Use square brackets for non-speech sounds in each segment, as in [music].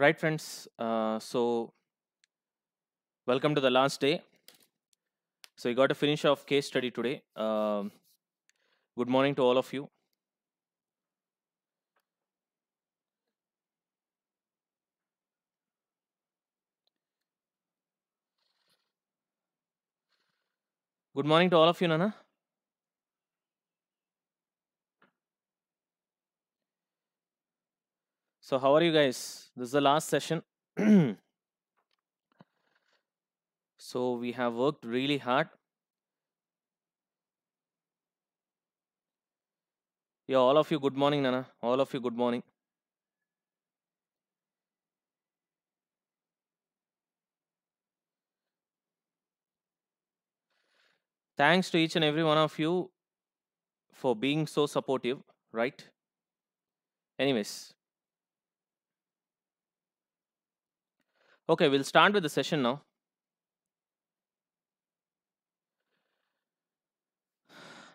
Right, friends. Uh, so, welcome to the last day. So, we got a finish of case study today. Um, good morning to all of you. Good morning to all of you, Nana. So how are you guys? This is the last session. [clears throat] so we have worked really hard. Yeah, all of you, good morning, Nana. All of you, good morning. Thanks to each and every one of you for being so supportive, right? Anyways, Okay, we'll start with the session now.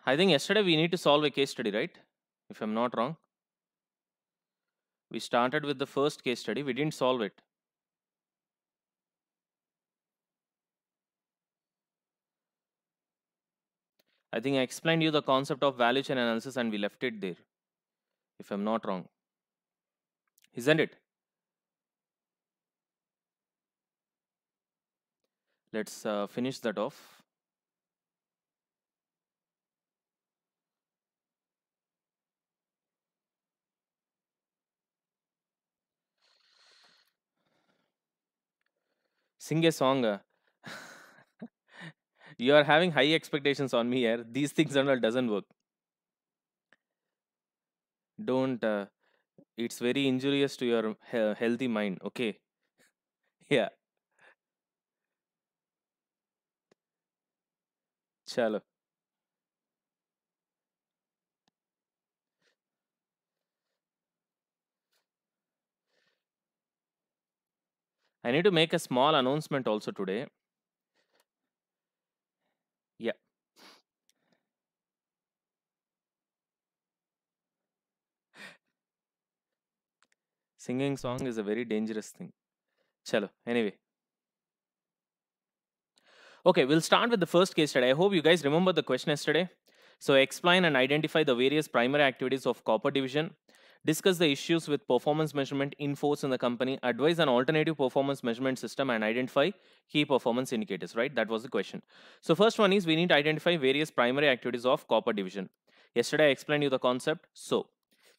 I think yesterday we need to solve a case study, right? If I'm not wrong. We started with the first case study. We didn't solve it. I think I explained you the concept of value chain analysis and we left it there. If I'm not wrong. Isn't it? let's uh, finish that off sing a song uh. [laughs] you are having high expectations on me here these things and doesn't work don't uh, it's very injurious to your he uh, healthy mind okay [laughs] yeah चलो I need to make a small announcement also today. Yeah. Singing song is a very dangerous thing. Chalo, anyway. Okay, we'll start with the first case study. I hope you guys remember the question yesterday. So explain and identify the various primary activities of copper division. Discuss the issues with performance measurement in force in the company. Advise an alternative performance measurement system and identify key performance indicators, right? That was the question. So first one is we need to identify various primary activities of copper division. Yesterday I explained you the concept. So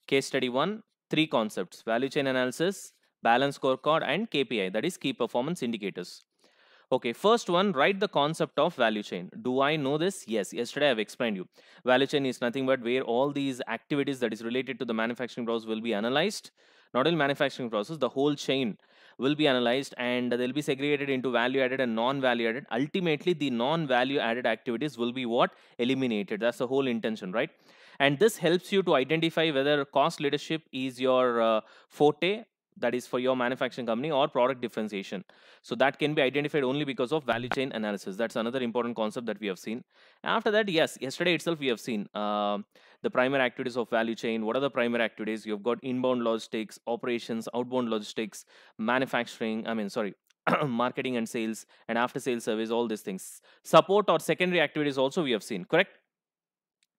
case study one, three concepts, value chain analysis, balance scorecard and KPI that is key performance indicators. Okay, first one, write the concept of value chain. Do I know this? Yes, yesterday I've explained you. Value chain is nothing but where all these activities that is related to the manufacturing process will be analyzed. Not only manufacturing process, the whole chain will be analyzed and they'll be segregated into value added and non-value added. Ultimately, the non-value added activities will be what? Eliminated. That's the whole intention, right? And this helps you to identify whether cost leadership is your uh, forte that is for your manufacturing company or product differentiation. So that can be identified only because of value chain analysis. That's another important concept that we have seen. After that, yes, yesterday itself we have seen uh, the primary activities of value chain. What are the primary activities? You've got inbound logistics, operations, outbound logistics, manufacturing, I mean, sorry, [clears throat] marketing and sales and after sales service, all these things. Support or secondary activities also we have seen, correct?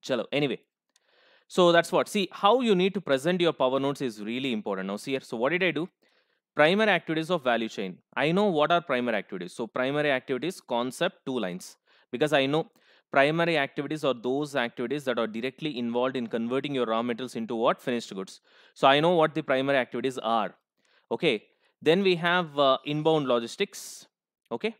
Chalo, anyway, so that's what. See, how you need to present your power nodes is really important. Now, see here. So what did I do? Primary activities of value chain. I know what are primary activities. So primary activities concept two lines because I know primary activities are those activities that are directly involved in converting your raw materials into what finished goods. So I know what the primary activities are. Okay. Then we have uh, inbound logistics. Okay.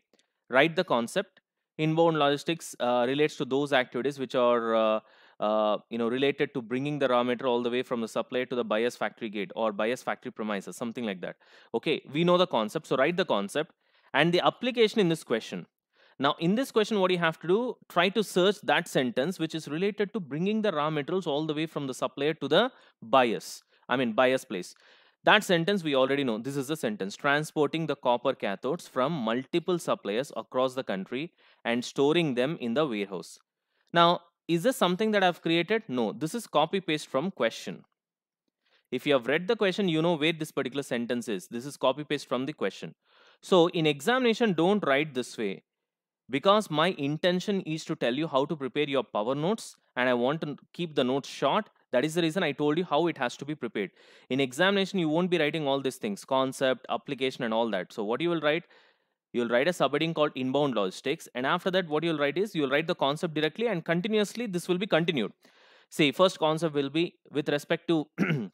Write the concept. Inbound logistics uh, relates to those activities which are uh, uh, you know, related to bringing the raw material all the way from the supplier to the buyer's factory gate or buyer's factory premises, something like that. Okay, we know the concept, so write the concept and the application in this question. Now, in this question, what you have to do, try to search that sentence which is related to bringing the raw materials all the way from the supplier to the buyer's, I mean, buyer's place. That sentence we already know. This is the sentence transporting the copper cathodes from multiple suppliers across the country and storing them in the warehouse. Now, is this something that I've created? No, this is copy paste from question. If you have read the question, you know where this particular sentence is. This is copy paste from the question. So in examination, don't write this way because my intention is to tell you how to prepare your power notes and I want to keep the notes short. That is the reason I told you how it has to be prepared. In examination, you won't be writing all these things, concept, application and all that. So what you will write You'll write a subheading called inbound logistics. And after that, what you'll write is you'll write the concept directly and continuously this will be continued. See, first concept will be with respect to [clears throat]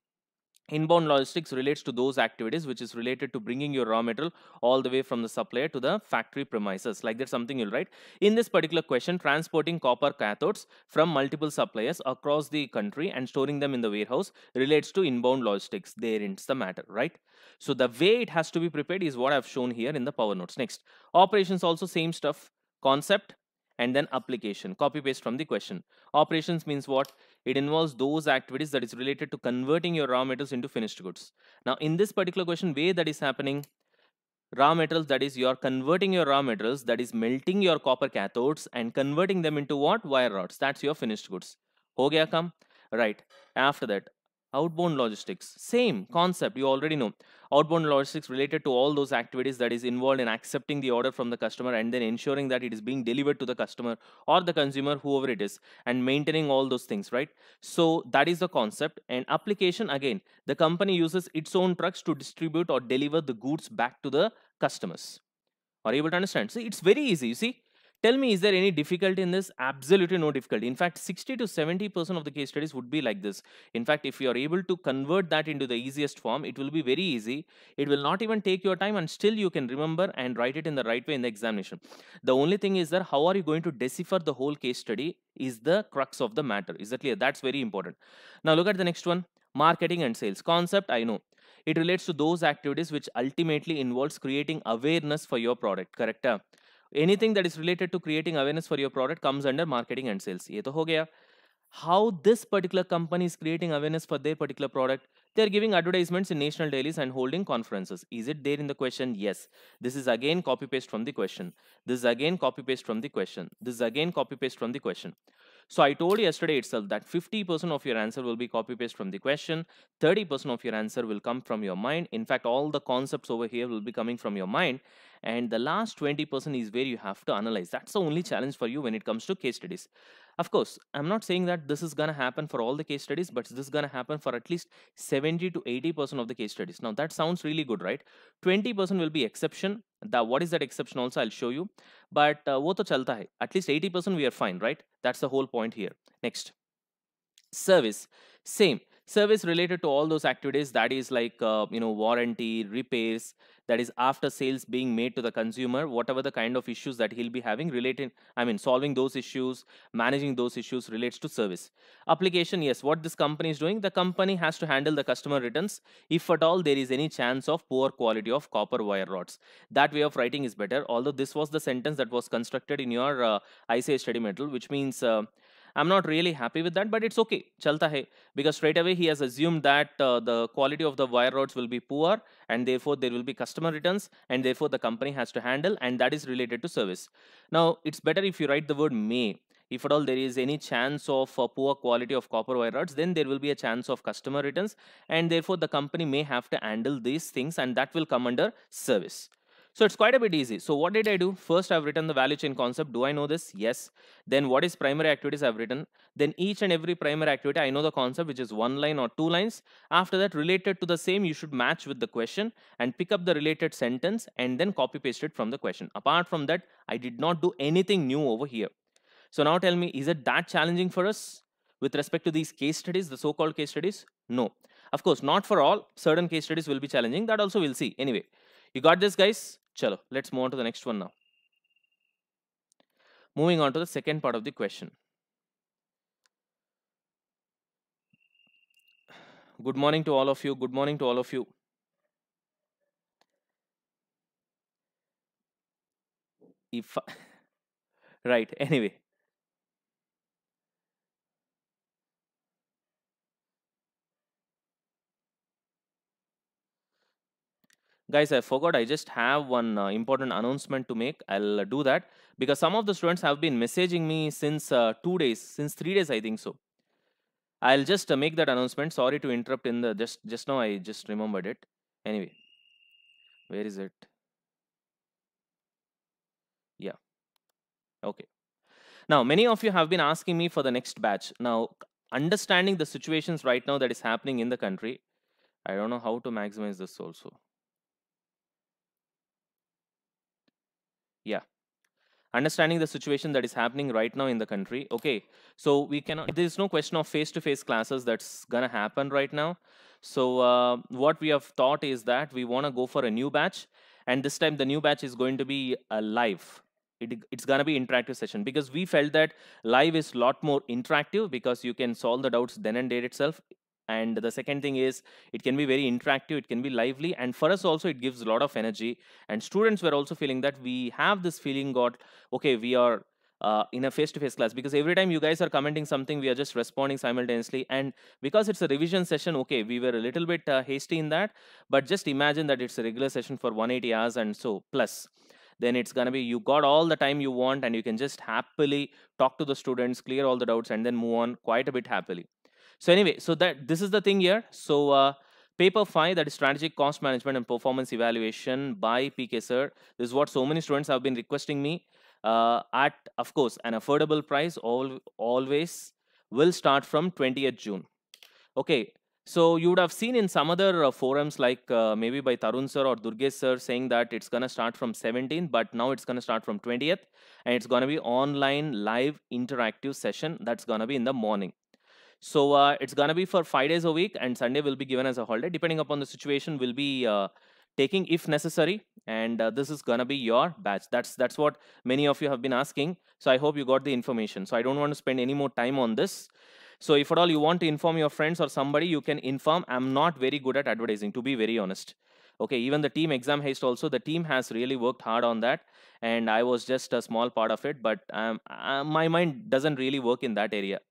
Inbound logistics relates to those activities which is related to bringing your raw material all the way from the supplier to the factory premises. Like that's something you'll write. In this particular question, transporting copper cathodes from multiple suppliers across the country and storing them in the warehouse relates to inbound logistics. Therein,'s the matter, right? So the way it has to be prepared is what I've shown here in the power notes. Next, operations also same stuff, concept, and then application. Copy paste from the question. Operations means what? It involves those activities that is related to converting your raw materials into finished goods. Now, in this particular question, way that is happening, raw materials that is you are converting your raw materials that is melting your copper cathodes and converting them into what wire rods that's your finished goods ho gaya kam right after that outbound logistics same concept you already know outbound logistics related to all those activities that is involved in accepting the order from the customer and then ensuring that it is being delivered to the customer or the consumer whoever it is and maintaining all those things right so that is the concept and application again the company uses its own trucks to distribute or deliver the goods back to the customers are you able to understand see it's very easy you see Tell me, is there any difficulty in this? Absolutely no difficulty. In fact, 60 to 70% of the case studies would be like this. In fact, if you are able to convert that into the easiest form, it will be very easy. It will not even take your time and still you can remember and write it in the right way in the examination. The only thing is that how are you going to decipher the whole case study is the crux of the matter. Is that clear? That's very important. Now look at the next one. Marketing and sales. Concept, I know it relates to those activities which ultimately involves creating awareness for your product correct anything that is related to creating awareness for your product comes under marketing and sales ye to ho gaya how this particular company is creating awareness for their particular product they are giving advertisements in national dailies and holding conferences is it there in the question yes this is again copy paste from the question this is again copy paste from the question this is again copy paste from the question so I told yesterday itself that 50% of your answer will be copy paste from the question, 30% of your answer will come from your mind. In fact, all the concepts over here will be coming from your mind. And the last 20% is where you have to analyze. That's the only challenge for you when it comes to case studies. Of course, I'm not saying that this is going to happen for all the case studies, but this is going to happen for at least 70 to 80% of the case studies. Now, that sounds really good, right? 20% will be exception, what is that exception also i'll show you but uh, wo to chalta hai at least 80% we are fine right that's the whole point here next service same service related to all those activities that is like uh, you know warranty repairs that is after sales being made to the consumer whatever the kind of issues that he'll be having related i mean solving those issues managing those issues relates to service application yes what this company is doing the company has to handle the customer returns if at all there is any chance of poor quality of copper wire rods that way of writing is better although this was the sentence that was constructed in your uh, ica study metal which means uh, I'm not really happy with that, but it's okay. Chalta hai. Because straight away he has assumed that uh, the quality of the wire rods will be poor and therefore there will be customer returns and therefore the company has to handle and that is related to service. Now, it's better if you write the word may if at all there is any chance of uh, poor quality of copper wire rods then there will be a chance of customer returns and therefore the company may have to handle these things and that will come under service so it's quite a bit easy. So what did I do? First, I've written the value chain concept. Do I know this? Yes. Then what is primary activities I've written? Then each and every primary activity, I know the concept, which is one line or two lines. After that, related to the same, you should match with the question and pick up the related sentence and then copy paste it from the question. Apart from that, I did not do anything new over here. So now tell me, is it that challenging for us? with respect to these case studies, the so-called case studies? No. Of course, not for all. Certain case studies will be challenging. That also we'll see. Anyway, you got this, guys? Chalo, let's move on to the next one now. Moving on to the second part of the question. Good morning to all of you. Good morning to all of you. If I, [laughs] right, anyway, guys i forgot i just have one uh, important announcement to make i'll uh, do that because some of the students have been messaging me since uh, two days since three days i think so i'll just uh, make that announcement sorry to interrupt in the just just now i just remembered it anyway where is it yeah okay now many of you have been asking me for the next batch now understanding the situations right now that is happening in the country i don't know how to maximize this also yeah understanding the situation that is happening right now in the country okay so we cannot there's no question of face-to-face classes that's gonna happen right now so uh, what we have thought is that we want to go for a new batch and this time the new batch is going to be a uh, live it, it's going to be interactive session because we felt that live is a lot more interactive because you can solve the doubts then and there itself and the second thing is it can be very interactive it can be lively and for us also it gives a lot of energy and students were also feeling that we have this feeling got okay we are uh, in a face-to-face -face class because every time you guys are commenting something we are just responding simultaneously and because it's a revision session okay we were a little bit uh, hasty in that but just imagine that it's a regular session for 180 hours and so plus then it's going to be you got all the time you want and you can just happily talk to the students clear all the doubts and then move on quite a bit happily so anyway, so that this is the thing here. So uh, paper 5 that is strategic cost management and performance evaluation by PK sir. This is what so many students have been requesting me uh, at of course an affordable price all always will start from 20th June. Okay. So you would have seen in some other uh, forums like uh, maybe by Tarun sir or Durgesh sir saying that it's going to start from 17th, but now it's going to start from 20th and it's going to be online live interactive session that's going to be in the morning. So uh, it's gonna be for five days a week, and Sunday will be given as a holiday. Depending upon the situation, we'll be uh, taking if necessary. And uh, this is gonna be your batch. That's that's what many of you have been asking. So I hope you got the information. So I don't want to spend any more time on this. So if at all you want to inform your friends or somebody, you can inform. I'm not very good at advertising, to be very honest. Okay, even the team exam haste also, the team has really worked hard on that. And I was just a small part of it, but um, uh, my mind doesn't really work in that area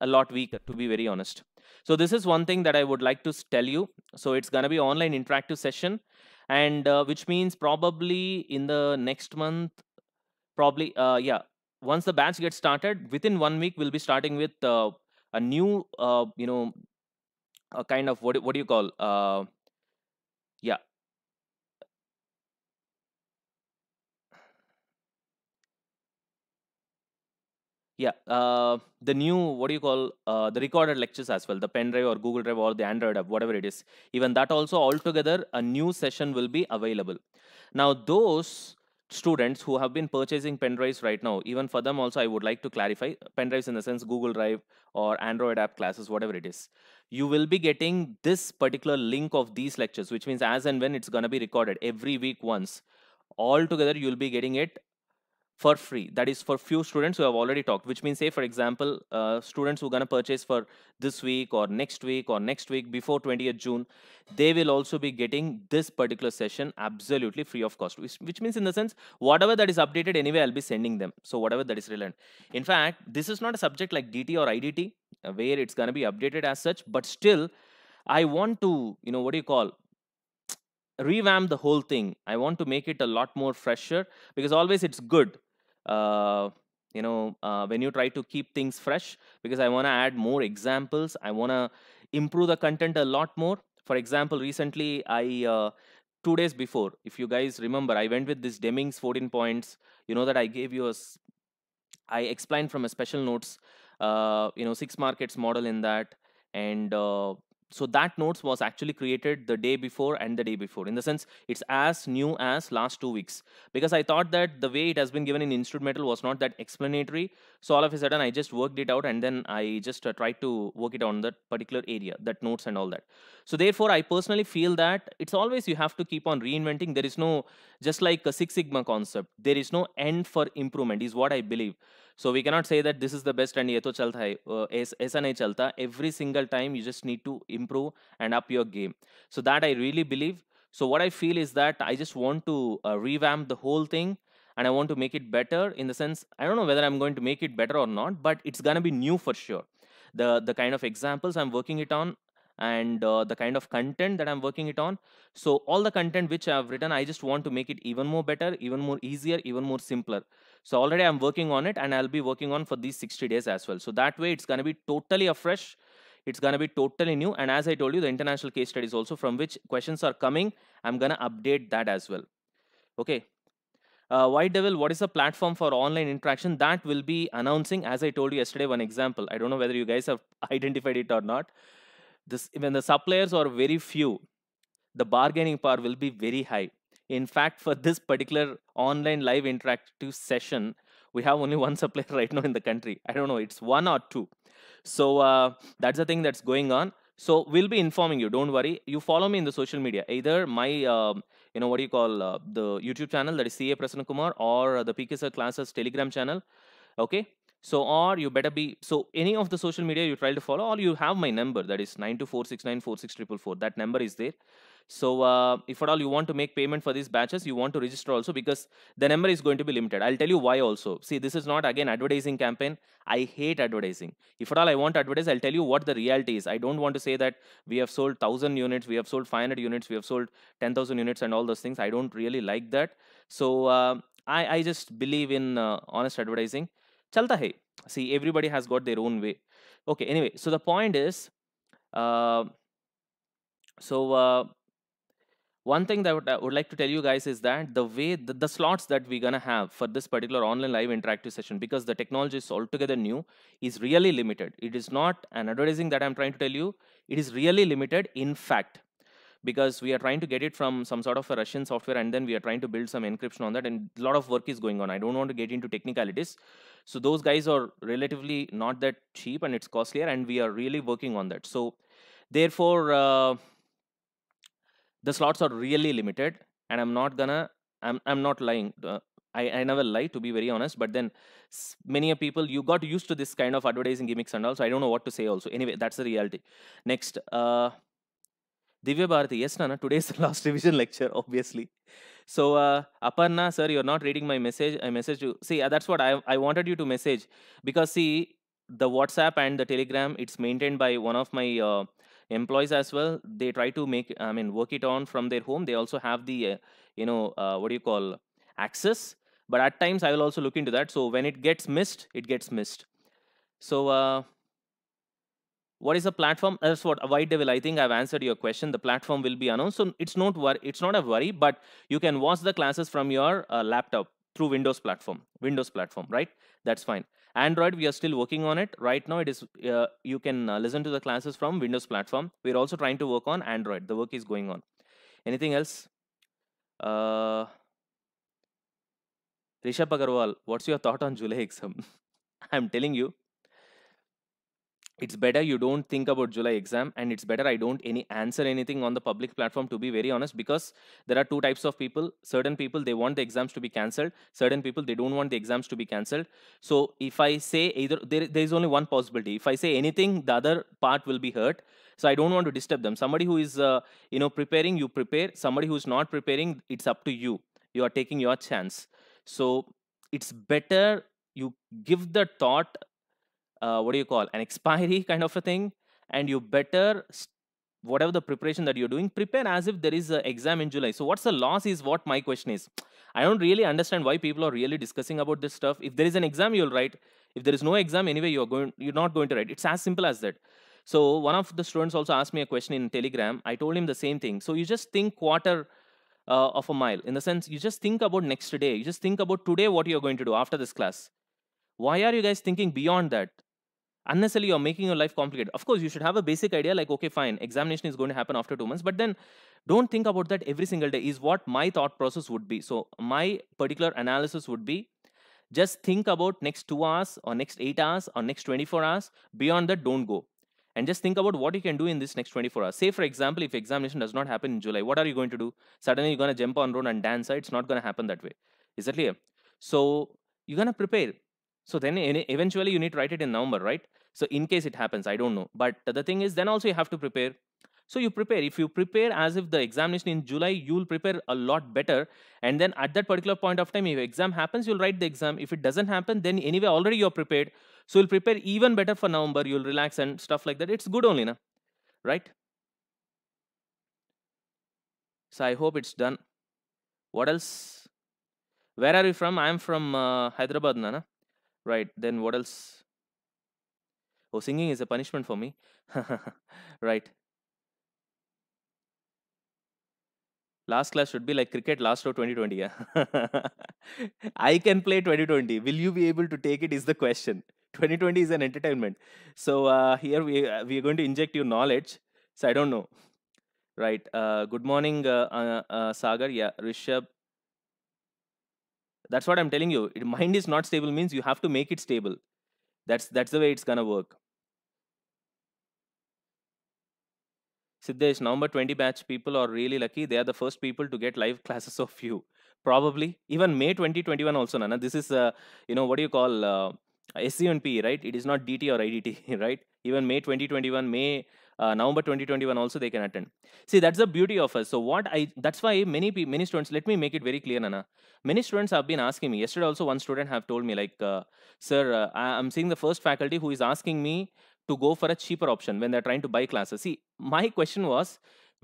a lot weaker to be very honest so this is one thing that i would like to tell you so it's going to be online interactive session and uh, which means probably in the next month probably uh, yeah once the batch gets started within one week we'll be starting with uh, a new uh, you know a kind of what what do you call uh, Yeah, uh, the new what do you call uh, the recorded lectures as well, the pen drive or Google Drive or the Android app, whatever it is. Even that also altogether a new session will be available. Now those students who have been purchasing pen drives right now, even for them also I would like to clarify pen drives in the sense Google Drive or Android app classes, whatever it is. You will be getting this particular link of these lectures, which means as and when it's gonna be recorded every week once altogether you'll be getting it for free that is for few students who have already talked which means say for example uh, students who are going to purchase for this week or next week or next week before 20th june they will also be getting this particular session absolutely free of cost which, which means in the sense whatever that is updated anyway i'll be sending them so whatever that is relevant in fact this is not a subject like dt or idt uh, where it's going to be updated as such but still i want to you know what do you call revamp the whole thing i want to make it a lot more fresher because always it's good uh, you know uh, when you try to keep things fresh because i want to add more examples i want to improve the content a lot more for example recently i uh, two days before if you guys remember i went with this demings 14 points you know that i gave you a i explained from a special notes uh, you know six markets model in that and uh, so that notes was actually created the day before and the day before in the sense it's as new as last two weeks because i thought that the way it has been given in instrument metal was not that explanatory so all of a sudden i just worked it out and then i just uh, tried to work it on that particular area that notes and all that so therefore i personally feel that it's always you have to keep on reinventing there is no just like a six sigma concept there is no end for improvement is what i believe so we cannot say that this is the best and ye to chalta hai uh, aisa nahi chalta every single time you just need to improve and up your game so that i really believe so what i feel is that i just want to uh, revamp the whole thing and i want to make it better in the sense i don't know whether i'm going to make it better or not but it's going to be new for sure the the kind of examples i'm working it on and uh, the kind of content that I'm working it on. So all the content which I've written, I just want to make it even more better, even more easier, even more simpler. So already I'm working on it and I'll be working on for these 60 days as well. So that way it's going to be totally afresh. It's going to be totally new. And as I told you, the international case studies also from which questions are coming, I'm going to update that as well. Okay. Uh, White Devil, what is the platform for online interaction? That will be announcing, as I told you yesterday, one example. I don't know whether you guys have [laughs] identified it or not. This, when the suppliers are very few, the bargaining power will be very high. In fact, for this particular online live interactive session, we have only [laughs] one supplier right now in the country. I don't know, it's one or two. So uh, that's the thing that's going on. So we'll be informing you. Don't worry. You follow me in the social media, either my uh, you know what do you call uh, the YouTube channel that is CA Prasanna Kumar or the PKSR classes Telegram channel. Okay, so, or you better be so any of the social media you try to follow, or you have my number that is nine two four six nine four six triple four. That number is there. So, uh, if at all you want to make payment for these batches, you want to register also because the number is going to be limited. I'll tell you why also. See, this is not again advertising campaign. I hate advertising. If at all I want to advertise, I'll tell you what the reality is. I don't want to say that we have sold thousand units, we have sold five hundred units, we have sold ten thousand units, and all those things. I don't really like that. So, uh, I I just believe in uh, honest advertising chalta hai see everybody has got their own way okay anyway so the point is uh, so uh, one thing that I would, I would like to tell you guys is that the way the, the slots that we're gonna have for this particular online live interactive session because the technology is altogether new is really limited it is not an advertising that i'm trying to tell you it is really limited in fact because we are trying to get it from some sort of a Russian software and then we are trying to build some encryption on that and a lot of work is going on. I don't want to get into technicalities. So those guys are relatively not that cheap and it's costlier and we are really working on that. So therefore, uh, the slots are really limited and I'm not gonna, I'm, I'm not lying. Uh, I, I never lie to be very honest, but then many people, you got used to this kind of advertising gimmicks and all, so I don't know what to say also. Anyway, that's the reality. Next, uh, Divya Bharati, yes, Nana, today's [laughs] the last revision lecture, obviously. So, uh, Aparna, sir, you're not reading my message. I messaged you. See, uh, that's what I, I wanted you to message because, see, the WhatsApp and the Telegram, it's maintained by one of my uh, employees as well. They try to make, I mean, work it on from their home. They also have the, uh, you know, uh, what do you call access. But at times, I will also look into that. So, when it gets missed, it gets missed. So, uh, what is a platform that's what white devil i think i've answered your question the platform will be announced so it's not wor- it's not a worry but you can watch the classes from your uh, laptop through windows platform windows platform right that's fine android we are still working on it right now it is uh, you can uh, listen to the classes from windows platform we're also trying to work on android the work is going on anything else uh rishabh agarwal what's your thought on july [laughs] exam i'm telling you it's better you don't think about july exam and it's better i don't any answer anything on the public platform to be very honest because there are two types of people certain people they want the exams to be cancelled certain people they don't want the exams to be cancelled so if i say either there, there is only one possibility if i say anything the other part will be hurt so i don't want to disturb them somebody who is uh, you know preparing you prepare somebody who's not preparing it's up to you you are taking your chance so it's better you give the thought uh, what do you call an expiry [laughs] kind of a thing and you better whatever the preparation that you're doing prepare as if there is an exam in july so what's the loss is what my question is i don't really understand why people are really discussing about this stuff if there is an exam you'll write if there is no exam anyway you're going you're not going to write it's as simple as that so one of the students also asked me a question in telegram i told him the same thing so you just think quarter uh, of a mile in the sense you just think about next day you just think about today what you're going to do after this class why are you guys thinking beyond that unnecessarily you're making your life complicated. Of course, you should have a basic idea like, okay, fine, examination is going to happen after two months, but then don't think about that every single day, is what my thought process would be. So, my particular analysis would be just think about next two hours or next eight hours or next 24 hours. Beyond that, don't go. And just think about what you can do in this next 24 hours. Say, for example, if examination does not happen in July, what are you going to do? Suddenly, you're going to jump on road and dance. It's not going to happen that way. Is that clear? So, you're going to prepare so then eventually you need to write it in November, right? So in case it happens, I don't know. But the thing is, then also you have to prepare. So you prepare. If you prepare as if the examination in July, you'll prepare a lot better. And then at that particular point of time, if exam happens, you'll write the exam. If it doesn't happen, then anyway, already you're prepared. So you'll prepare even better for November. You'll relax and stuff like that. It's good only, na? right? So I hope it's done. What else? Where are you from? I'm from uh, Hyderabad, Nana. Right, then what else? Oh, singing is a punishment for me. [laughs] right. Last class should be like cricket last over 2020. Yeah? [laughs] I can play 2020. Will you be able to take it? Is the question. 2020 is an entertainment. So uh, here we uh, we are going to inject your knowledge. So I don't know. Right. Uh, good morning, uh, uh, uh, Sagar. Yeah, Rishabh that's what i'm telling you mind is not stable means you have to make it stable that's that's the way it's gonna work Siddesh, number 20 batch people are really lucky. They are the first people to get live [laughs] classes of you. Probably. Even May 2021 also, Nana. This is, uh, you know, what do you call uh, SCNP, right? It is not DT or IDT, [laughs] right? Even May 2021, May uh, November 2021 also they can attend. See, that's the beauty of us. So what I, that's why many many students, let me make it very clear, Nana. Many students have been asking me, yesterday also one student have told me like, uh, sir, uh, I'm seeing the first faculty who is asking me to go for a cheaper option when they're trying to buy classes. See, my question was,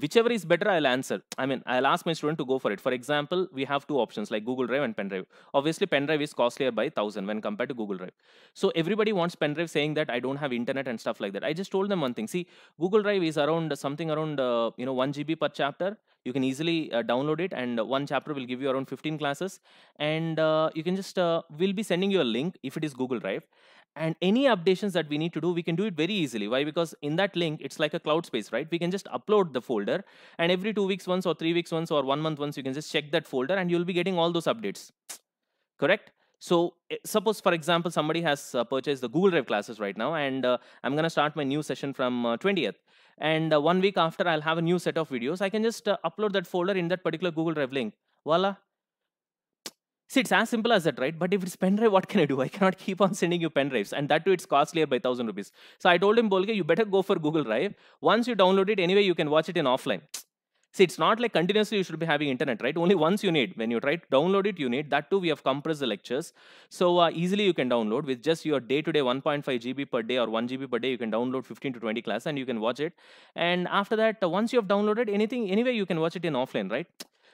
whichever is better i'll answer i mean i'll ask my student to go for it for example we have two options like google drive and pen drive obviously pen drive is costlier by 1000 when compared to google drive so everybody wants pen drive saying that i don't have internet and stuff like that i just told them one thing see google drive is around uh, something around uh, you know 1 gb per chapter you can easily uh, download it and uh, one chapter will give you around 15 classes and uh, you can just uh, we'll be sending you a link if it is google drive and any updations that we need to do, we can do it very easily. Why? Because in that link, it's like a cloud space, right? We can just upload the folder and every two weeks once or three weeks once or one month once, you can just check that folder and you'll be getting all those updates, correct? So eh, suppose, for example, somebody has uh, purchased the Google Drive classes right now, and uh, I'm going to start my new session from uh, 20th. And uh, one week after, I'll have a new set of videos. I can just uh, upload that folder in that particular Google Drive link. Voila, See, it's as simple as that, right? But if it's pen drive, what can I do? I cannot keep on sending you pen drives. And that too, it's costlier by 1,000 rupees. So I told him, Bolke, you better go for Google Drive. Once you download it, anyway, you can watch it in offline. [tsk] See, it's not like continuously you should be having internet, right? Only once you need. When you try to download it, you need. That too, we have compressed the lectures. So uh, easily you can download with just your day-to-day 1.5 GB per day or 1 GB per day, you can download 15 to 20 class and you can watch it. And after that, uh, once you have downloaded anything, anyway, you can watch it in offline, right?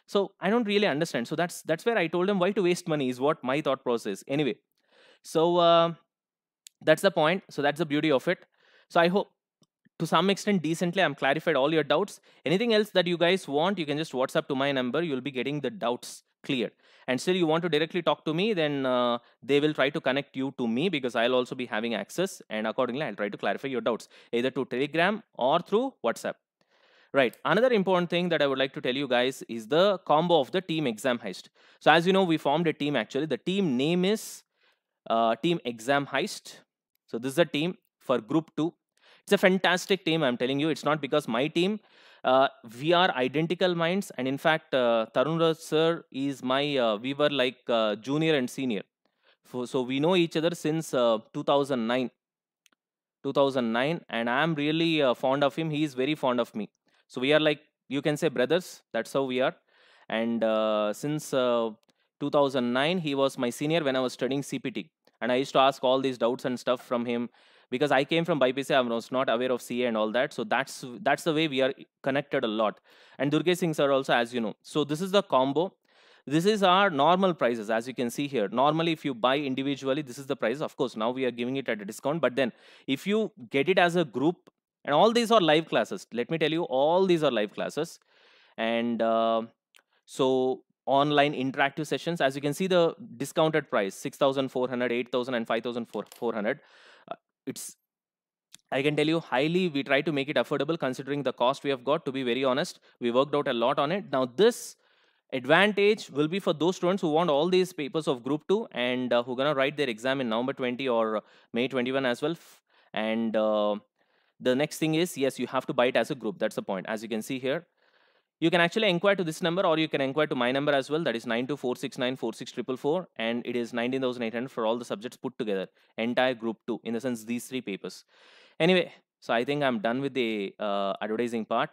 So I don't really understand. So that's that's where I told them why to waste money is what my thought process. Anyway, so uh, that's the point. So that's the beauty of it. So I hope to some extent decently I'm clarified all your doubts. Anything else that you guys want, you can just WhatsApp to my number. You'll be getting the doubts clear. And still you want to directly talk to me, then uh, they will try to connect you to me because I'll also be having access and accordingly I'll try to clarify your doubts either to Telegram or through WhatsApp. Right. Another important thing that I would like to tell you guys is the combo of the team exam heist. So as you know, we formed a team actually. The team name is uh, Team Exam Heist. So this is a team for Group 2. It's a fantastic team, I'm telling you. It's not because my team. Uh, we are identical minds. And in fact, uh, Tarun sir is my, uh, we were like uh, junior and senior. so we know each other since uh, 2009. 2009 and i'm really uh, fond of him he is very fond of me so we are like, you can say brothers, that's how we are. And uh, since uh, 2009, he was my senior when I was studying CPT. And I used to ask all these doubts and stuff from him because I came from BPC, I was not aware of CA and all that. So that's that's the way we are connected a lot. And Durge Singh sir also, as you know. So this is the combo. This is our normal prices, as you can see here. Normally, if you buy individually, this is the price. Of course, now we are giving it at a discount. But then if you get it as a group, and all these are live classes let me tell you all these are live classes and uh, so online interactive sessions as you can see the discounted price 6400 8000 and 5400 uh, it's I can tell you highly, we try to make it affordable considering the cost we have got. To be very honest, we worked out a lot on it. Now, this advantage will be for those students who want all these papers of group 2 and uh, who are going to write their exam in November 20 or May 21 as well. And uh, the next thing is, yes, you have to buy it as a group. That's the point. As you can see here, you can actually inquire to this number or you can inquire to my number as well. That is 924694644 and it is 19,800 for all the subjects put together. Entire group two, in the sense, these three papers. Anyway, so I think I'm done with the uh, advertising part.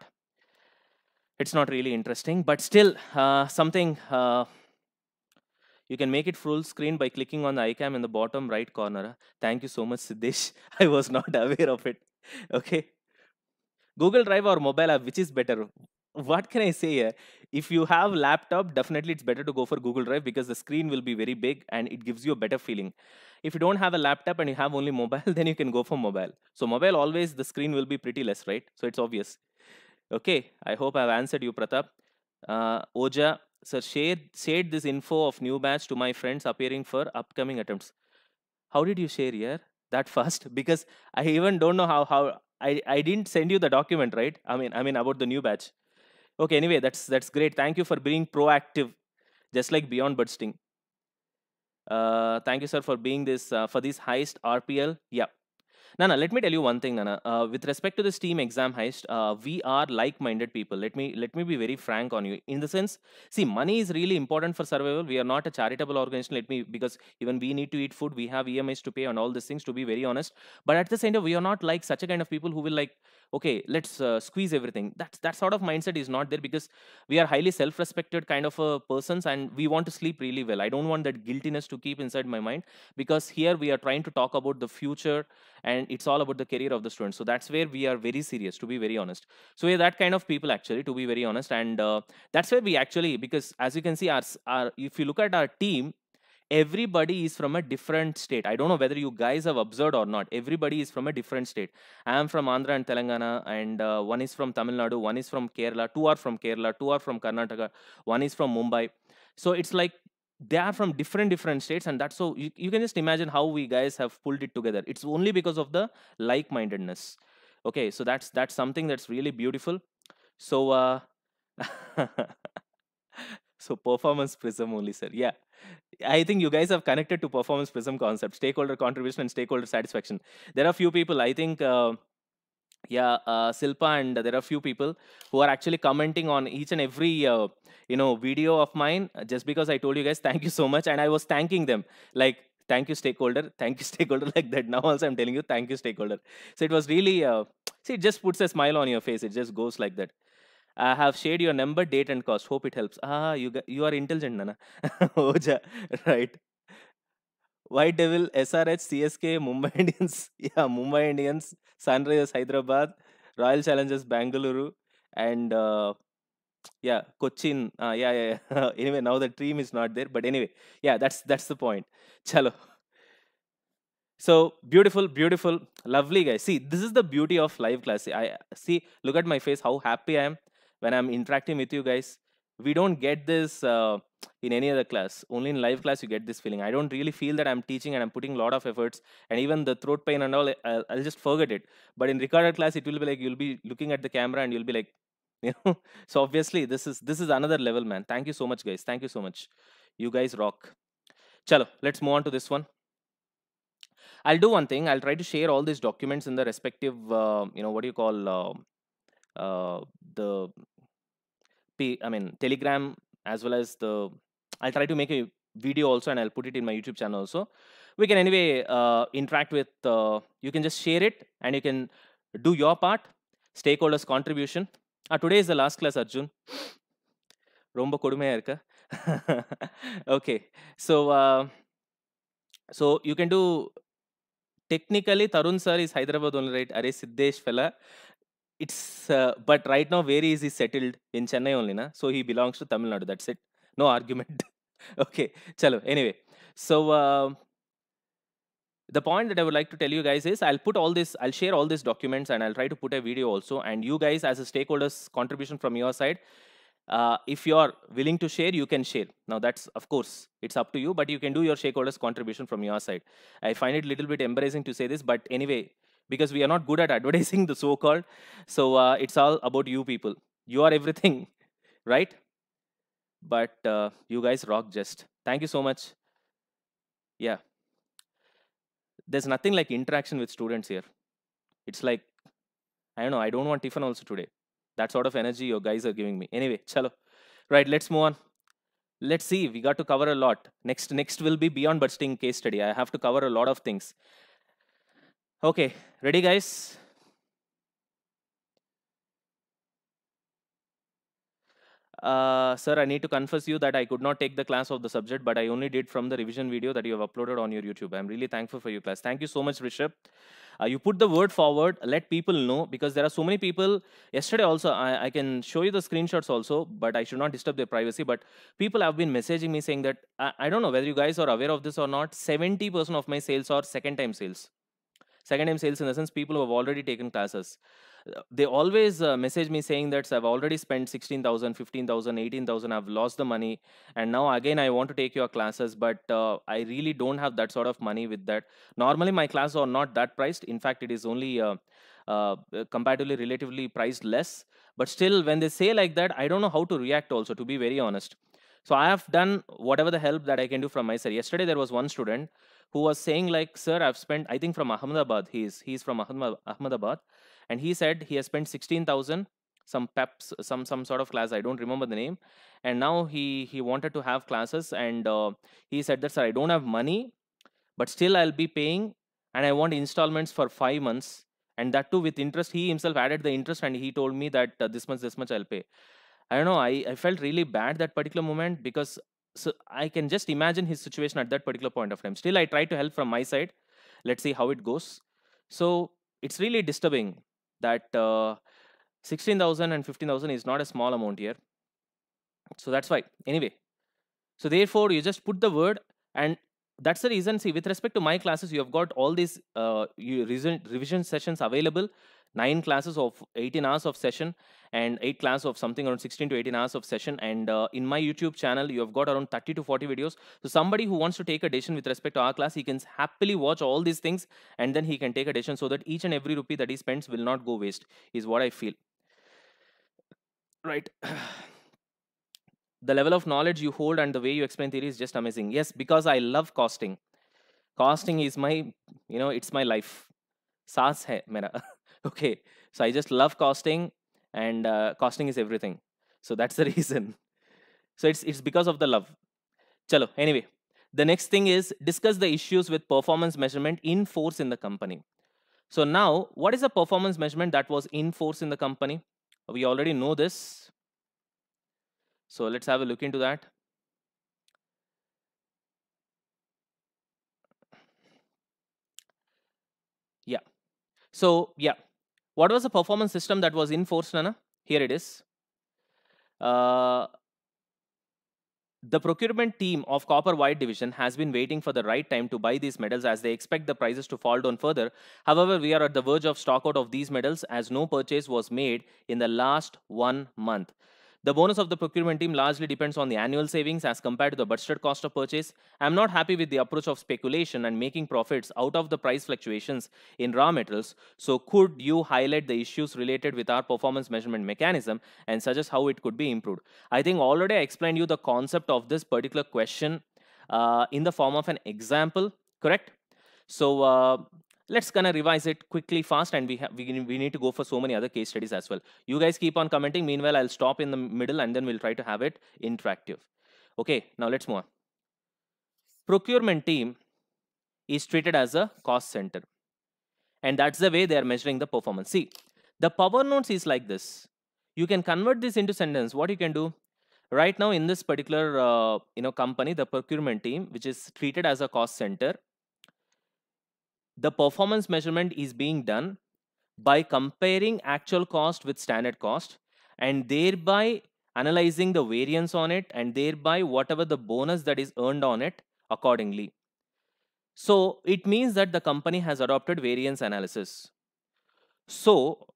It's not really interesting, but still uh, something uh, you can make it full screen by clicking on the icon in the bottom right corner. Thank you so much, Siddesh. [laughs] I was not [laughs] aware of it. [laughs] okay google drive or mobile app which is better what can i say here if you have laptop definitely it's better to go for google drive because the screen will be very big and it gives you a better feeling if you don't have a laptop and you have only mobile [laughs] then you can go for mobile so mobile always the screen will be pretty less right so it's obvious okay i hope i've answered you pratap uh, oja sir share shared this info of new batch to my friends appearing for upcoming attempts how did you share here that fast [laughs] because I even don't know how how I, I didn't send you the document, right? I mean, I mean about the new batch. Okay, anyway, that's that's great. Thank you for being proactive, just like Beyond Bursting. Uh, thank you, sir, for being this uh, for this highest RPL. Yeah, Nana, let me tell you one thing, Nana. Uh, with respect to the Steam exam heist, uh, we are like-minded people. Let me let me be very frank on you. In the sense, see, money is really important for survival. We are not a charitable organization. Let me because even we need to eat food, we have EMIs to pay, and all these things. To be very honest, but at the same time, we are not like such a kind of people who will like okay let's uh, squeeze everything that that sort of mindset is not there because we are highly self-respected kind of uh, persons and we want to sleep really well i don't want that guiltiness to keep inside my mind because here we are trying to talk about the future and it's all about the career of the students so that's where we are very serious to be very honest so we're that kind of people actually to be very honest and uh, that's where we actually because as you can see our, our if you look at our team everybody is from a different state. I don't know whether you guys have observed or not. Everybody is from a different state. I am from Andhra and Telangana, and uh, one is from Tamil Nadu, one is from Kerala, two are from Kerala, two are from Karnataka, one is from Mumbai. So it's like they are from different different states and that's so you, you can just imagine how we guys have pulled it together it's only because of the like-mindedness okay so that's that's something that's really beautiful so uh [laughs] So performance prism only, sir. Yeah. I think you guys have connected to performance prism concept, stakeholder contribution and stakeholder satisfaction. There are few people, I think, uh, yeah, uh, Silpa and there are few people who are actually commenting on each and every, uh, you know, video of mine uh, just because I told you guys, [laughs] thank you so much. And I was thanking them like, thank you stakeholder [laughs] thank you stakeholder like that now also i'm telling you thank you stakeholder so it was really uh, see it just puts a smile on your face it just goes like that I have shared your number, date, and cost. Hope it helps. Ah, you you are intelligent, Nana. [laughs] Oja, right. White Devil, SRH, CSK, Mumbai [laughs] Indians. yeah, Mumbai Indians, Sunrisers Hyderabad, Royal Challengers Bangalore, and uh, yeah, Cochin. Uh, yeah, yeah. yeah. [laughs] anyway, now the team is not there, but anyway, yeah, that's that's the point. Chalo. So beautiful, beautiful, lovely guys. See, this is the beauty of live class. I see. Look at my face, how happy I am when i'm interacting with you guys we don't get this uh, in any other class only in live class you get this feeling i don't really feel that i'm teaching and i'm putting a lot of efforts and even the throat pain and all I'll, uh, I'll, just forget it but in recorded class it will be like you'll be looking at the camera and you'll be like [laughs] you know so obviously this is this is another level man thank you so much guys thank you so much you guys rock chalo let's move on to this one i'll do one thing i'll try to share all these documents in the respective uh, you know what do you call uh, uh, the I mean, Telegram as well as the. I'll try to make a video also and I'll put it in my YouTube channel also. We can anyway uh, interact with, uh, you can just share it and you can do your part, stakeholders contribution. Ah, today is the last class, Arjun. ரொம்ப கொடுமையாக இருக்க Okay, so uh, so you can do technically Tarun sir is Hyderabad only, right? Array Siddesh fella it's uh, but right now where is he settled in chennai only na so he belongs to tamil nadu that's it no argument [laughs] okay chalo anyway so uh, the point that I would like to tell you guys is I'll put all this, I'll share all these documents and I'll try to put a video also. And you guys as a stakeholders contribution from your side, uh, if you're willing to share, you can share. Now that's, of course, it's up to you, but you can do your stakeholders contribution from your side. I find it a little bit embarrassing to say this, but anyway, because we are not good at advertising [laughs] the so-called. So uh, it's all about you people. You are everything, [laughs] right? But uh, you guys rock just. Thank you so much. Yeah. There's nothing like interaction with students here. It's like, I don't know, I don't want Tiffin also today. That sort of energy your guys are giving me. Anyway, chalo. Right, let's move on let's see we got to cover a lot next next will be beyond bursting case study i have to cover a lot of things Okay, ready guys? Uh, sir, I need to confess you that I could not take the class of the subject, but I only did from the revision video that you have uploaded on your YouTube. I'm really thankful for your class. Thank you so much, Rishabh. Uh, you put the word forward, let people know, because there are so many people. Yesterday also, I, I, can show you the screenshots also, but I should not disturb their privacy. But people have been messaging me saying that, I, I don't know whether you guys are aware of this or not, 70% of my sales are second time sales second time sales in the sense people who have already taken classes uh, they always uh, message me saying that i've already spent 16000 15000 18000 i've lost the money and now again i want to take your classes but uh, i really don't have that sort of money with that normally my classes are not that priced in fact it is only uh, uh, uh, comparatively relatively priced less but still when they say like that i don't know how to react also to be very honest so i have done whatever the help that i can do from my side yesterday there was one student who was saying like, "Sir, I've spent. I think from Ahmedabad. He's he's from Ahmedabad, and he said he has spent sixteen thousand some peps some some sort of class i don't remember the name and now he he wanted to have classes and uh, he said that sir i don't have money but still i'll be paying and i want installments for 5 months and that too with interest he himself added the interest and he told me that uh, this much this much i'll pay i don't know I, I felt really bad that particular moment because so I can just imagine his situation at that particular point of time. Still, I try to help from my side. Let's see how it goes. So it's really disturbing that uh, 16,000 and 15,000 is not a small amount here. So that's why. Anyway, so therefore you just put the word and that's the reason. See, with respect to my classes, you have got all these uh, revision, revision sessions available nine classes of 18 hours of session and eight class of something around 16 to 18 hours of session and uh, in my youtube channel you have got around 30 to 40 videos so somebody who wants to take a decision with respect to our class he can happily watch all these things and then he can take a decision so that each and every rupee that he spends will not go waste is what i feel right [sighs] the level of knowledge you hold and the way you explain theory is just amazing yes because i love costing costing is my you know it's my life SaaS hai mera. [laughs] okay so i just love costing and uh, costing is everything so that's the [laughs] reason so it's it's because of the love chalo anyway the next thing is discuss the issues with performance measurement in force in the company so now what is the performance measurement that was in force in the company we already know this so let's have a look into that yeah so yeah what was the performance system that was enforced, Nana? Here it is. Uh, the procurement team of Copper White Division has been waiting for the right time to buy these medals as they expect the prices to fall down further. However, we are at the verge of stock out of these medals as no purchase was made in the last one month. The bonus of the procurement team largely depends on the annual savings as compared to the budgeted cost of purchase. I am not happy with the approach of speculation and making profits out of the price fluctuations in raw metals. So, could you highlight the issues related with our performance measurement mechanism and suggest how it could be improved? I think already I explained you the concept of this particular question uh, in the form of an example, correct? So, uh, let's kind of revise it quickly fast and we have we, we need to go for so many other case studies as well you guys keep on commenting meanwhile i'll stop in the middle and then we'll try to have it interactive okay now let's move on procurement team is treated as a cost center and that's the way they are measuring the performance see the power notes is like this you can convert this into sentence what you can do right now in this particular uh, you know company the procurement team which is treated as a cost center the performance measurement is being done by comparing actual cost with standard cost and thereby analyzing the variance on it and thereby whatever the bonus that is earned on it accordingly. So it means that the company has adopted variance analysis. So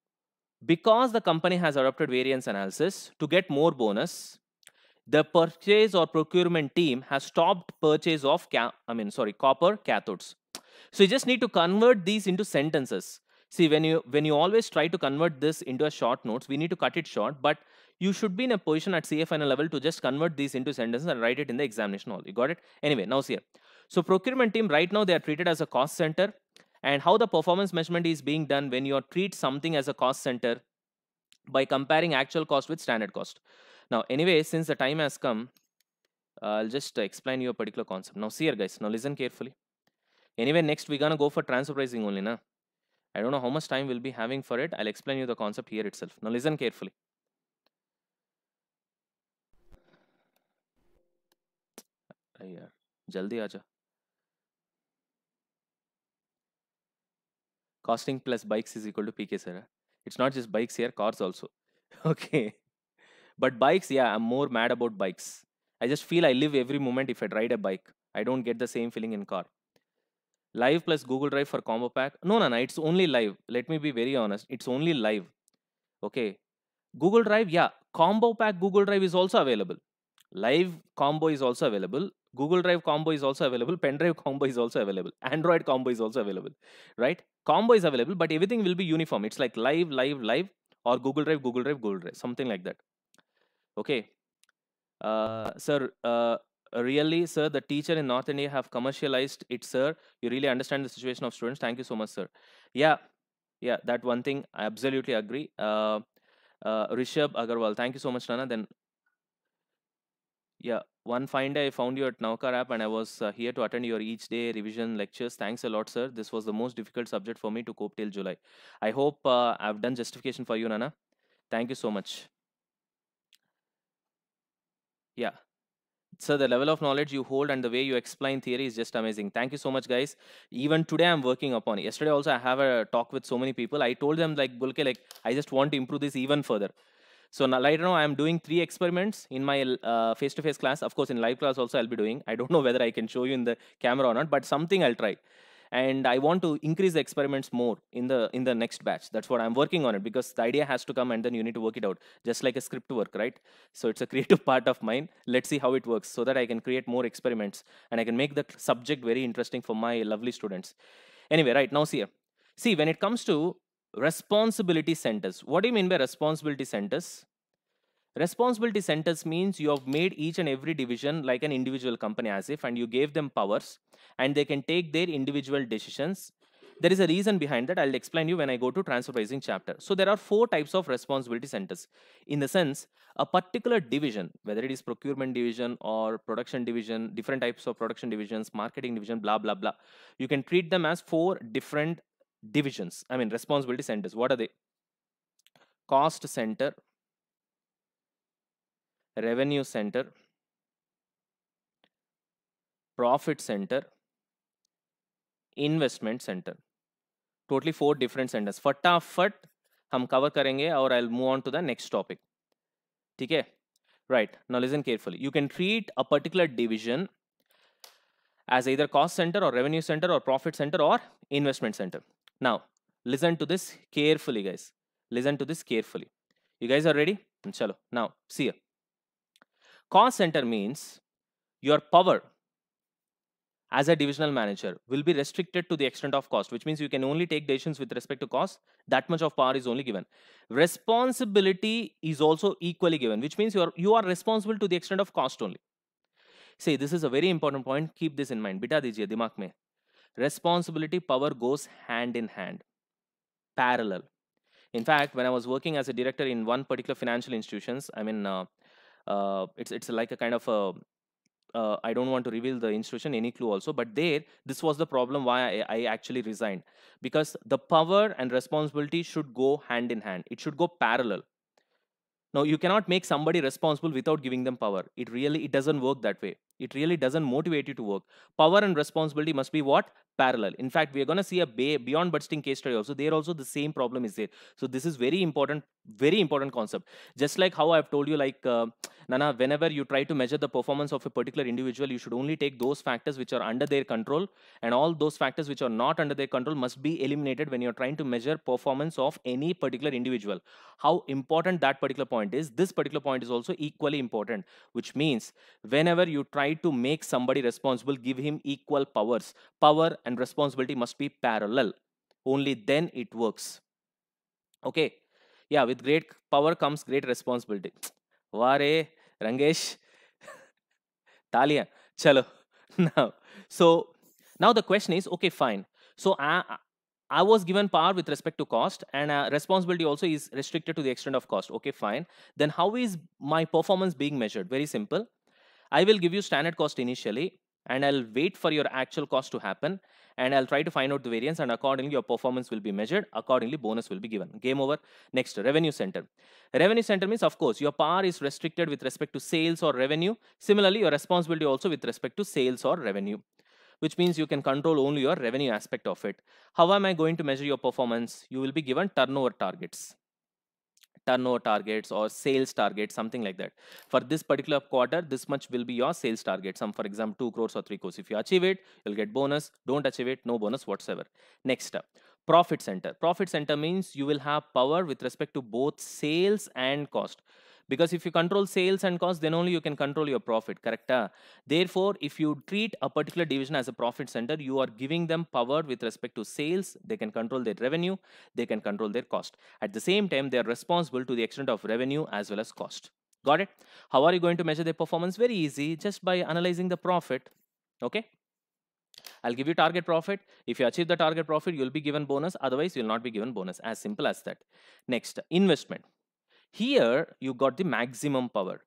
because the company has adopted variance analysis to get more bonus, the purchase or procurement team has stopped purchase of I mean sorry copper cathodes so you just need to convert these into sentences. See, when you when you always try to convert this into a short notes, we need to cut it short, but you should be in a position at CA final level to just convert these into sentences and write it in the examination hall. You got it? Anyway, now see here. So procurement team right now they are treated as a cost center and how the performance measurement is being done when you treat something as a cost center by comparing actual cost with standard cost. Now anyway, since the time has come, uh, I'll just explain you a particular concept. Now see here guys, now listen carefully. Anyway, next we're gonna go for transfer pricing only, na? I don't know how much time we'll be having for it. I'll explain you the concept here itself. Now listen carefully. jaldi aja. Costing plus bikes is equal to PK, sir. Eh? It's not just bikes here, cars also. [laughs] okay. But bikes, yeah, I'm more mad about bikes. I just feel I live every moment if I ride a bike. I don't get the same feeling in car live plus google drive for combo pack no no no it's only live let me be very honest it's only live okay google drive yeah combo pack google drive is also available live combo is also available google drive combo is also available pen drive [laughs] combo is also available android combo is also available right combo is available but everything will be uniform it's like live live live or google drive google drive google drive something like that okay uh, sir uh, uh, really, sir, the teacher in North India have commercialized it, sir. You really understand the situation of students. Thank you so much, sir. Yeah, yeah, that one thing I absolutely agree. Uh, uh, Rishabh Agarwal, thank you so much, Nana. Then, yeah, one fine day I found you at Naukar app and I was uh, here to attend your each day revision lectures. Thanks a lot, sir. This was the most difficult subject for me to cope till July. I hope uh, I've done justification for you, Nana. Thank you so much. Yeah so the level of knowledge you hold and the way you explain theory is just amazing thank you so much guys even today i'm working upon it. yesterday also i have a talk with so many people i told them like bulke like i just want to improve this even further so now, right now i'm doing three experiments in my face to face class of course in live class also i'll be doing i don't know whether i can show you in the camera or not but something i'll try and i want to increase the experiments more in the in the next batch that's what i'm working on it because the idea has to come and then you need to work it out just like a script work right so it's a [laughs] creative part of mine let's see how it works so that i can create more experiments and i can make the subject very interesting for my lovely students anyway right now see here. see when it comes to responsibility centers what do you mean by responsibility centers Responsibility centers means you have made each and every division like an individual company as if and you gave them powers and they can take their individual decisions. There is a reason behind that. I'll explain you when I go to transfer pricing chapter. So there are four types of responsibility centers. In the sense, a particular division, whether it is procurement division or production division, different types of production divisions, marketing division, blah, blah, blah. You can treat them as four different divisions. I mean, responsibility centers. What are they? Cost center, revenue center profit center investment centre totally four fatta, centres फटाफट cover cover करेंगे I'll move on to the next topic. Okay? Right. Now listen carefully. You can treat a particular division as either cost center or revenue center or profit center or investment center. Now, listen to this carefully, guys. Listen to this carefully. You guys are ready? Chalo. Now, see Cost center means your power as a divisional manager will be restricted to the extent of cost, which means you can only take decisions with respect to cost. That much of power is only given. Responsibility is also equally given, which means you are, you are responsible to the extent of cost only. See, this is a very important point. Keep this in mind. Bita dijiye, dimag mein. Responsibility, power goes hand in hand, parallel. In fact, when I was working as a director in one particular financial institutions, I mean, uh, uh, it's it's like a kind of a uh, I don't want to reveal the institution any clue also, but there, this was the problem why I, I, actually resigned because the power and responsibility should go hand in hand. It should go parallel. Now you cannot make somebody responsible without giving them power. It really it doesn't work that way. It really doesn't motivate you to work. Power and responsibility must be what? Parallel. In fact, we are going to see a beyond bursting case study also. There also the same problem is there. So this is very important, very important concept. Just like how I've told you, like uh, Nana, whenever you try to measure the performance of a particular individual, you should only take those factors which are under their control and all those factors which are not under their control must be eliminated when you're trying to measure performance of any particular individual. How important that particular point is, this particular point is also equally important, which means whenever you try try to make somebody responsible, give him equal powers. Power and responsibility must be parallel. Only then it works. Okay. Yeah, with great power comes great responsibility. Vare, [tsk] Rangesh, [laughs] Talia, chalo. [laughs] Now, so now the question is, okay, fine. So I, I was given power with respect to cost and uh, responsibility also is restricted to the extent of cost. Okay, fine. Then how is my performance being measured? Very simple. I will give you standard cost initially and I'll wait for your actual cost to happen and I'll try to find out the variance and accordingly your performance will be measured. Accordingly, bonus will be given. Game over. Next, revenue center. Revenue center means, of course, your power is restricted with respect to sales or revenue. Similarly, your responsibility also with respect to sales or revenue which means you can control only your revenue aspect of it. How am I going to measure your performance? You will be given turnover targets turnover targets or sales targets, something like that. For this particular quarter, this much will be your sales target. Some, for example, 2 crores or 3 crores. If you achieve it, you'll get bonus. Don't achieve it, no bonus whatsoever. Next up, profit center. Profit center means you will have power with respect to both sales and cost because if you control sales and cost then only you can control your profit correcta ah? therefore if you treat a particular division as a profit center you are giving them power with respect to sales they can control their revenue they can control their cost at the same time they are responsible to the extent of revenue as well as cost got it how are you going to measure their performance very easy just by analyzing the profit okay I'll give you target profit. If you achieve the target profit, you'll be given bonus. Otherwise, you'll not be given bonus. As simple as that. Next, investment. Here, you got the maximum power.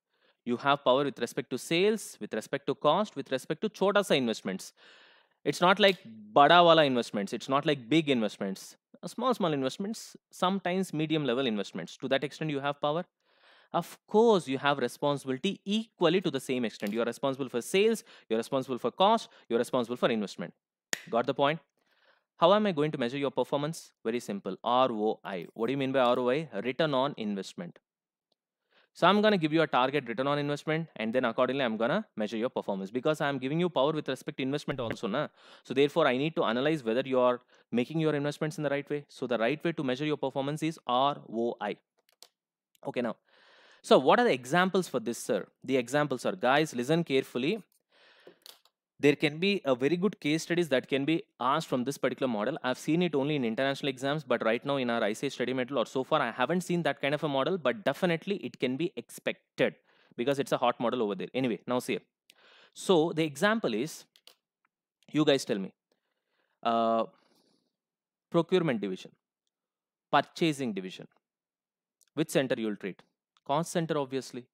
You have power with respect to sales, with respect to cost, with respect to chota sa investments. It's not like bada wala investments. It's not like big investments. Uh, small, small investments, sometimes medium level investments. To that extent, you have power of course you have responsibility equally to the same extent you are responsible for sales you're responsible for cost you're responsible for investment got the point how am I going to measure your performance? Very simple, ROI. What do you mean by ROI? Return on investment. So I'm going to give you a target return on investment and then accordingly I'm going to measure your performance because I'm giving you power with respect to investment also. Na? So therefore I need to analyze whether you're making your investments in the right way. So the right way to measure your performance is ROI. Okay now. So what are the examples for this sir? The examples are guys listen carefully there can be a very good case studies that can be asked from this particular model. I've seen it only in international exams, but right now in our ICA study metal or so far, I haven't seen that kind of a model, but definitely it can be expected because it's a hot model over there. Anyway, now see. So the example is, you guys tell me, uh, procurement division, purchasing division, which center you'll treat? Cost center, obviously.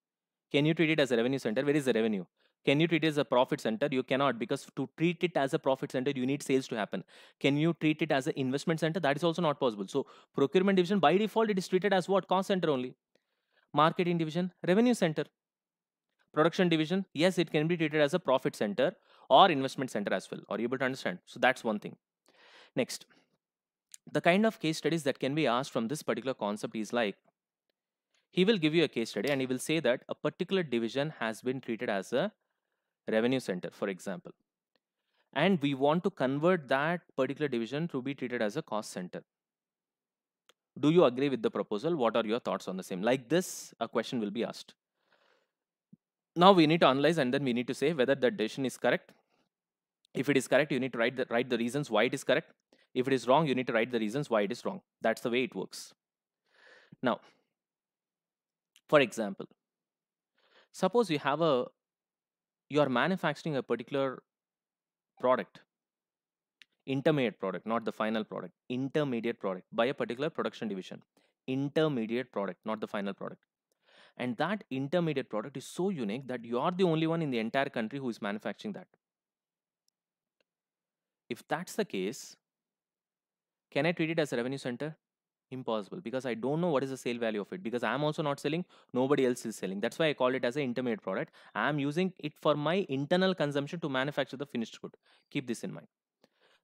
Can you treat it as a revenue center? Where is the revenue? Can you treat it as a profit center? You cannot because to treat it as a profit center, you need sales to happen. Can you treat it as an investment center? That is also not possible. So procurement division by default, it is treated as what? Cost center only. Marketing division, revenue center. Production division, yes, it can be treated as a profit center or investment center as well. Are you able to understand? So that's one thing. Next, the kind of case studies that can be asked from this particular concept is like he will give you a case study and he will say that a particular division has been treated as a revenue center, for example. And we want to convert that particular division to be treated as a cost center. Do you agree with the proposal? What are your thoughts on the same? Like this, a question will be asked. Now we need to analyze and then we need to say whether that decision is correct. If it is correct, you need to write the, write the reasons why it is correct. If it is wrong, you need to write the reasons why it is wrong. That's the way it works. Now, for example, suppose you have a you are manufacturing a particular product intermediate product not the final product intermediate product by a particular production division intermediate product not the final product and that intermediate product is so unique that you are the only one in the entire country who is manufacturing that if that's the case can i treat it as a revenue center impossible because i don't know what is the sale value of it because i'm also not selling nobody else is selling that's why i call it as an intermediate product i'm using it for my internal consumption to manufacture the finished good keep this in mind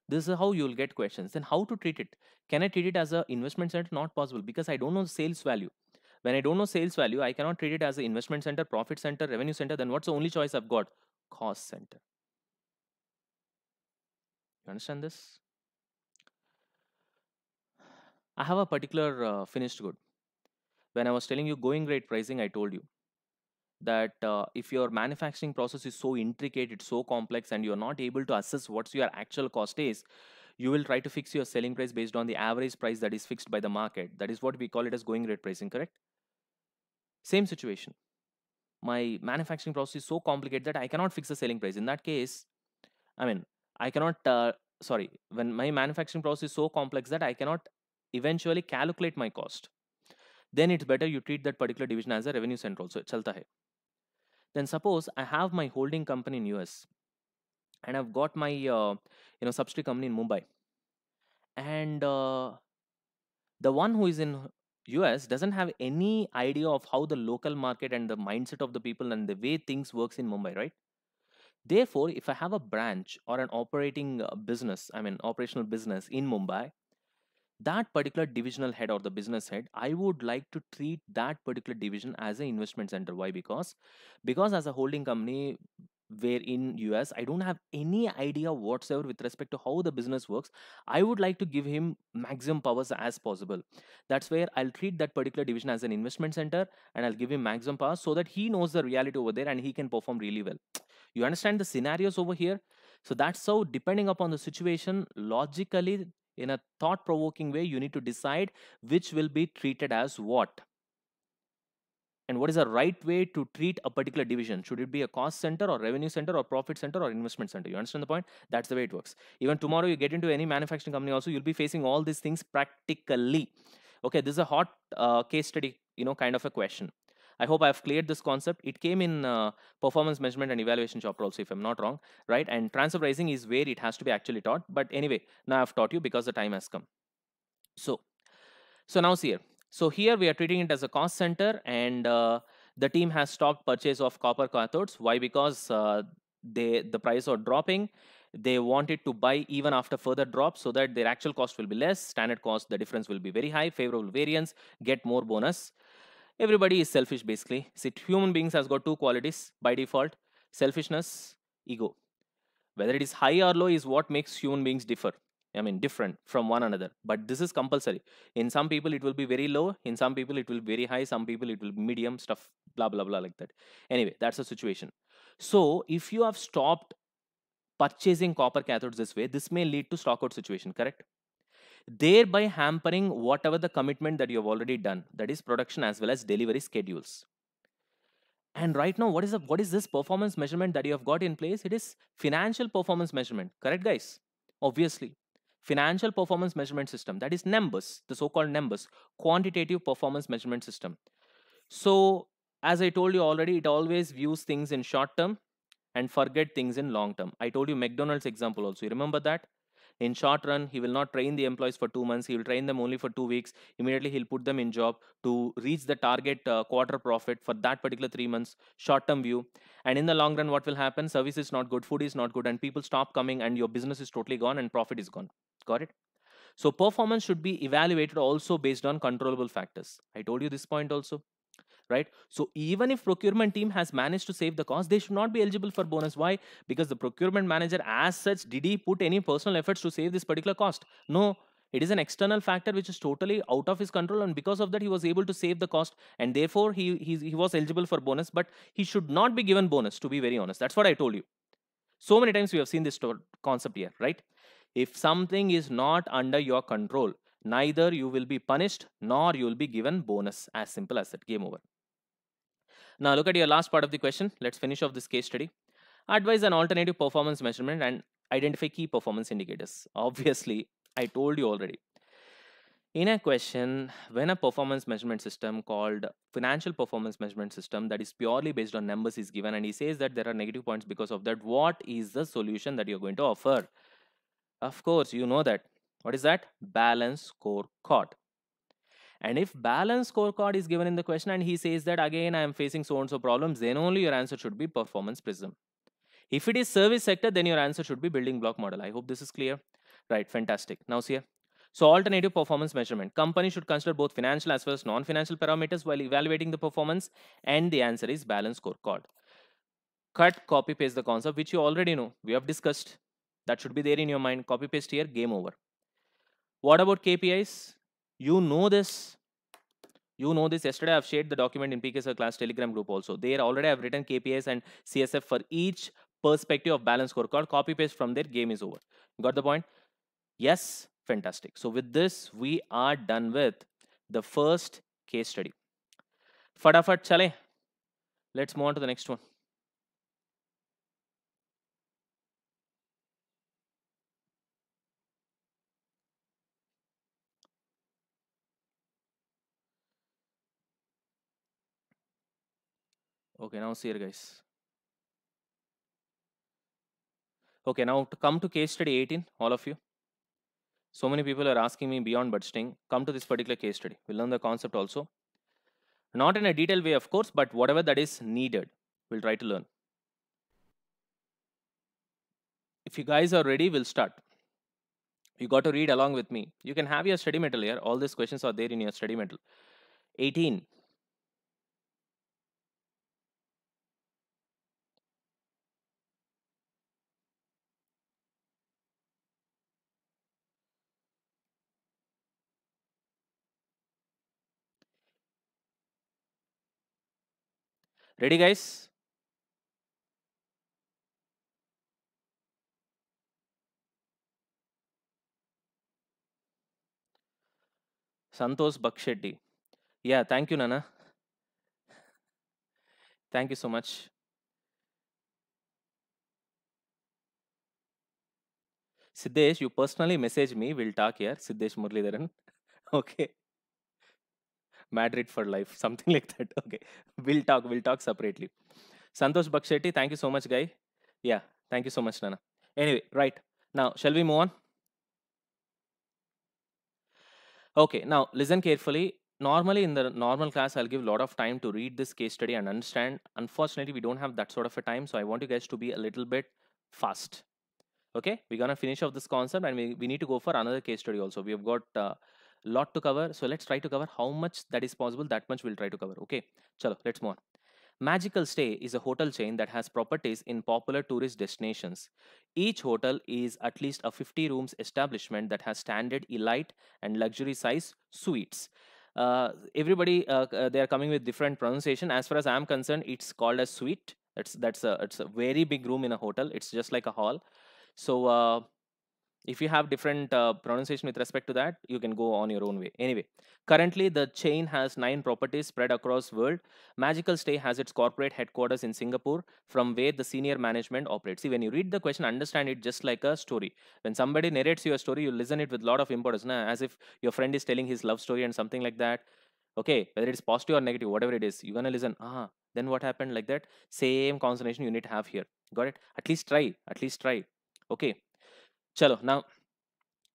this is how you'll get questions then how to treat it can i treat it as an investment center not possible because i don't know sales value when i don't know sales value i cannot treat it as an investment center profit center revenue center then what's the only choice i've got cost center you understand this I have a particular uh, finished good. When I was telling you going rate pricing, I told you that uh, if your manufacturing process is so intricate, it's so complex, and you're not able to assess what's your actual cost is, you will try to fix your selling price based on the average price that is fixed by the market. That is what we call it as going rate pricing, correct? Same situation. My manufacturing process is so complicated that I cannot fix the selling price. In that case, I mean, I cannot, uh, sorry, when my manufacturing process is so complex that I cannot eventually calculate my cost then it's better you treat that particular division as a revenue center also chalta hai then suppose i have my holding company in us and i've got my uh, you know subsidiary company in mumbai and uh, the one who is in us doesn't have any idea of how the local market and the mindset of the people and the way things works in mumbai right therefore if i have a branch or an operating uh, business i mean operational business in mumbai that particular divisional head or the business head i would like to treat that particular division as an investment center why because because as a holding company where in us i don't have any idea whatsoever with respect to how the business works i would like to give him maximum powers as possible that's where i'll treat that particular division as an investment center and i'll give him maximum power so that he knows the reality over there and he can perform really well you understand the scenarios over here so that's how depending upon the situation logically in a thought provoking way you need to decide which will be treated as what and what is the right way to treat a particular division should it be a cost center or revenue center or profit center or investment center you understand the point that's the way it works even tomorrow you get into any manufacturing company also you'll be facing all these things practically okay this is a hot uh, case study you know kind of a question I hope I've cleared this concept. It came in uh, performance measurement and evaluation chapter also, if I'm not wrong, right? And transfer pricing is where it has to be actually taught. But anyway, now I've taught you because the time has come. So, so now see here. So here we are treating it as a cost center and uh, the team has stopped purchase of copper cathodes. Why? Because uh, they the price are dropping they wanted to buy even after further drop so that their actual cost will be less standard cost the difference will be very high favorable variance get more bonus everybody is selfish basically. See, human beings has got two qualities by default, selfishness, ego. Whether it is high or low is what makes human beings differ. I mean, different from one another. But this is compulsory. In some people, it will be very low. In some people, it will be very high. Some people, it will be medium stuff, blah, blah, blah, like that. Anyway, that's the situation. So if you have stopped purchasing copper cathodes this way, this may lead to stockout situation, correct? thereby hampering whatever the commitment that you have already done, that is production as well as delivery schedules. And right now, what is, the, what is this performance measurement that you have got in place? It is financial performance measurement, correct guys? Obviously. Financial performance measurement system, that is numbers, the so-called numbers, quantitative performance measurement system. So as I told you already, it always views things in short term and forget things in long term. I told you McDonald's example also. You remember that? in short run he will not train the employees for 2 months he will train them only for 2 weeks immediately he'll put them in job to reach the target uh, quarter profit for that particular 3 months short term view and in the long run what will happen service is not good food is not good and people stop coming and your business is totally gone and profit is gone got it so performance should be evaluated also based on controllable factors i told you this point also right? So even if procurement team has managed to save the cost, they should not be eligible for bonus. Why? Because the procurement manager as such, did he put any personal efforts to save this particular cost? No. It is an external factor which is totally out of his control and because of that he was able to save the cost and therefore he, he, he was eligible for bonus but he should not be given bonus to be very honest. That's what I told you. So many times we have seen this concept here, right? If something is not under your control, neither you will be punished nor you will be given bonus. As simple as that. Game over. Now look at your last part of the question. Let's finish off this case study. Advise an alternative performance measurement and identify key performance indicators. [laughs] Obviously, I told you already. In a question, when a performance measurement system called financial performance measurement system that is purely based on numbers is given and he says that there are negative points because of that, what is the solution that you're going to offer? Of course, you know that. What is that? Balance scorecard. And if balance scorecard is given in the question and he says that again I am facing so and so problems, then only your answer should be performance prism. If it is service sector, then your answer should be building block model. I hope this is clear. Right, fantastic. Now see here. So alternative performance measurement. Company should consider both financial as well as non-financial parameters while evaluating the performance and the answer is balance scorecard. Cut, copy, paste the concept which you already know. We have discussed. That should be there in your mind. Copy, paste here, game over. What about KPIs? You know this. You know this. Yesterday, I've shared the document in PKSR class Telegram group also. There already I've written KPIs and CSF for each perspective of balance scorecard. Copy paste from there. Game is over. Got the point? Yes. Fantastic. So with this, we are done with the first case study. Fatafat chale. Let's move on to the next one. okay now see here guys okay now to come to case study 18 all of you so many people are asking me beyond budgeting come to this particular case study we'll learn the concept also not in a detailed way of course but whatever that is needed we'll try to learn if you guys are ready we'll start you got to read along with me you can have your study material here all these questions are there in your study material 18 Ready guys? Santosh Bakshetty. Yeah, thank you, Nana. Thank you so much. Siddesh, you personally message me. We'll talk here. Siddesh Murlidharan. [laughs] okay. Madrid for life, [laughs] something like that. Okay, we'll talk. We'll talk separately. Santosh Bakshetti, thank you so much, guy. Yeah, thank you so much, Nana. Anyway, right now, shall we move on? Okay, now listen carefully. Normally, in the normal class, I'll give a lot of time to read this case study and understand. Unfortunately, we don't have that sort of a time, so I want you guys to be a little bit fast. Okay, we're gonna finish off this concept, and we, we need to go for another case study also. We have got uh, lot to cover so let's try to cover how much that is possible that much we'll try to cover okay chalo let's move on magical stay is a hotel chain that has properties in popular tourist destinations each hotel is at least a 50 rooms establishment that has standard elite and luxury size suites uh, everybody uh, uh they are coming with different pronunciation as far as i am concerned it's called a suite that's that's a it's a very big room in a hotel it's just like a hall so uh, if you have different uh, pronunciation with respect to that you can go on your own way anyway currently the chain has nine properties spread across world magical stay has its corporate headquarters in singapore from where the senior management operates see when you read the question understand it just like a story when somebody narrates you a story you listen it with a lot of importance na? as if your friend is telling his love story and something like that okay whether it's positive or negative whatever it is you're gonna listen ah then what happened like that same concentration you need to have here got it at least try at least try okay Chalo, now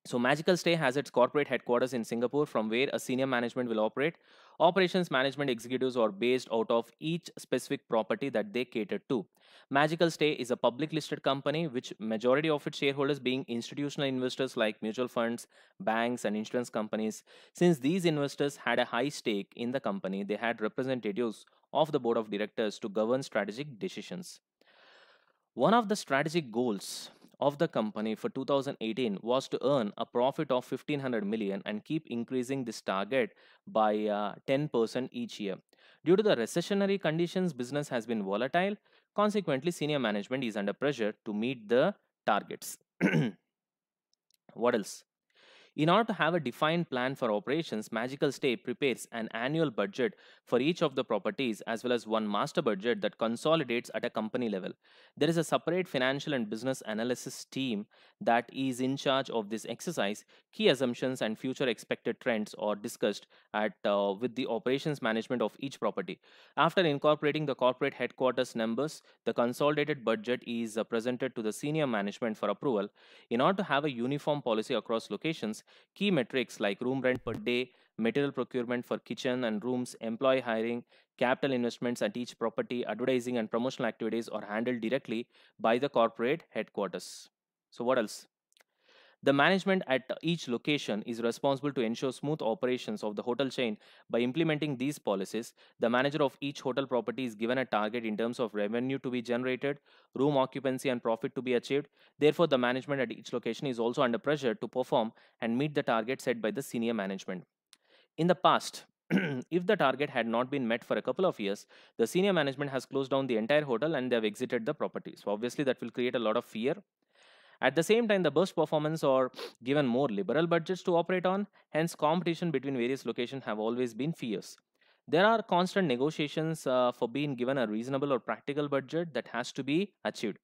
so Magical Stay has its corporate headquarters in Singapore from where a senior management will operate. Operations management executives are based out of each specific property that they cater to. Magical Stay is a public listed company which majority of its shareholders being institutional investors like mutual funds, banks and insurance companies. Since these investors had a high stake in the company, they had representatives of the board of directors to govern strategic decisions. One of the strategic goals of the company for 2018 was to earn a profit of 1500 million and keep increasing this target by 10% uh, each year. Due to the recessionary conditions, business has been volatile. Consequently, senior management is under pressure to meet the targets. [clears throat] what else? In order to have a defined plan for operations, Magical Stay prepares an annual budget for each of the properties as well as one master budget that consolidates at a company level. There is a separate financial and business analysis team that is in charge of this exercise. Key assumptions and future expected trends are discussed at uh, with the operations management of each property. After incorporating the corporate headquarters numbers, the consolidated budget is uh, presented to the senior management for approval. In order to have a uniform policy across locations, Key metrics like room rent per day, material procurement for kitchen and rooms, employee hiring, capital investments at each property, advertising and promotional activities are handled directly by the corporate headquarters. So what else? The management at each location is responsible to ensure smooth operations of the hotel chain. By implementing these policies, the manager of each hotel property is given a target in terms of revenue to be generated, room occupancy, and profit to be achieved. Therefore, the management at each location is also under pressure to perform and meet the target set by the senior management. In the past, [clears throat] if the target had not been met for a couple of years, the senior management has closed down the entire hotel and they have exited the property. So, obviously, that will create a lot of fear at the same time, the bus performance are given more liberal budgets to operate on, hence competition between various locations have always been fierce. There are constant negotiations uh, for being given a reasonable or practical budget that has to be achieved.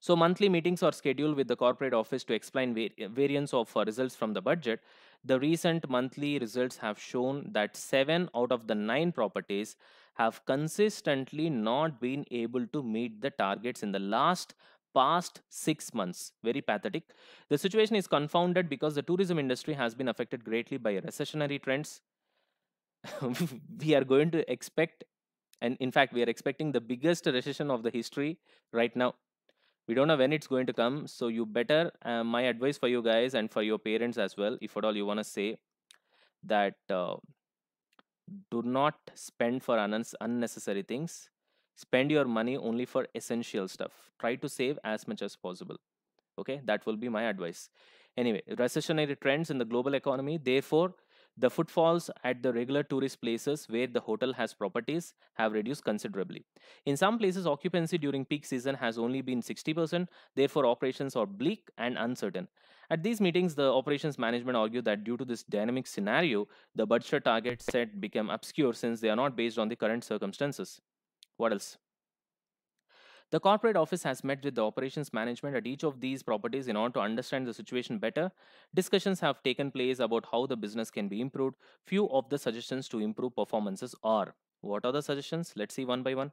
So monthly meetings are scheduled with the corporate office to explain var variance of uh, results from the budget. The recent monthly results have shown that 7 out of the 9 properties have consistently not been able to meet the targets in the last past six months. Very pathetic. The situation is confounded because the tourism industry has been affected greatly by recessionary trends. [laughs] we are going to expect, and in fact, we are expecting the biggest recession of the history right now. We don't know when it's going to come, so you better. Uh, my advice for you guys and for your parents as well, if at all you want to say that uh, do not spend for un- unnecessary things spend your money only for essential stuff try to save as much as possible okay that will be my advice anyway recessionary trends in the global economy therefore the footfalls at the regular tourist places where the hotel has properties have reduced considerably. In some places, occupancy during peak season has only been 60%, therefore, operations are bleak and uncertain. At these meetings, the operations management argued that due to this dynamic scenario, the budget target set become obscure since they are not based on the current circumstances. What else? The corporate office has met with the operations management at each of these properties in order to understand the situation better. Discussions have taken place about how the business can be improved. Few of the suggestions to improve performances are what are the suggestions? Let's see one by one.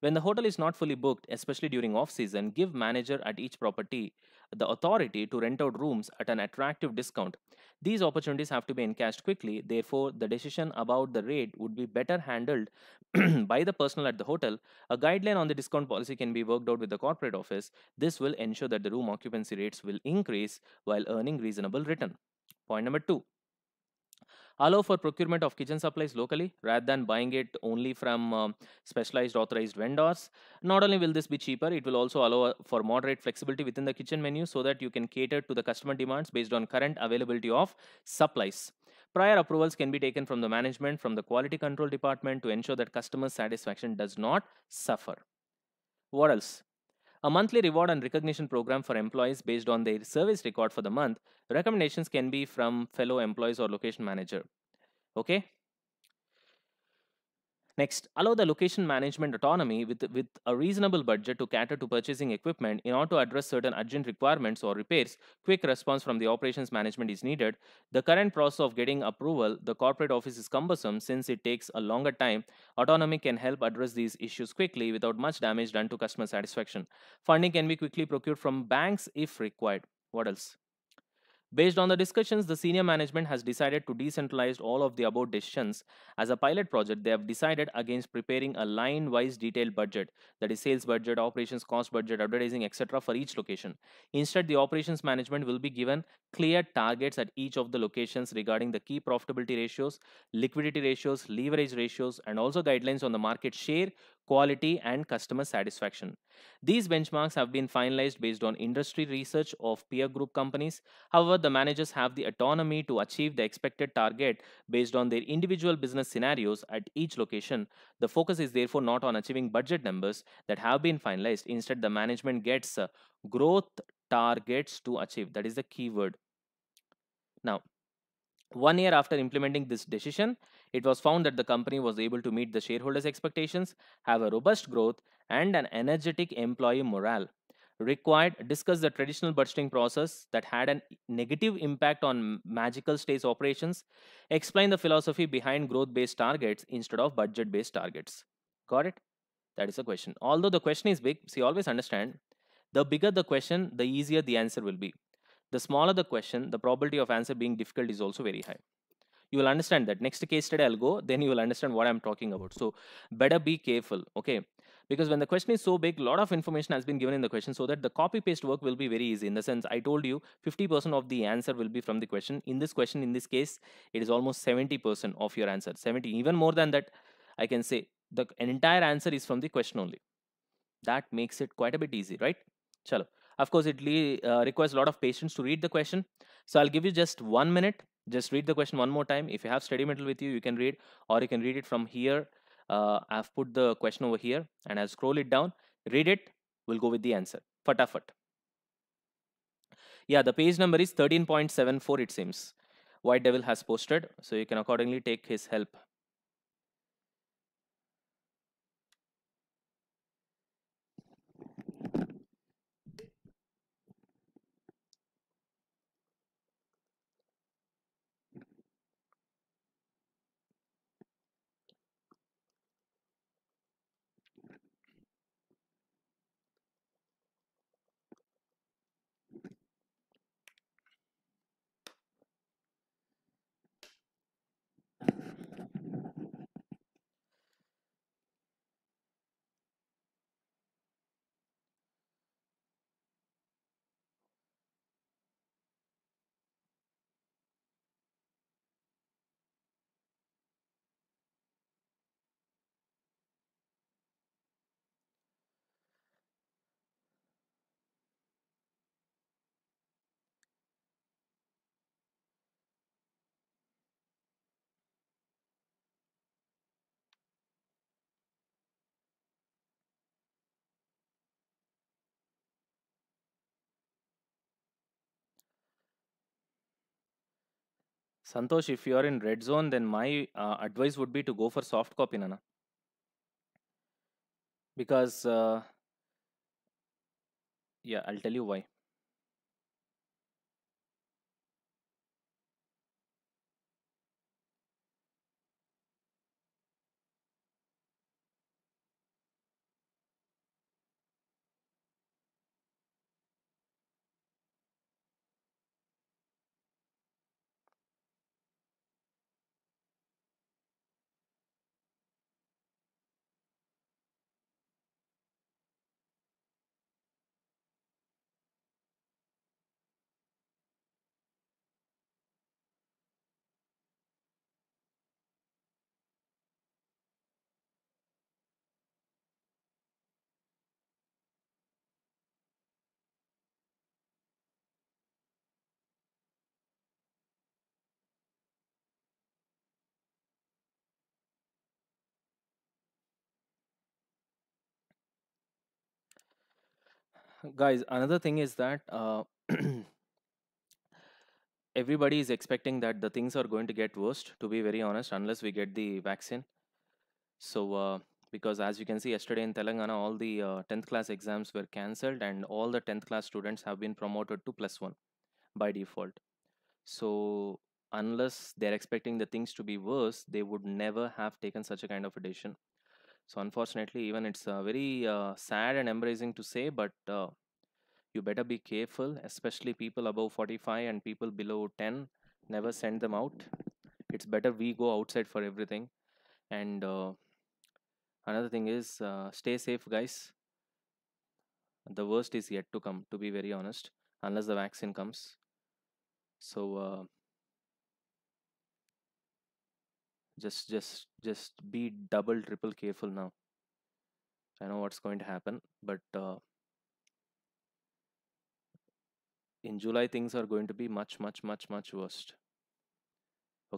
When the hotel is not fully booked, especially during off season, give manager at each property the authority to rent out rooms at an attractive discount. These opportunities have to be encashed quickly, therefore, the decision about the rate would be better handled [clears throat] by the personnel at the hotel. A guideline on the discount policy can be worked out with the corporate office. This will ensure that the room occupancy rates will increase while earning reasonable return. Point number two allow for procurement of kitchen supplies locally rather than buying it only from um, specialized authorized vendors. Not only will this be cheaper, it will also allow uh, for moderate flexibility within the kitchen menu so that you can cater to the customer demands based on current availability of supplies. Prior approvals can be taken from the management, from the quality control department to ensure that customer satisfaction does not suffer. What else? a monthly reward and recognition program for employees based on their service record for the month. Recommendations can be from fellow employees or location manager. Okay, Next, allow the location management autonomy with, with a reasonable budget to cater to purchasing equipment in order to address certain urgent requirements or repairs. Quick response from the operations management is needed. The current process of getting approval, the corporate office is cumbersome since it takes a longer time. Autonomy can help address these issues quickly without much damage done to customer satisfaction. Funding can be quickly procured from banks if required. What else? Based on the discussions, the senior management has decided to decentralize all of the above decisions. As a pilot project, they have decided against preparing a line-wise detailed budget, that is sales budget, operations cost budget, advertising, etc. for each location. Instead, the operations management will be given clear targets at each of the locations regarding the key profitability ratios, liquidity ratios, leverage ratios, and also guidelines on the market share, quality, and customer satisfaction. These benchmarks have been finalized based on industry research of peer group companies. However, the managers have the autonomy to achieve the expected target based on their individual business scenarios at each location. The focus is therefore not on achieving budget numbers that have been finalized. Instead, the management gets uh, growth targets to achieve. That is the keyword. Now, one year after implementing this decision, it was found that the company was able to meet the shareholders' expectations, have a robust growth, and an energetic employee morale. Required discuss the traditional budgeting process that had a negative impact on magical state's operations. Explain the philosophy behind growth based targets instead of budget based targets. Got it? That is the question. Although the question is big, see, always understand the bigger the question, the easier the answer will be. The smaller the question, the probability of answer being difficult is also very high. You will understand that. Next case study I'll go, then you will understand what I'm talking about. So better be careful, okay? Because when the question is so big, a lot of information has been given in the question so that the copy paste work will be very easy. In the sense, I told you 50% of the answer will be from the question. In this question, in this case, it is almost 70% of your answer. 70, even more than that, I can say the entire answer is from the question only. That makes it quite a bit easy, right? Chalo. Of course, it uh, requires a lot of patience to read the question. So I'll give you just one minute. Just read the question one more time. If you have study material with you, you can read or you can read it from here. Uh, I've put the question over here and i scroll it down. Read it. We'll go with the answer. Fatafat. Yeah, the page number is 13.74 it seems. White Devil has posted. So you can accordingly take his help. Santosh, if you are in red zone, then my uh, advice would be to go for soft copy, Nana. Because, uh, yeah, I'll tell you why. guys another thing is that uh, [clears throat] everybody is expecting that the things are going to get worse to be very honest unless we get the vaccine so uh, because as you can see yesterday in telangana all the 10th uh, class exams were cancelled and all the 10th class students have been promoted to plus one by default so unless they're expecting the things to be worse they would never have taken such a kind of a decision so unfortunately, even it's uh, very uh, sad and embarrassing to say, but uh, you better be careful, especially people above 45 and people below 10. Never send them out. It's better we go outside for everything. And uh, another thing is uh, stay safe, guys. The worst is yet to come, to be very honest, unless the vaccine comes. So uh, just just just be double triple careful now i know what's going to happen but uh, in july things are going to be much much much much worst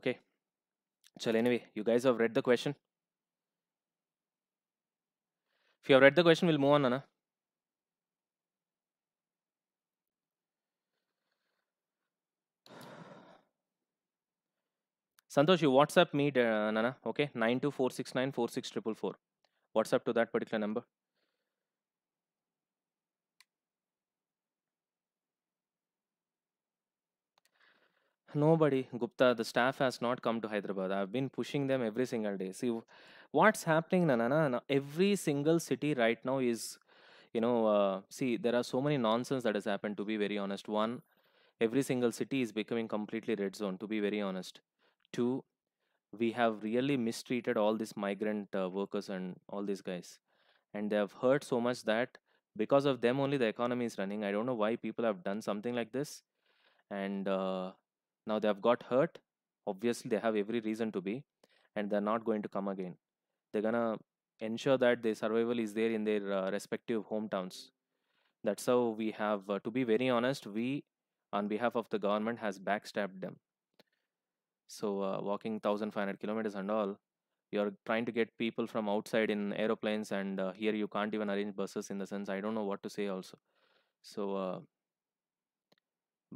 okay so anyway you guys have read the question if you have read the question we'll move on anna Santosh, you WhatsApp me, uh, Nana, okay? 924694644. WhatsApp to that particular number. Nobody, Gupta, the staff has not come to Hyderabad. I've been pushing them every single day. See, what's happening, Nana? Nana every single city right now is, you know, uh, see, there are so many nonsense that has happened, to be very honest. One, every single city is becoming completely red zone, to be very honest two we have really mistreated all these migrant uh, workers and all these guys and they have hurt so much that because of them only the economy is running i don't know why people have done something like this and uh, now they have got hurt obviously they have every reason to be and they're not going to come again they're gonna ensure that their survival is there in their uh, respective hometowns that's how we have uh, to be very honest we on behalf of the government has backstabbed them so uh, walking 1,500 kilometers and all, you're trying to get people from outside in aeroplanes, and uh, here you can't even arrange buses in the sense I don't know what to say also. So, uh,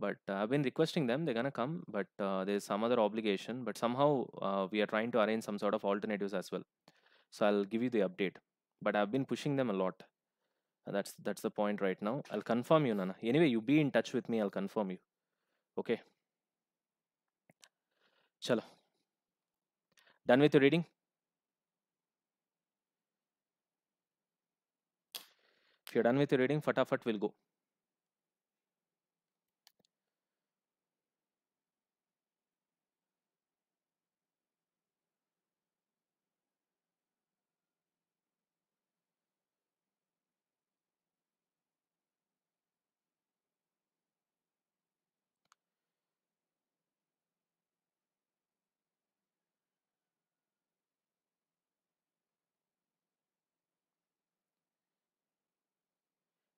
but uh, I've been requesting them, they're gonna come, but uh, there's some other obligation, but somehow uh, we are trying to arrange some sort of alternatives as well. So, I'll give you the update, but I've been pushing them a lot. That's that's the point right now. I'll confirm you, Nana. Anyway, you be in touch with me. I'll confirm you. Okay. चलो done with reading done with reading फटाफट will go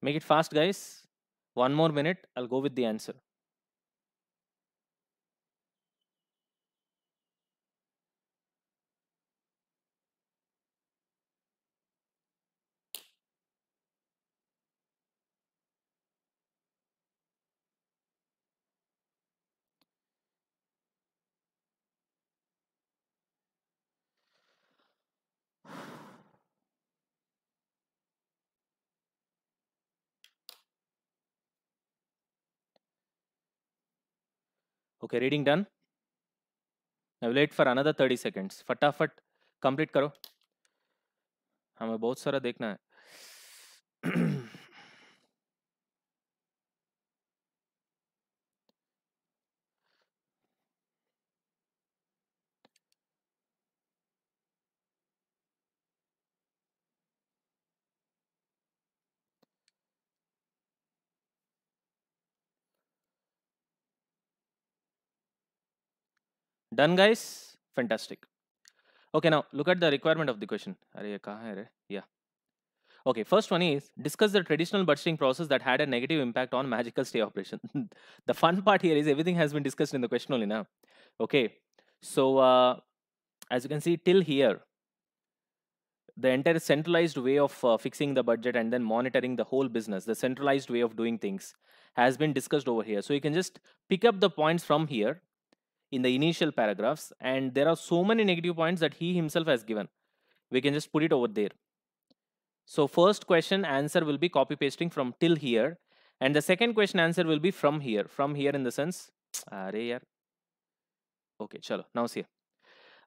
Make it fast, guys. One more minute. I'll go with the answer. okay reading done now wait for another 30 seconds फटाफट complete करो हमें बहुत सारा देखना है Done guys? Fantastic. Okay, now look at the requirement of the question. Yeah. Okay, first one is discuss the traditional budgeting process that had a negative impact on magical stay operation. [laughs] the fun part here is everything has been discussed in the question only now. Okay, so uh, as you can see till here, the entire centralized way of uh, fixing the budget and then monitoring the whole business, the centralized way of doing things has been discussed over here. So you can just pick up the points from here in the initial paragraphs and there are so many negative points that he himself has given. We can just put it over there. So first question answer will be copy pasting from till here and the second question answer will be from here. From here in the sense, [tsk] are yaar. okay, chalo, now see.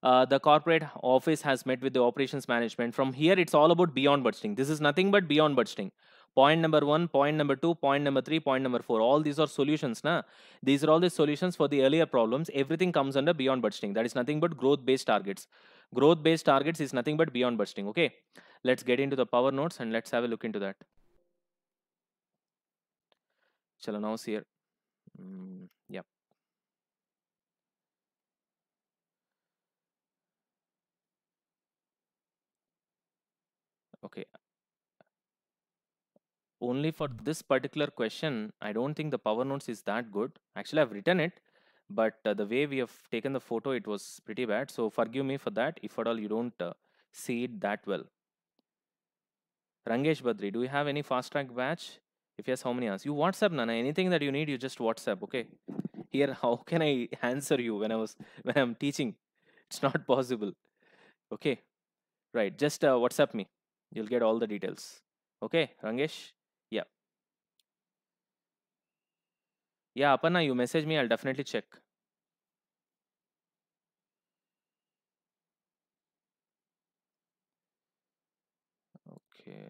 Uh, the corporate office has met with the operations management. From here, it's all about beyond budgeting. This is nothing but beyond budgeting point number one, point number two, point number three, point number four. All these are solutions. Na? These are all the solutions for the earlier problems. Everything comes under beyond budgeting. That is nothing but growth based targets. Growth based targets is nothing but beyond budgeting. Okay. Let's get into the power notes and let's have a look into that. Chalo, now see here. Mm, yep. okay only for this particular question, I don't think the power notes is that good. Actually, I've written it, but uh, the way we have taken the photo, it was pretty bad. So forgive me for that if at all you don't uh, see it that well. Rangesh Badri, do we have any fast track batch? If yes, how many hours? You WhatsApp, Nana. Anything that you need, you just WhatsApp, okay? Here, [laughs] how can I answer you when I was when I'm teaching? It's not [laughs] possible. Okay, right? Just uh, WhatsApp me. You'll get all the details. Okay, Rangesh. या अपना you message me I definitely check okay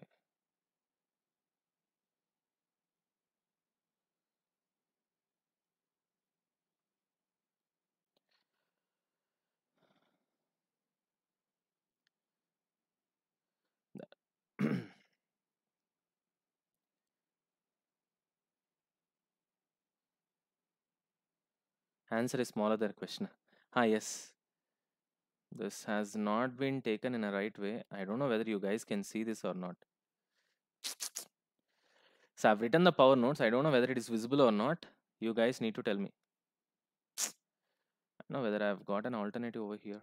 answer is smaller than questioner. Ah, yes. This has not been taken in a right way. I don't know whether you guys can see this or not. So I've written the power notes. I don't know whether it is visible or not. You guys need to tell me. I don't know whether I've got an alternative over here.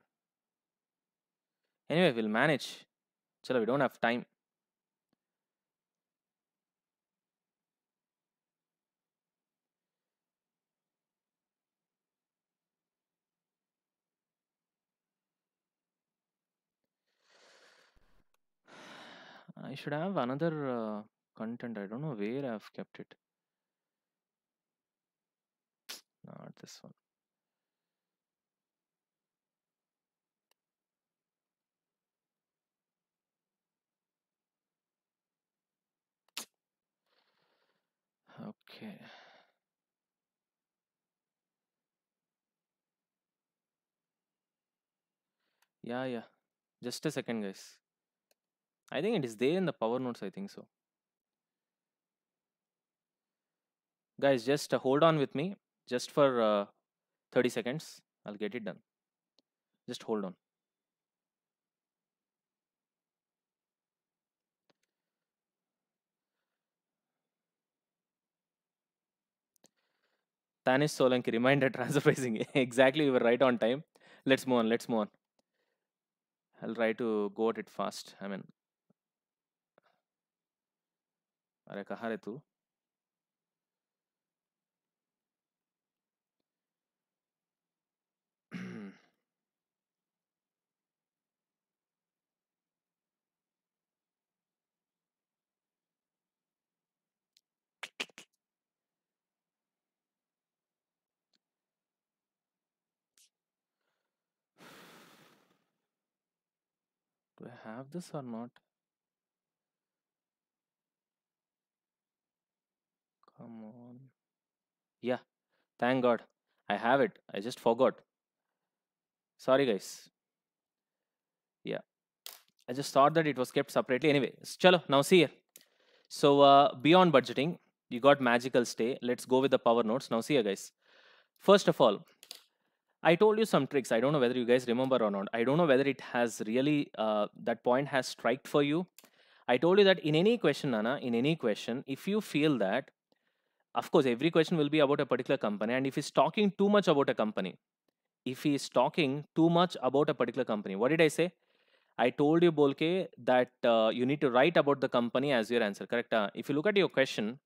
Anyway, we'll manage. Chala, we don't have time. I uh, should have another uh, content. I don't know where I've kept it. [sniffs] Not this one. Okay. Yeah, yeah. Just a second, guys. I think it is there in the power notes, I think so. Guys, just uh, hold on with me just for uh, 30 seconds. I'll get it done. Just hold on. Tanish Solanki, reminder [laughs] transfer pricing. exactly, we were right on time. Let's move on. Let's move on. I'll try to go at it fast. I mean, reka hare tu Do I have this or not? Come on. Yeah. Thank God. I have it. I just forgot. Sorry, guys. Yeah. I just thought that it was kept separately. Anyway, chalo, now see here. So uh, beyond budgeting, you got magical stay. Let's go with the power notes. Now see here, guys. First of all, I told you some tricks. I don't know whether you guys remember or not. I don't know whether it has really, uh, that point has striked for you. I told you that in any question, Nana, in any question, if you feel that of course, every question will be about a particular company. And if he's talking too much about a company, if he is talking too much about a particular company, what did I say? I told you, Bolke, that uh, you need to write about the company as your answer, correct? Uh, if you look at your question,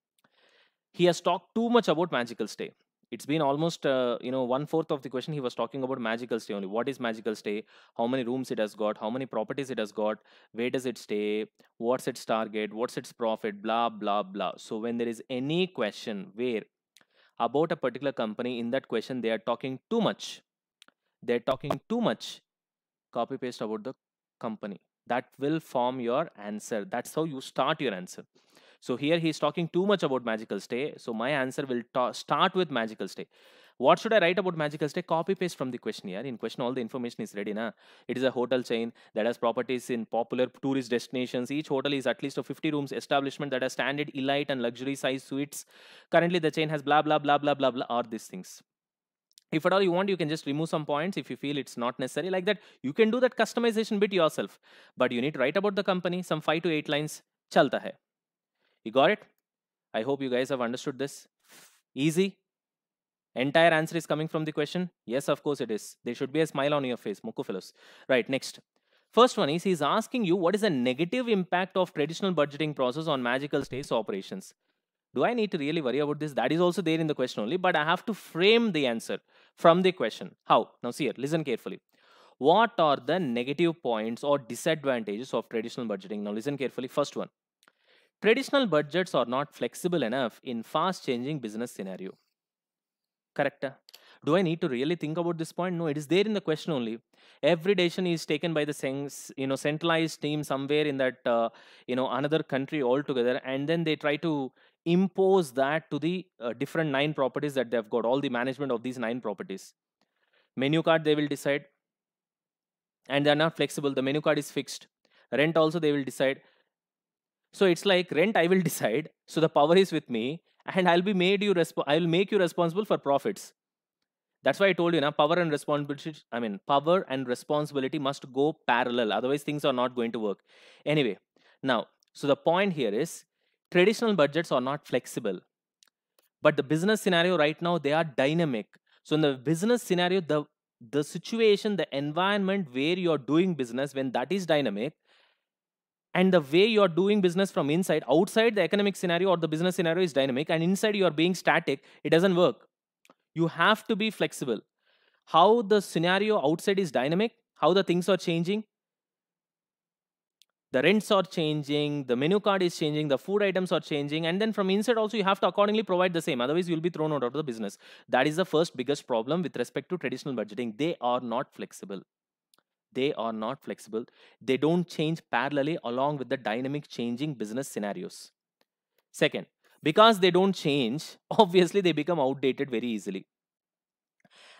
he has talked too much about Magical Stay it's been almost uh, you know one fourth of the question he was talking about magical stay only what is magical stay how many rooms it has got how many properties it has got where does it stay what's its target what's its profit blah blah blah so when there is any question where about a particular company in that question they are talking too much they're talking too much copy paste about the company that will form your answer that's how you start your answer so here he is talking too much about magical stay. So my answer will start with magical stay. What should I write about magical stay? Copy paste from the questionnaire. In question, all the information is ready. Na? It is a hotel chain that has properties in popular tourist destinations. Each hotel is at least a 50 rooms establishment that has standard elite and luxury size suites. Currently, the chain has blah, blah, blah, blah, blah, blah, are these things if at all you want you can just remove some points if you feel it's not necessary like that you can do that customization bit yourself but you need to write about the company some 5 to 8 lines chalta hai you got it? I hope you guys have understood this. Easy. Entire answer is coming from the question. Yes, of course it is. There should be a smile on your face, Moko fellows. Right, next. First one is he's asking you what is the negative impact of traditional budgeting process on magical states operations. Do I need to really worry about this? That is also there in the question only, but I have to frame the answer from the question. How? Now see here, listen carefully. What are the negative points or disadvantages of traditional budgeting? Now listen carefully. First one, Traditional budgets are not flexible enough in fast changing business scenario. Correct? Do I need to really think about this point? No, it is there in the question only. Every decision is taken by the you know centralized team somewhere in that uh, you know another country altogether, and then they try to impose that to the uh, different nine properties that they have got. All the management of these nine properties, menu card they will decide, and they are not flexible. The menu card is fixed. Rent also they will decide so it's like rent I will decide. So the power is with me and I'll be made you resp- I'll make you responsible for profits. That's why I told you now power and responsibility I mean power and responsibility must go parallel otherwise things are not going to work. Anyway, now so the point here is traditional budgets are not flexible. But the business scenario right now they are dynamic. So in the business scenario the the situation the environment where you are doing business when that is dynamic and the way you are doing business from inside outside the economic scenario or the business scenario is dynamic and inside you are being static it doesn't work you have to be flexible how the scenario outside is dynamic how the things are changing the rents are changing the menu card is changing the food items are changing and then from inside also you have to accordingly provide the same otherwise you'll be thrown out of the business that is the first biggest problem with respect to traditional budgeting they are not flexible they are not flexible. They don't change parallelly along with the dynamic changing business scenarios. Second, because they don't change, [laughs] obviously they become outdated very easily.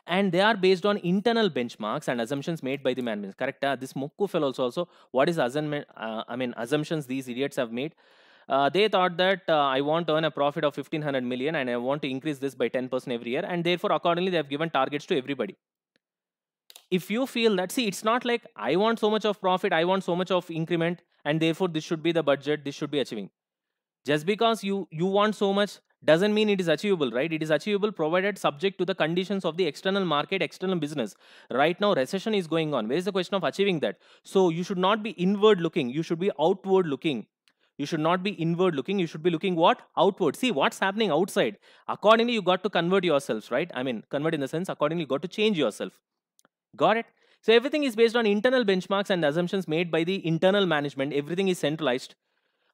And they are based on internal benchmarks and assumptions made by the management. Correct? Uh, this Mokku fellow also, also, what is assum- uh, I mean assumptions these idiots have made? Uh, they thought that uh, I want to earn a profit of 1500 million and I want to increase this by 10% every year and therefore accordingly they have given targets to everybody if you feel that see it's not like i want so much of profit i want so much of increment and therefore this should be the budget this should be achieving just because you you want so much doesn't mean it is achievable right it is achievable provided subject to the conditions of the external market external business right now recession is going on where is the question of achieving that so you should not be inward looking you should be outward looking you should not be inward looking you should be looking what outward see what's happening outside accordingly you got to convert yourselves right i mean convert in the sense accordingly you got to change yourself Got it? So everything is based on internal benchmarks and assumptions made by the internal management. Everything is centralized.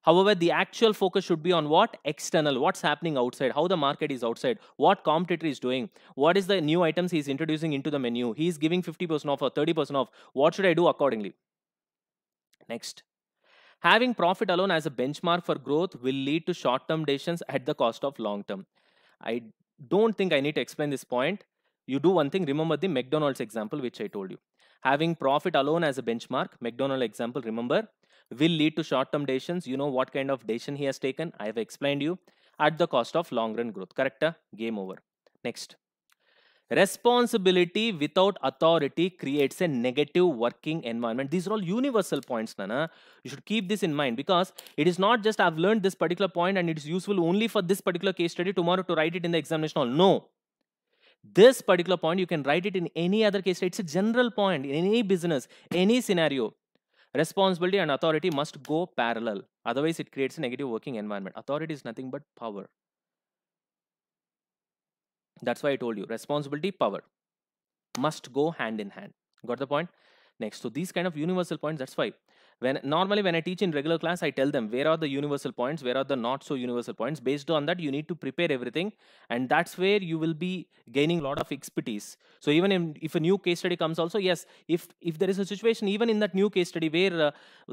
However, the actual focus should be on what? External. What's happening outside? How the market is outside? What competitor is doing? What is the new items he's introducing into the menu? He's giving 50% off or 30% off. What should I do accordingly? Next. Having profit alone as a benchmark for growth will lead to short term decisions at the cost of long term. I don't think I need to explain this point you do one thing, remember the McDonald's example which I told you. Having profit alone as a benchmark, McDonald example, remember, will lead to short-term decisions. You know what kind of decision he has taken. I have explained you at the cost of long-run growth. Correcta? Uh? Game over. Next. Responsibility without authority creates a negative working environment. These are all universal points, Nana. You should keep this in mind because it is not just I've learned this particular point and it is useful only for this particular case study tomorrow to write it in the examination hall. No. This particular point, you can write it in any other case. It's a general point in any business, any scenario. Responsibility and authority must go parallel. Otherwise, it creates a negative working environment. Authority is nothing but power. That's why I told you responsibility, power must go hand in hand. Got the point? Next, so these kind of universal points, that's why when normally when i teach in regular class i tell them where are the universal points where are the not so universal points based on that you need to prepare everything and that's where you will be gaining a lot of expertise so even in, if a new case study comes also yes if if there is a situation even in that new case study where uh,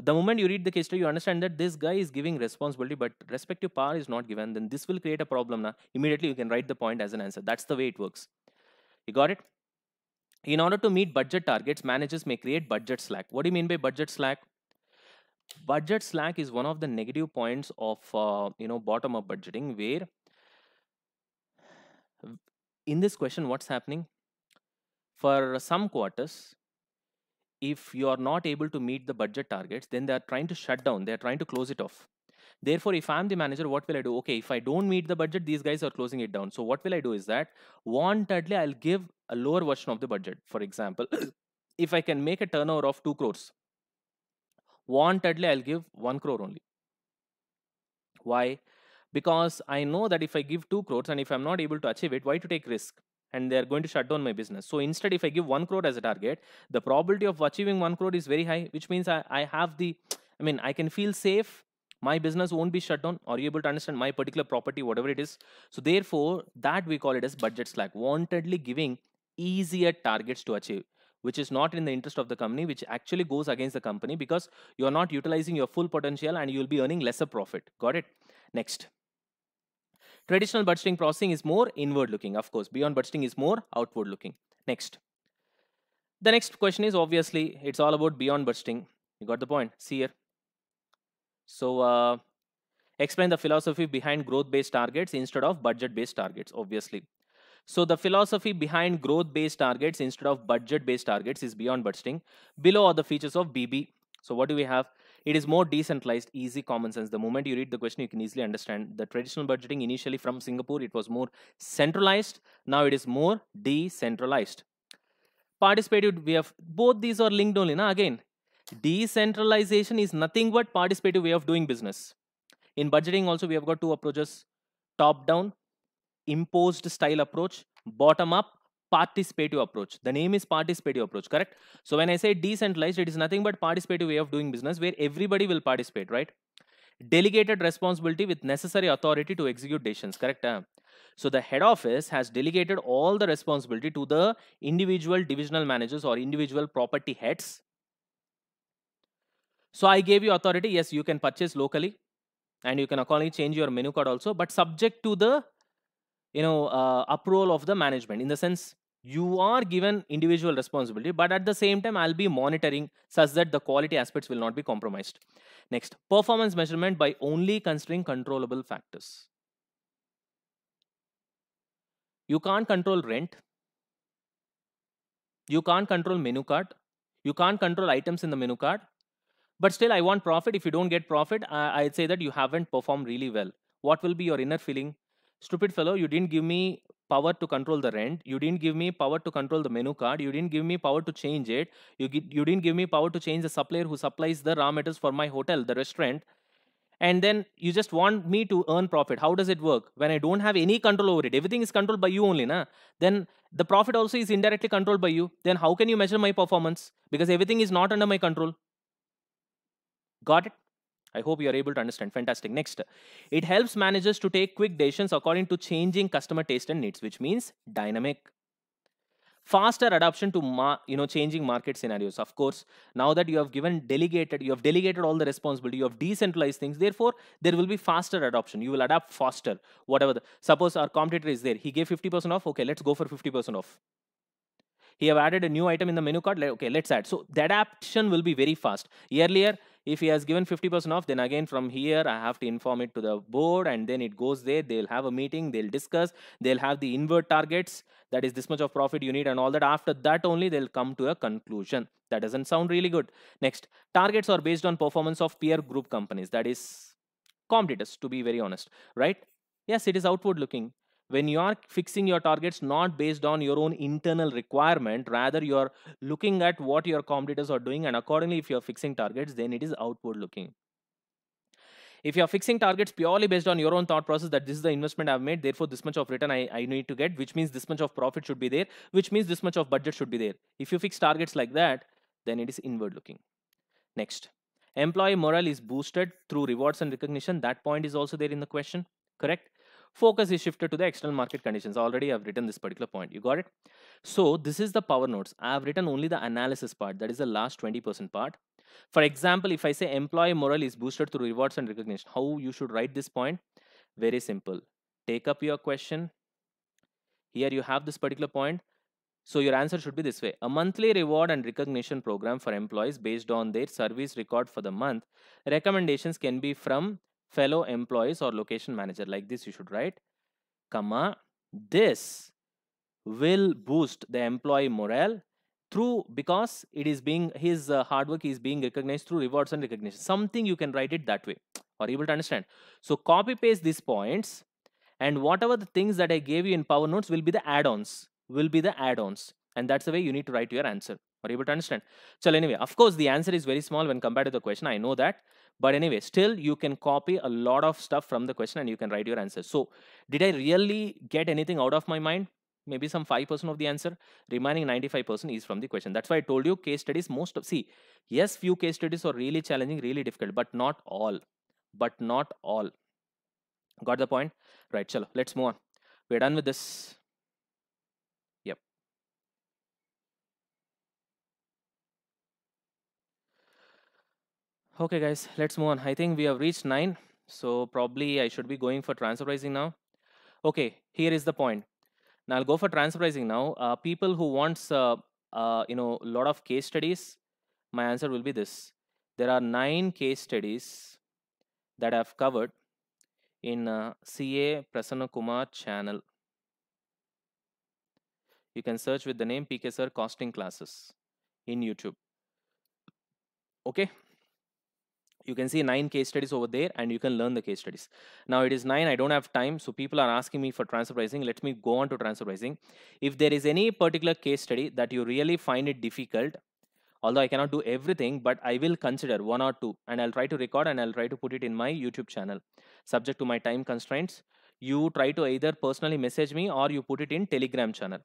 the moment you read the case study you understand that this guy is giving responsibility but respective power is not given then this will create a problem now immediately you can write the point as an answer that's the way it works you got it in order to meet budget targets managers may create budget slack what do you mean by budget slack budget slack is one of the negative points of uh, you know bottom up budgeting where in this question what's happening for some quarters if you are not able to meet the budget targets then they are trying to shut down they are trying to close it off therefore if i'm the manager what will i do okay if i don't meet the budget these guys are closing it down so what will i do is that wantedly i'll give a lower version of the budget for example [coughs] if i can make a turnover of 2 crores wantedly I'll give 1 crore only. Why? Because I know that if I give 2 crores and if I'm not able to achieve it, why to take risk? And they are going to shut down my business. So instead, if I give 1 crore as a target, the probability of achieving 1 crore is very high, which means I, I have the, I mean, I can feel safe. My business won't be shut down. Are you able to understand my particular property, whatever it is? So therefore, that we call it as budget slack, wantedly giving easier targets to achieve which is not in the interest of the company, which actually goes against the company because you're not utilizing your full potential and you'll be earning lesser profit. Got it? Next. Traditional budgeting processing is more inward looking, of course. Beyond budgeting is more outward looking. Next. The next question is obviously it's all about beyond budgeting. You got the point. See here. So uh, explain the philosophy behind growth based targets instead of budget based targets, obviously. So the philosophy behind growth-based targets instead of budget-based targets is beyond budgeting. Below are the features of BB. So what do we have? It is more decentralized, easy common sense. The moment you read the question, you can easily understand. The traditional budgeting initially from Singapore, it was more centralized. Now it is more decentralized. Participative, we have both these are linked only. Now again, decentralization is nothing but participative way of doing business. In budgeting also, we have got two approaches, top-down imposed style approach, bottom up, participative approach. The name is participative approach, correct? So when I say decentralized, it is nothing but participative way of doing business where everybody will participate, right? Delegated responsibility with necessary authority to execute decisions, correct? Huh? So the head office has delegated all the responsibility to the individual divisional managers or individual property heads. So I gave you authority, yes, you can purchase locally and you can accordingly change your menu card also, but subject to the you know uh, approval of the management in the sense you are given individual responsibility but at the same time i'll be monitoring such that the quality aspects will not be compromised next performance measurement by only considering controllable factors you can't control rent you can't control menu card you can't control items in the menu card but still i want profit if you don't get profit I, i'd say that you haven't performed really well what will be your inner feeling stupid fellow, you didn't give me power to control the rent you didn't give me power to control the menu card you didn't give me power to change it you, you didn't give me power to change the supplier who supplies the raw materials for my hotel the restaurant and then you just want me to earn profit how does it work when i don't have any control over it everything is controlled by you only na then the profit also is indirectly controlled by you then how can you measure my performance because everything is not under my control got it I hope you are able to understand. Fantastic. Next, it helps managers to take quick decisions according to changing customer taste and needs, which means dynamic. Faster adoption to you know changing market scenarios. Of course, now that you have given delegated, you have delegated all the responsibility, you have decentralized things. Therefore, there will be faster adoption. You will adapt faster. Whatever. The, suppose our competitor is there. He gave fifty percent off. Okay, let's go for fifty percent off he have added a new item in the menu card okay let's add so the adaptation will be very fast earlier if he has given 50% off then again from here i have to inform it to the board and then it goes there they'll have a meeting they'll discuss they'll have the invert targets that is this much of profit you need and all that after that only they'll come to a conclusion that doesn't sound really good next targets are based on performance of peer group companies that is competitors to be very honest right yes it is outward looking when you are fixing your targets not based on your own internal requirement rather you are looking at what your competitors are doing and accordingly if you are fixing targets then it is outward looking if you are fixing targets purely based on your own thought process that this is the investment i've made therefore this much of return I, I need to get which means this much of profit should be there which means this much of budget should be there if you fix targets like that then it is inward looking next employee morale is boosted through rewards and recognition that point is also there in the question correct focus is shifted to the external market conditions. Already I've written this particular point. You got it? So this is the power notes. I've written only the analysis part. That is the last 20% part. For example, if I say employee morale is boosted through rewards and recognition, how you should write this point? Very simple. Take up your question. Here you have this particular point. So your answer should be this way. A monthly reward and recognition program for employees based on their service record for the month. Recommendations can be from fellow employees or location manager like this you should write comma this will boost the employee morale through because it is being his uh, hard work is being recognized through rewards and recognition something you can write it that way or able to understand so copy paste these points and whatever the things that i gave you in power notes will be the add-ons will be the add-ons and that's the way you need to write your answer you able to understand so anyway of course the answer is very small when compared to the question i know that but anyway, still you can copy a lot of stuff from the question and you can write your answers. So did I really get anything out of my mind? Maybe some 5% of the answer, remaining 95% is from the question. That's why I told you case studies most of, see, yes, few case studies are really challenging, really difficult, but not all, but not all. Got the point? Right, chalo, let's move on. We're done with this. Okay guys, let's move on. I think we have reached 9. So probably I should be going for transfer pricing now. Okay, here is the point. Now I'll go for transfer pricing now. Uh, people who wants, uh, uh, you know, a lot of case studies, my answer will be this. There are 9 case studies that I've covered in uh, CA Prasanna Kumar channel. You can search with the name PKSR Costing Classes in YouTube. Okay you can see nine case studies over there and you can learn the case studies. Now it is nine, I don't have time. So people are asking me for transfer pricing. Let me go on to transfer pricing. If there is any particular case study that you really find it difficult, although I cannot do everything, but I will consider one or two and I'll try to record and I'll try to put it in my YouTube channel. Subject to my time constraints, you try to either personally message me or you put it in Telegram channel.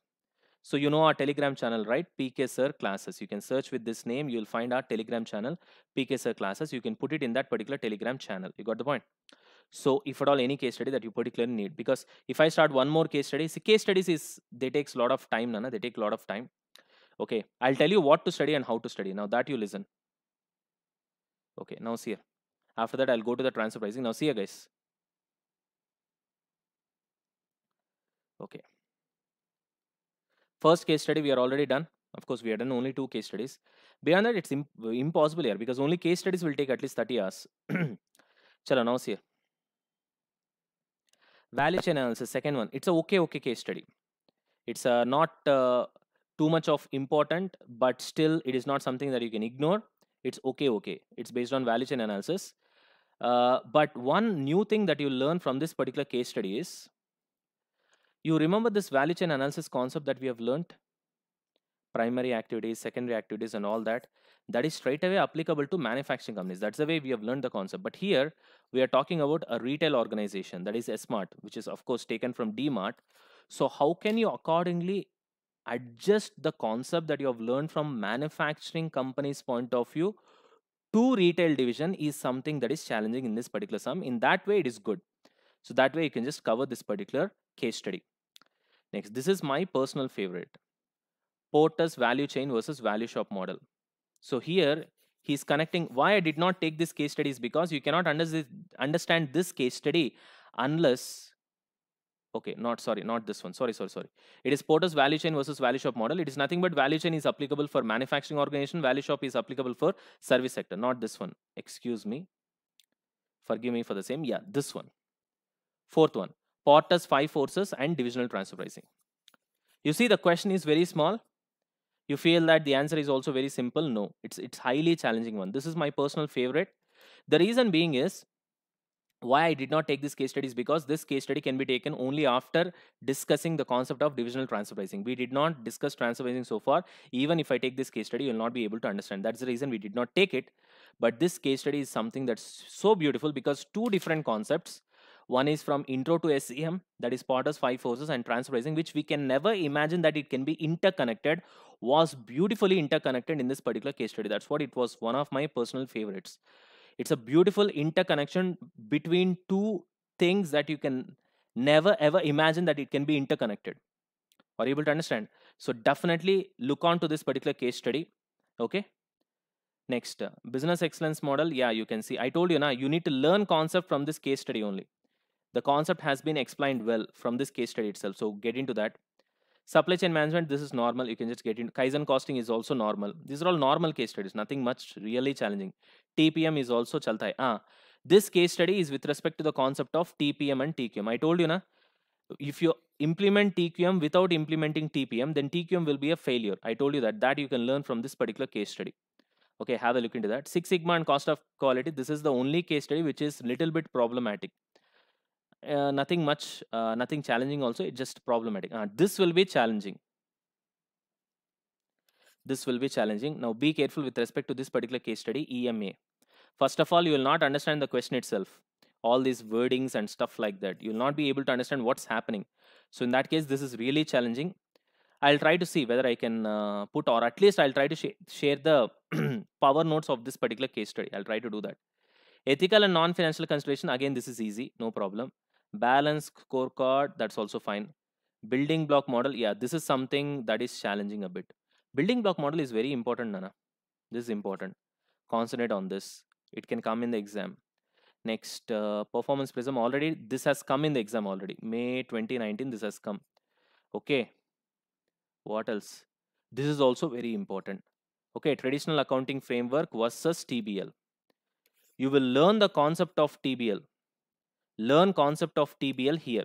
So you know our Telegram channel, right? PK Sir Classes. You can search with this name. You'll find our Telegram channel, PK Sir Classes. You can put it in that particular Telegram channel. You got the point? So if at all any case study that you particularly need, because if I start one more case study, see case studies is, they takes a lot of time, Nana. They take a lot of time. Okay. I'll tell you what to study and how to study. Now that you listen. Okay. Now see here. After that, I'll go to the transfer pricing. Now see here, guys. Okay. First case study, we are already done. Of course, we have done only two case studies. Beyond that, it's imp impossible here because only case studies will take at least 30 hours. Chalo now see. Value chain analysis, second one. It's a okay, okay case study. It's uh, not uh, too much of important, but still it is not something that you can ignore. It's okay, okay. It's based on value chain analysis. Uh, but one new thing that you learn from this particular case study is you remember this value chain analysis concept that we have learnt? Primary activities, secondary activities and all that. That is straight away applicable to manufacturing companies. That's the way we have learned the concept. But here we are talking about a retail organization that is SMART, which is of course taken from DMART. So how can you accordingly adjust the concept that you have learned from manufacturing companies point of view to retail division is something that is challenging in this particular sum. In that way, it is good. So that way you can just cover this particular case study. Next, this is my personal favorite. Porter's value chain versus value shop model. So here he's connecting why I did not take this case study is because you cannot under understand this case study unless okay not sorry not this one sorry sorry sorry it is porter's value chain versus value shop model it is nothing but value chain is applicable for manufacturing organization value shop is applicable for service sector not this one excuse me forgive me for the same yeah this one fourth one Porter's five forces and divisional transfer pricing. You see the question is very small. You feel that the answer is also very simple. No, it's it's highly challenging one. This is my personal favorite. The reason being is why I did not take this case study is because this case study can be taken only after discussing the concept of divisional transfer pricing. We did not discuss transfer pricing so far. Even if I take this case study, you will not be able to understand. That's the reason we did not take it. But this case study is something that's so beautiful because two different concepts one is from intro to SEM, that is Porter's five forces and transfer which we can never imagine that it can be interconnected, was beautifully interconnected in this particular case study. That's what it was one of my personal favorites. It's a beautiful interconnection between two things that you can never ever imagine that it can be interconnected. Are you able to understand? So definitely look on to this particular case study. Okay. Next, uh, business excellence model. Yeah, you can see. I told you now, you need to learn concept from this case study only. The concept has been explained well from this case study itself. So get into that. Supply chain management, this is normal. You can just get into Kaizen costing is also normal. These are all normal case studies, nothing much really challenging. TPM is also chalta hai. Ah, this case study is with respect to the concept of TPM and TQM. I told you na, if you implement TQM without implementing TPM, then TQM will be a failure. I told you that. That you can learn from this particular case study. Okay, have a look into that. Six Sigma and cost of quality. This is the only case study which is little bit problematic. Uh, nothing much, uh, nothing challenging also, it's just problematic. Uh, this will be challenging. This will be challenging. Now be careful with respect to this particular case study, EMA. First of all, you will not understand the question itself. All these wordings and stuff like that. You will not be able to understand what's happening. So in that case, this is really challenging. I'll try to see whether I can uh, put or at least I'll try to sh share the [clears throat] power notes of this particular case study. I'll try to do that. Ethical and non-financial consideration, again, this is easy, no problem balance scorecard that's also fine building block model yeah this is something that is challenging a bit building block model is very important nana this is important concentrate on this it can come in the exam next uh, performance prism already this has come in the exam already may 2019 this has come okay what else this is also very important okay traditional accounting framework versus tbl you will learn the concept of tbl learn concept of TBL here.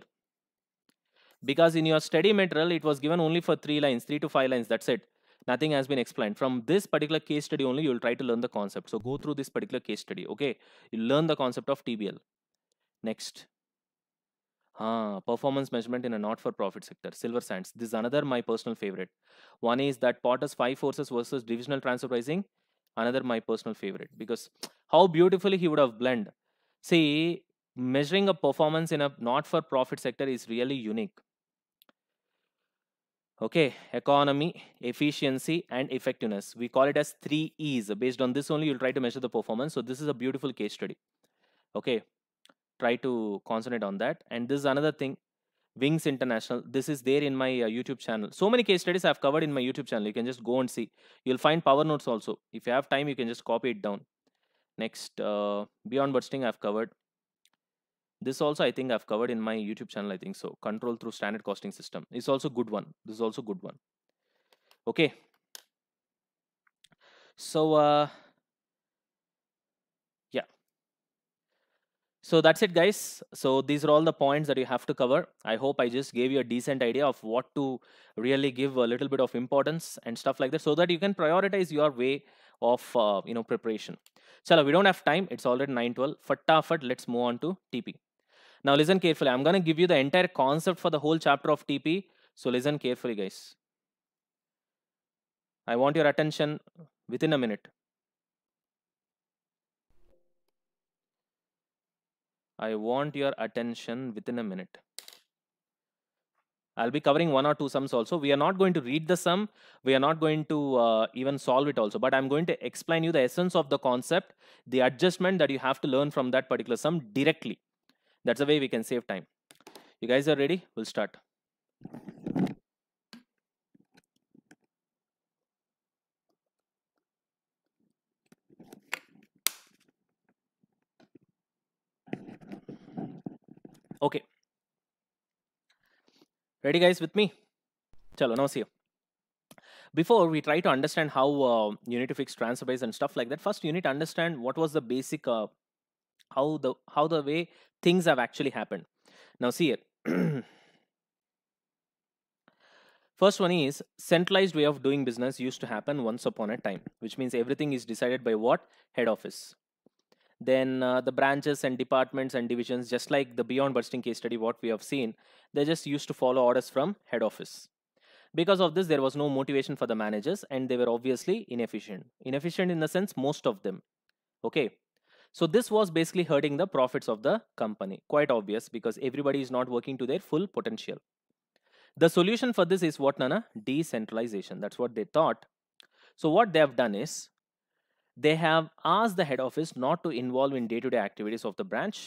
Because in your study material, it was given only for three lines, three to five lines, that's it. Nothing has been explained. From this particular case study only, you will try to learn the concept. So go through this particular case study, okay? You learn the concept of TBL. Next. Ah, performance measurement in a not-for-profit sector, silver sands. This is another my personal favorite. One is that Potter's five forces versus divisional transfer pricing. Another my personal favorite because how beautifully he would have blended. See, measuring a performance in a not-for-profit sector is really unique. Okay, economy, efficiency, and effectiveness. We call it as three E's. Based on this only, you'll try to measure the performance. So this is a beautiful case study. Okay, try to concentrate on that. And this is another thing, Wings International. This is there in my uh, YouTube channel. So many case studies I've covered in my YouTube channel. You can just go and see. You'll find power notes also. If you have time, you can just copy it down. Next, uh, Beyond Bursting I've covered this also i think i've covered in my youtube channel i think so control through standard costing system is also good one this is also good one okay so uh yeah so that's it guys so these are all the points that you have to cover i hope i just gave you a decent idea of what to really give a little bit of importance and stuff like that so that you can prioritize your way of uh, you know preparation Chalo, we don't have time it's already 912 fattafat let's move on to tp now listen carefully. I'm going to give you the entire concept for the whole chapter of TP. So listen carefully, guys. I want your attention within a minute. I want your attention within a minute. I'll be covering one or two sums also. We are not going to read the sum. We are not going to uh, even solve it also. But I'm going to explain you the essence of the concept, the adjustment that you have to learn from that particular sum directly. That's the way we can save time. You guys are ready? We'll start. Okay. Ready guys with me? Chalo, now see you before we try to understand how uh, you need to fix transfer base and stuff like that first you need to understand what was the basic uh, how the how the way things have actually happened. Now, see here. [clears throat] First one is centralized way of doing business used to happen once upon a time, which means everything is decided by what? Head office. Then uh, the branches and departments and divisions, just like the Beyond Bursting case study, what we have seen, they just used to follow orders from head office. Because of this, there was no motivation for the managers and they were obviously inefficient. Inefficient in the sense, most of them. Okay. So this was basically hurting the profits of the company. Quite obvious because everybody is not working to their full potential. The solution for this is what Nana? Decentralization. That's what they thought. So what they have done is they have asked the head office not to involve in day-to-day -day activities of the branch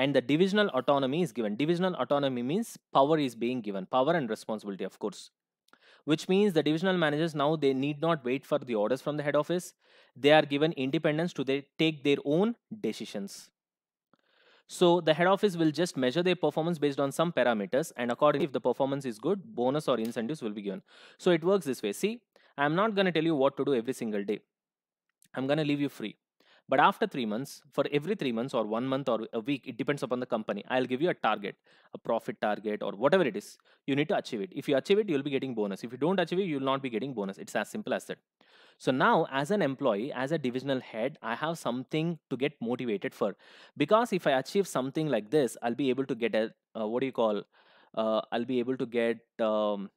and the divisional autonomy is given. Divisional autonomy means power is being given, power and responsibility, of course which means the divisional managers now they need not wait for the orders from the head office. They are given independence to they take their own decisions. So the head office will just measure their performance based on some parameters and accordingly if the performance is good, bonus or incentives will be given. So it works this way. See, I'm not going to tell you what to do every single day. I'm going to leave you free. But after three months, for every three months or one month or a week, it depends upon the company. I'll give you a target, a profit target or whatever it is. You need to achieve it. If you achieve it, you'll be getting bonus. If you don't achieve it, you'll not be getting bonus. It's as simple as that. So now, as an employee, as a divisional head, I have something to get motivated for. Because if I achieve something like this, I'll be able to get a uh, what do you call? Uh, I'll be able to get um,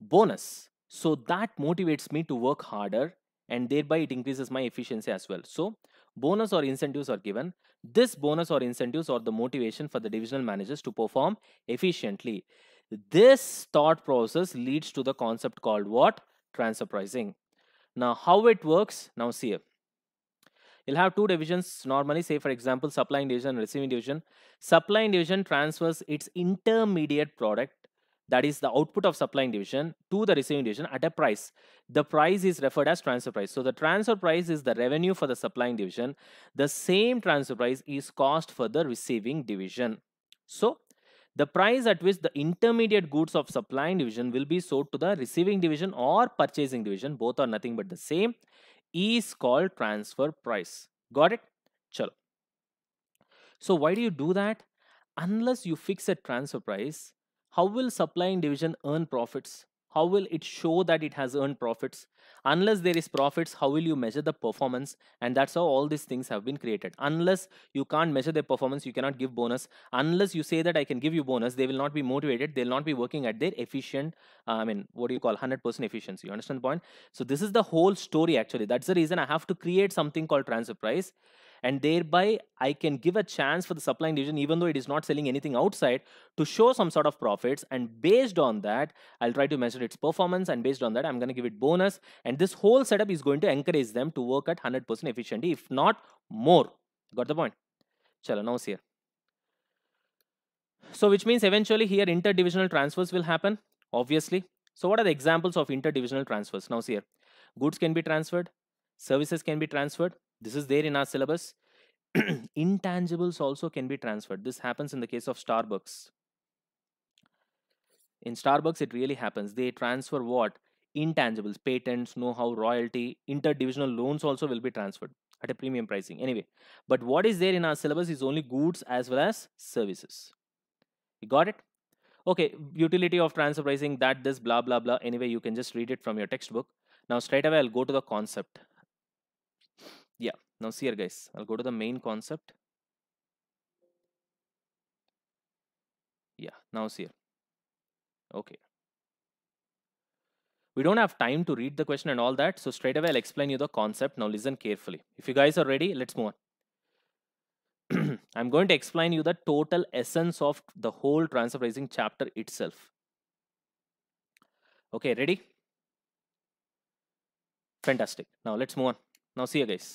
bonus. So that motivates me to work harder and thereby it increases my efficiency as well. So bonus or incentives are given. This bonus or incentives are the motivation for the divisional managers to perform efficiently. This thought process leads to the concept called what? Transfer pricing. Now how it works? Now see you'll have two divisions normally say for example supplying division and receiving division supplying division transfers its intermediate product that is the output of supplying division to the receiving division at a price. The price is referred as transfer price. So the transfer price is the revenue for the supplying division. The same transfer price is cost for the receiving division. So the price at which the intermediate goods of supplying division will be sold to the receiving division or purchasing division, both are nothing but the same, is called transfer price. Got it? Chalo. So why do you do that? Unless you fix a transfer price, how will supplying division earn profits? How will it show that it has earned profits? Unless there is profits, how will you measure the performance? And that's how all these things have been created. Unless you can't measure their performance, you cannot give bonus. Unless you say that I can give you bonus, they will not be motivated. They will not be working at their efficient, uh, I mean, what do you call 100% efficiency? You understand the point? So this is the whole story actually. That's the reason I have to create something called transfer price and thereby I can give a chance for the supply division, even though it is not selling anything outside, to show some sort of profits. And based on that, I'll try to measure its performance. And based on that, I'm going to give it bonus. And this whole setup is going to encourage them to work at 100% efficiency, if not more. Got the point? Chalo, now here. So which means eventually here interdivisional transfers will happen, obviously. So what are the examples of interdivisional transfers? Now see here, goods can be transferred, services can be transferred, this is there in our syllabus. [clears throat] Intangibles also can be transferred. This happens in the case of Starbucks. In Starbucks, it really happens. They transfer what? Intangibles, patents, know how, royalty, interdivisional loans also will be transferred at a premium pricing. Anyway, but what is there in our syllabus is only goods as well as services. You got it? Okay, utility of transfer pricing, that, this, blah, blah, blah. Anyway, you can just read it from your textbook. Now, straight away, I'll go to the concept yeah now see here guys i'll go to the main concept yeah now see here okay we don't have time to read the question and all that so straight away i'll explain you the concept now listen carefully if you guys are ready let's move on [clears throat] i'm going to explain you the total essence of the whole transfer pricing chapter itself okay ready fantastic now let's move on now see you guys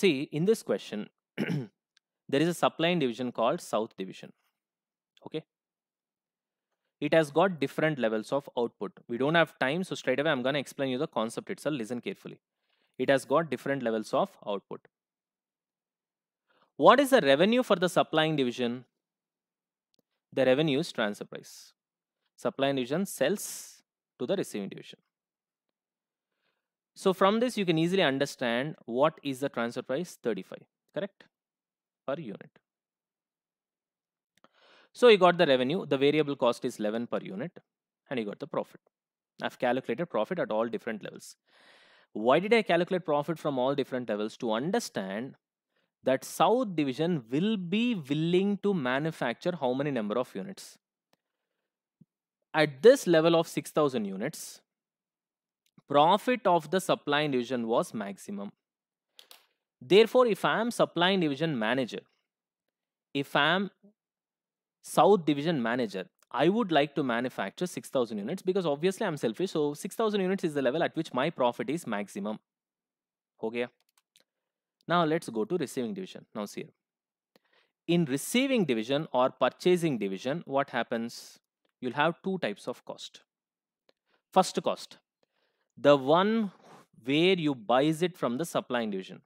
See, in this question, [clears throat] there is a supplying division called South Division. Okay. It has got different levels of output. We don't have time, so straight away I'm going to explain you the concept itself. Listen carefully. It has got different levels of output. What is the revenue for the supplying division? The revenue is transfer price. Supplying division sells to the receiving division. So from this, you can easily understand what is the transfer price 35, correct? Per unit. So you got the revenue, the variable cost is 11 per unit and you got the profit. I've calculated profit at all different levels. Why did I calculate profit from all different levels? To understand that South Division will be willing to manufacture how many number of units? At this level of 6000 units, profit of the supply division was maximum. Therefore, if I am supply division manager, if I am south division manager, I would like to manufacture 6000 units because obviously I'm selfish. So 6000 units is the level at which my profit is maximum. Okay. Now let's go to receiving division. Now see here. In receiving division or purchasing division, what happens? You'll have two types of cost. First cost, the one where you buys it from the supplying division.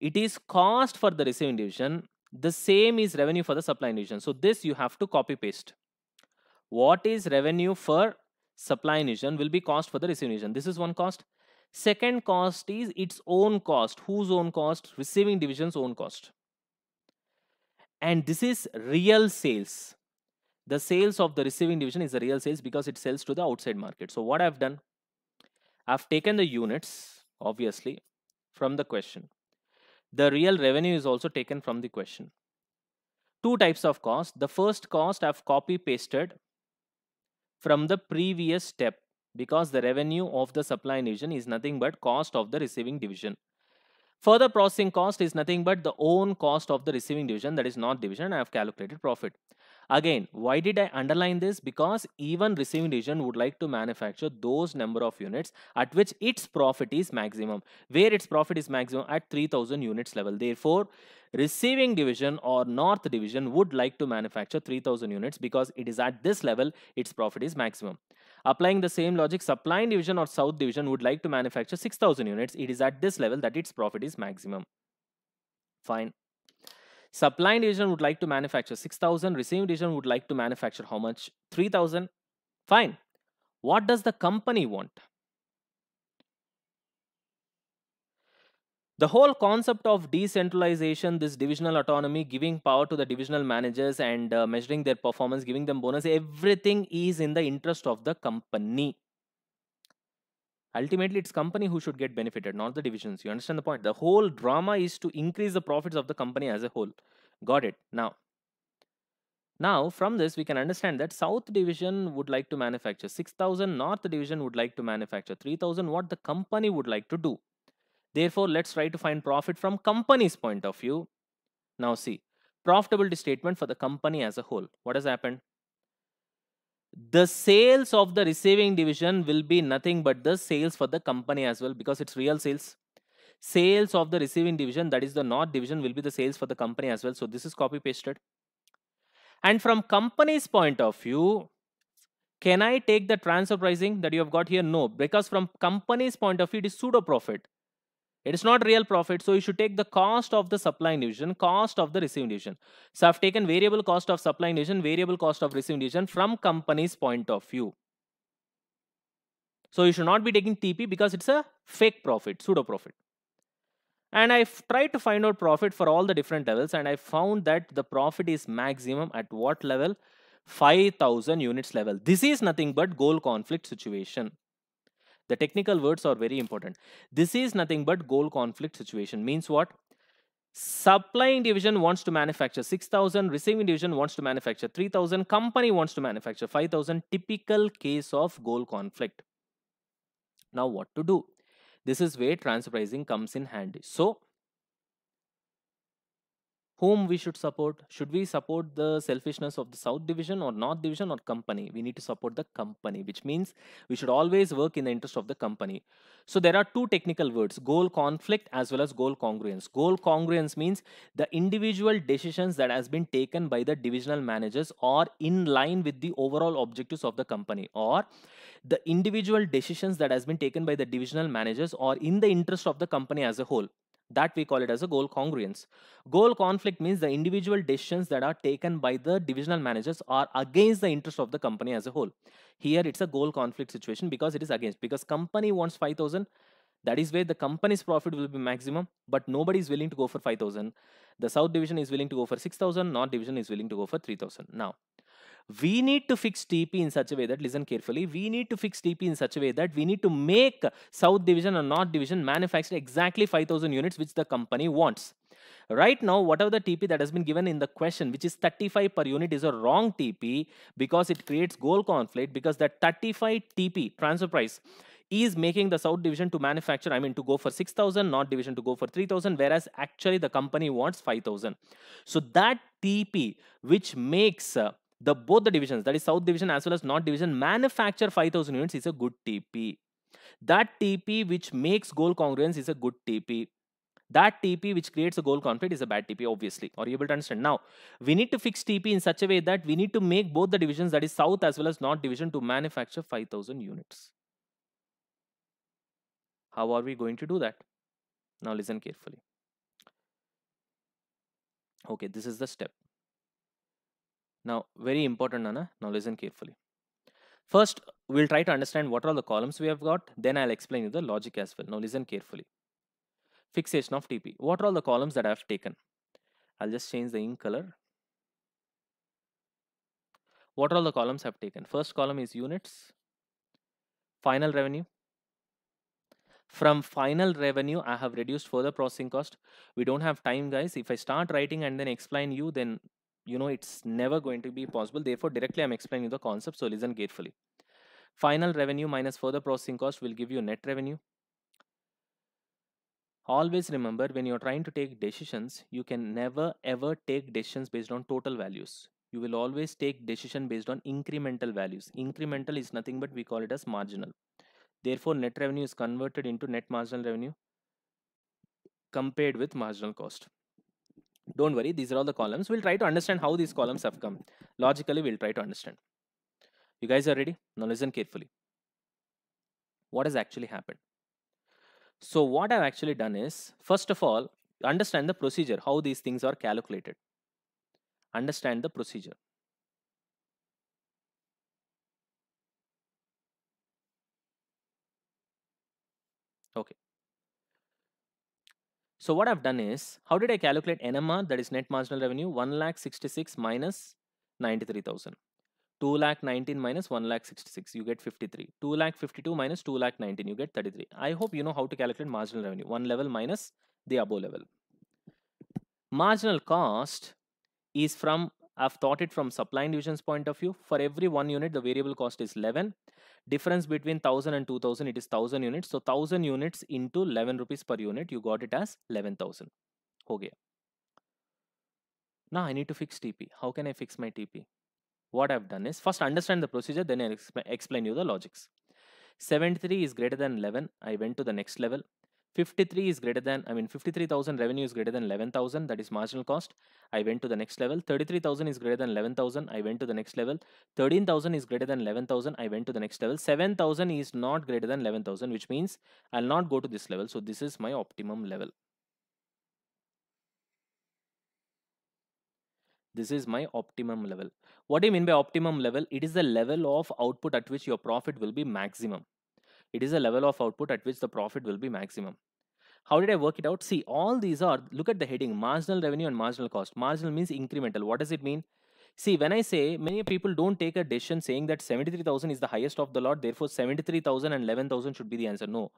It is cost for the receiving division. The same is revenue for the supplying division. So this you have to copy paste. What is revenue for supplying division will be cost for the receiving division. This is one cost. Second cost is its own cost. Whose own cost? Receiving division's own cost. And this is real sales. The sales of the receiving division is the real sales because it sells to the outside market. So what I've done, I've taken the units, obviously, from the question. The real revenue is also taken from the question. Two types of cost. The first cost I've copy pasted from the previous step because the revenue of the supply division is nothing but cost of the receiving division. Further processing cost is nothing but the own cost of the receiving division that is not division I have calculated profit. Again, why did I underline this? Because even receiving division would like to manufacture those number of units at which its profit is maximum, where its profit is maximum at 3000 units level. Therefore, receiving division or north division would like to manufacture 3000 units because it is at this level its profit is maximum. Applying the same logic, supplying division or south division would like to manufacture 6000 units. It is at this level that its profit is maximum. Fine. Supply division would like to manufacture 6,000. Receiving division would like to manufacture how much? 3,000. Fine. What does the company want? The whole concept of decentralization, this divisional autonomy, giving power to the divisional managers and uh, measuring their performance, giving them bonus, everything is in the interest of the company ultimately it's company who should get benefited not the divisions you understand the point the whole drama is to increase the profits of the company as a whole got it now now from this we can understand that south division would like to manufacture 6000 north division would like to manufacture 3000 what the company would like to do therefore let's try to find profit from company's point of view now see profitability statement for the company as a whole what has happened the sales of the receiving division will be nothing but the sales for the company as well because it's real sales sales of the receiving division that is the north division will be the sales for the company as well so this is copy pasted and from company's point of view can i take the transfer pricing that you have got here no because from company's point of view it is pseudo profit it is not real profit. So you should take the cost of the supplying division, cost of the receiving division. So I've taken variable cost of supplying division, variable cost of receiving division from company's point of view. So you should not be taking TP because it's a fake profit, pseudo profit. And I've tried to find out profit for all the different levels and I found that the profit is maximum at what level? 5000 units level. This is nothing but goal conflict situation. The technical words are very important. This is nothing but goal conflict situation. Means what? Supplying division wants to manufacture 6,000. Receiving division wants to manufacture 3,000. Company wants to manufacture 5,000. Typical case of goal conflict. Now what to do? This is where transpricing comes in handy. So whom we should support should we support the selfishness of the south division or north division or company we need to support the company which means we should always work in the interest of the company so there are two technical words goal conflict as well as goal congruence goal congruence means the individual decisions that has been taken by the divisional managers are in line with the overall objectives of the company or the individual decisions that has been taken by the divisional managers are in the interest of the company as a whole that we call it as a goal congruence. Goal conflict means the individual decisions that are taken by the divisional managers are against the interest of the company as a whole. Here it's a goal conflict situation because it is against because company wants 5000 that is where the company's profit will be maximum but nobody is willing to go for 5000 the south division is willing to go for 6000 north division is willing to go for 3000 now we need to fix TP in such a way that, listen carefully, we need to fix TP in such a way that we need to make South Division or North Division manufacture exactly 5000 units which the company wants. Right now, whatever the TP that has been given in the question, which is 35 per unit is a wrong TP because it creates goal conflict because that 35 TP, transfer price, is making the South Division to manufacture, I mean, to go for 6,000, North Division to go for 3,000, whereas actually the company wants 5,000. So that TP, which makes uh, the both the divisions that is south division as well as north division manufacture 5000 units is a good tp that tp which makes goal congruence is a good tp that TP which creates a goal conflict is a bad TP obviously or you able to understand now we need to fix TP in such a way that we need to make both the divisions that is south as well as north division to manufacture 5000 units how are we going to do that now listen carefully okay this is the step now, very important, Nana. Now listen carefully. First, we'll try to understand what are the columns we have got. Then I'll explain you the logic as well. Now listen carefully. Fixation of TP. What are all the columns that I have taken? I'll just change the ink color. What are all the columns I have taken? First column is units. Final revenue. From final revenue, I have reduced further processing cost. We don't have time, guys. If I start writing and then explain you, then you know it's never going to be possible therefore directly i'm explaining the concept so listen carefully final revenue minus further processing cost will give you net revenue always remember when you're trying to take decisions you can never ever take decisions based on total values you will always take decision based on incremental values incremental is nothing but we call it as marginal therefore net revenue is converted into net marginal revenue compared with marginal cost don't worry, these are all the columns. We'll try to understand how these columns have come. Logically, we'll try to understand. You guys are ready? Now listen carefully. What has actually happened? So what I've actually done is, first of all, understand the procedure, how these things are calculated. Understand the procedure. Okay, so what I've done is, how did I calculate NMR, that is net marginal revenue, 1,66 minus 93,000. 2 lakh 19 minus 1 lakh 66 you get 53 2 lakh 52 minus 2 lakh 19 you get 33 i hope you know how to calculate marginal revenue one level minus the above level marginal cost is from i've thought it from supply and divisions point of view for every one unit the variable cost is 11 difference between 1000 and 2000 it is 1000 units so 1000 units into 11 rupees per unit you got it as 11000 ho gaya now i need to fix tp how can i fix my tp what i've done is first understand the procedure then i explain you the logics 73 is greater than 11 i went to the next level 53 is greater than, I mean, 53,000 revenue is greater than 11,000. That is marginal cost. I went to the next level. 33,000 is greater than 11,000. I went to the next level. 13,000 is greater than 11,000. I went to the next level. 7,000 is not greater than 11,000, which means I'll not go to this level. So this is my optimum level. this is my optimum level what do you mean by optimum level it is the level of output at which your profit will be maximum it is a level of output at which the profit will be maximum. How did I work it out? See, all these are, look at the heading, marginal revenue and marginal cost. Marginal means incremental. What does it mean? See, when I say many people don't take a decision saying that 73,000 is the highest of the lot, therefore 73,000 and 11,000 should be the answer. No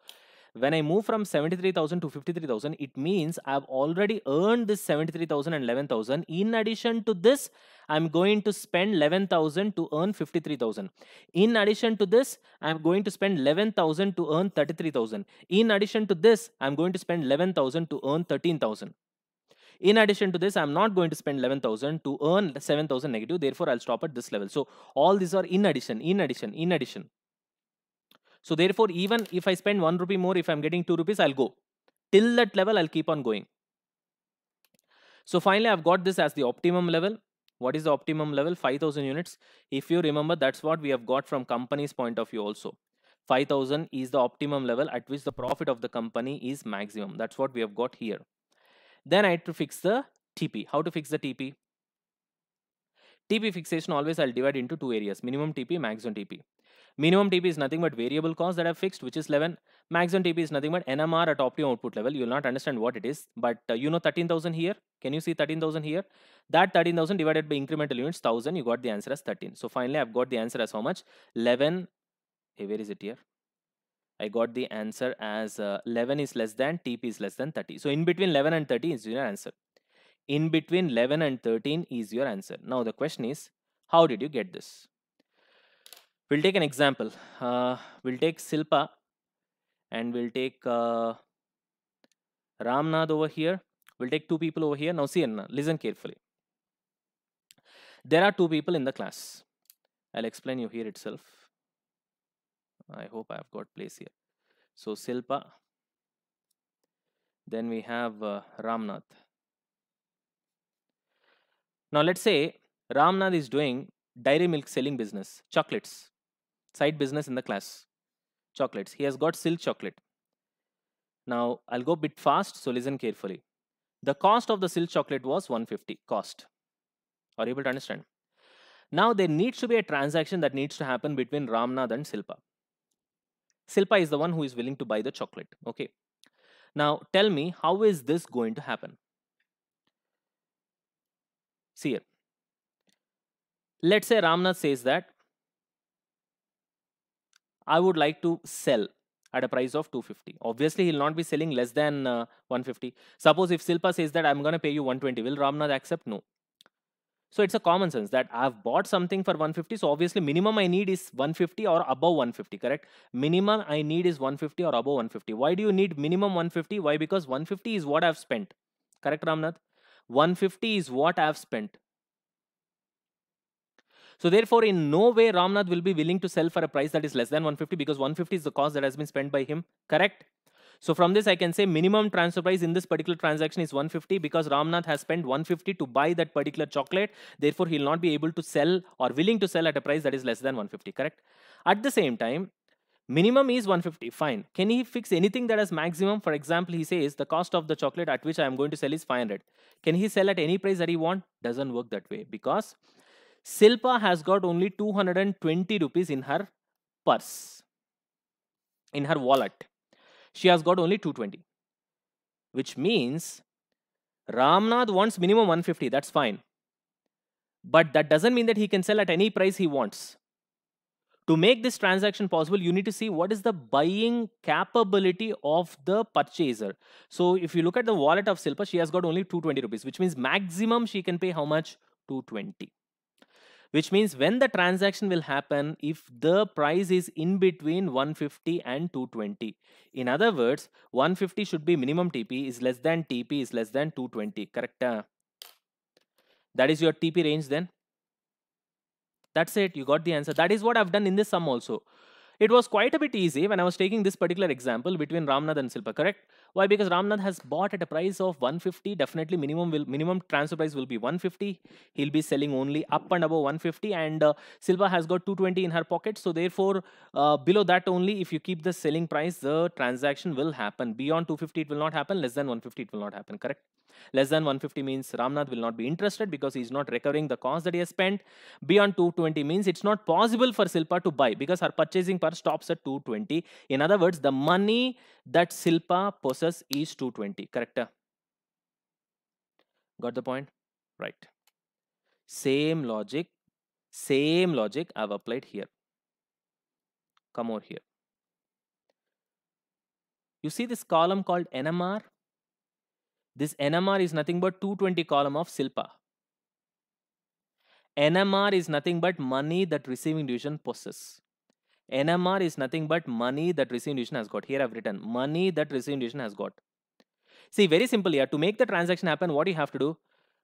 when I move from 73,000 to 53,000, it means I've already earned this 73,000 and 11,000. In addition to this, I'm going to spend 11,000 to earn 53,000. In addition to this, I'm going to spend 11,000 to earn 33,000. In addition to this, I'm going to spend 11,000 to earn 13,000. In addition to this, I'm not going to spend 11,000 to earn 7,000 negative. Therefore, I'll stop at this level. So all these are in addition, in addition, in addition. So therefore, even if I spend 1 rupee more, if I'm getting 2 rupees, I'll go. Till that level, I'll keep on going. So finally, I've got this as the optimum level. What is the optimum level? 5000 units. If you remember, that's what we have got from company's point of view also. 5000 is the optimum level at which the profit of the company is maximum. That's what we have got here. Then I had to fix the TP. How to fix the TP? TP fixation always I'll divide into two areas, minimum TP, maximum TP. Minimum TP is nothing but variable cost that I've fixed, which is 11. Maximum TP is nothing but NMR at optimum output level. You'll not understand what it is, but uh, you know 13,000 here. Can you see 13,000 here? That 13,000 divided by incremental units, 1,000, you got the answer as 13. So finally, I've got the answer as how much? 11. Hey, where is it here? I got the answer as uh, 11 is less than, TP is less than 30. So in between 11 and 30 is your answer. In between 11 and 13 is your answer. Now the question is, how did you get this? We'll take an example. Uh, we'll take Silpa and we'll take uh, Ramnath over here. We'll take two people over here. Now see, Anna, listen carefully. There are two people in the class. I'll explain you here itself. I hope I've got place here. So Silpa, then we have uh, Ramnath. Now let's say Ramnath is doing dairy milk selling business, chocolates side business in the class. Chocolates. He has got silk chocolate. Now I'll go a bit fast, so listen carefully. The cost of the silk chocolate was 150 cost. Are you able to understand? Now there needs to be a transaction that needs to happen between Ramnath and Silpa. Silpa is the one who is willing to buy the chocolate. Okay. Now tell me how is this going to happen? See here. Let's say Ramnath says that I would like to sell at a price of 250. Obviously, he'll not be selling less than uh, 150. Suppose if Silpa says that I'm going to pay you 120, will Ramnath accept? No. So it's a common sense that I've bought something for 150. So obviously, minimum I need is 150 or above 150, correct? Minimum I need is 150 or above 150. Why do you need minimum 150? Why? Because 150 is what I've spent, correct, Ramnath? 150 is what I've spent. So therefore, in no way Ramnath will be willing to sell for a price that is less than 150 because 150 is the cost that has been spent by him. Correct? So from this, I can say minimum transfer price in this particular transaction is 150 because Ramnath has spent 150 to buy that particular chocolate. Therefore, he'll not be able to sell or willing to sell at a price that is less than 150. Correct? At the same time, minimum is 150 fine can he fix anything that has maximum for example he says the cost of the chocolate at which i am going to sell is 500 can he sell at any price that he want doesn't work that way because Silpa has got only 220 rupees in her purse, in her wallet. She has got only 220, which means Ramnath wants minimum 150. That's fine. But that doesn't mean that he can sell at any price he wants. To make this transaction possible, you need to see what is the buying capability of the purchaser. So if you look at the wallet of Silpa, she has got only 220 rupees, which means maximum she can pay how much? 220 which means when the transaction will happen if the price is in between 150 and 220. In other words, 150 should be minimum TP is less than TP is less than 220, correct? Uh? That is your TP range then. That's it, you got the answer. That is what I've done in this sum also. It was quite a bit easy when I was taking this particular example between Ramnath and Silpa, correct? Why? Because Ramnath has bought at a price of 150. Definitely minimum will minimum transfer price will be 150. He'll be selling only up and above 150 and uh, Silva has got 220 in her pocket. So therefore, uh, below that only if you keep the selling price, the transaction will happen. Beyond 250 it will not happen. Less than 150 it will not happen, correct? Less than 150 means Ramnath will not be interested because he is not recovering the cost that he has spent. Beyond 220 means it's not possible for Silpa to buy because her purchasing power stops at 220. In other words, the money that Silpa possesses is 220. Correct? Got the point? Right. Same logic, same logic I've applied here. Come over here. You see this column called NMR? This NMR is nothing but 220 column of SILPA. NMR is nothing but money that receiving division possesses. NMR is nothing but money that receiving division has got. Here I've written money that receiving division has got. See, very simple here. To make the transaction happen, what you have to do?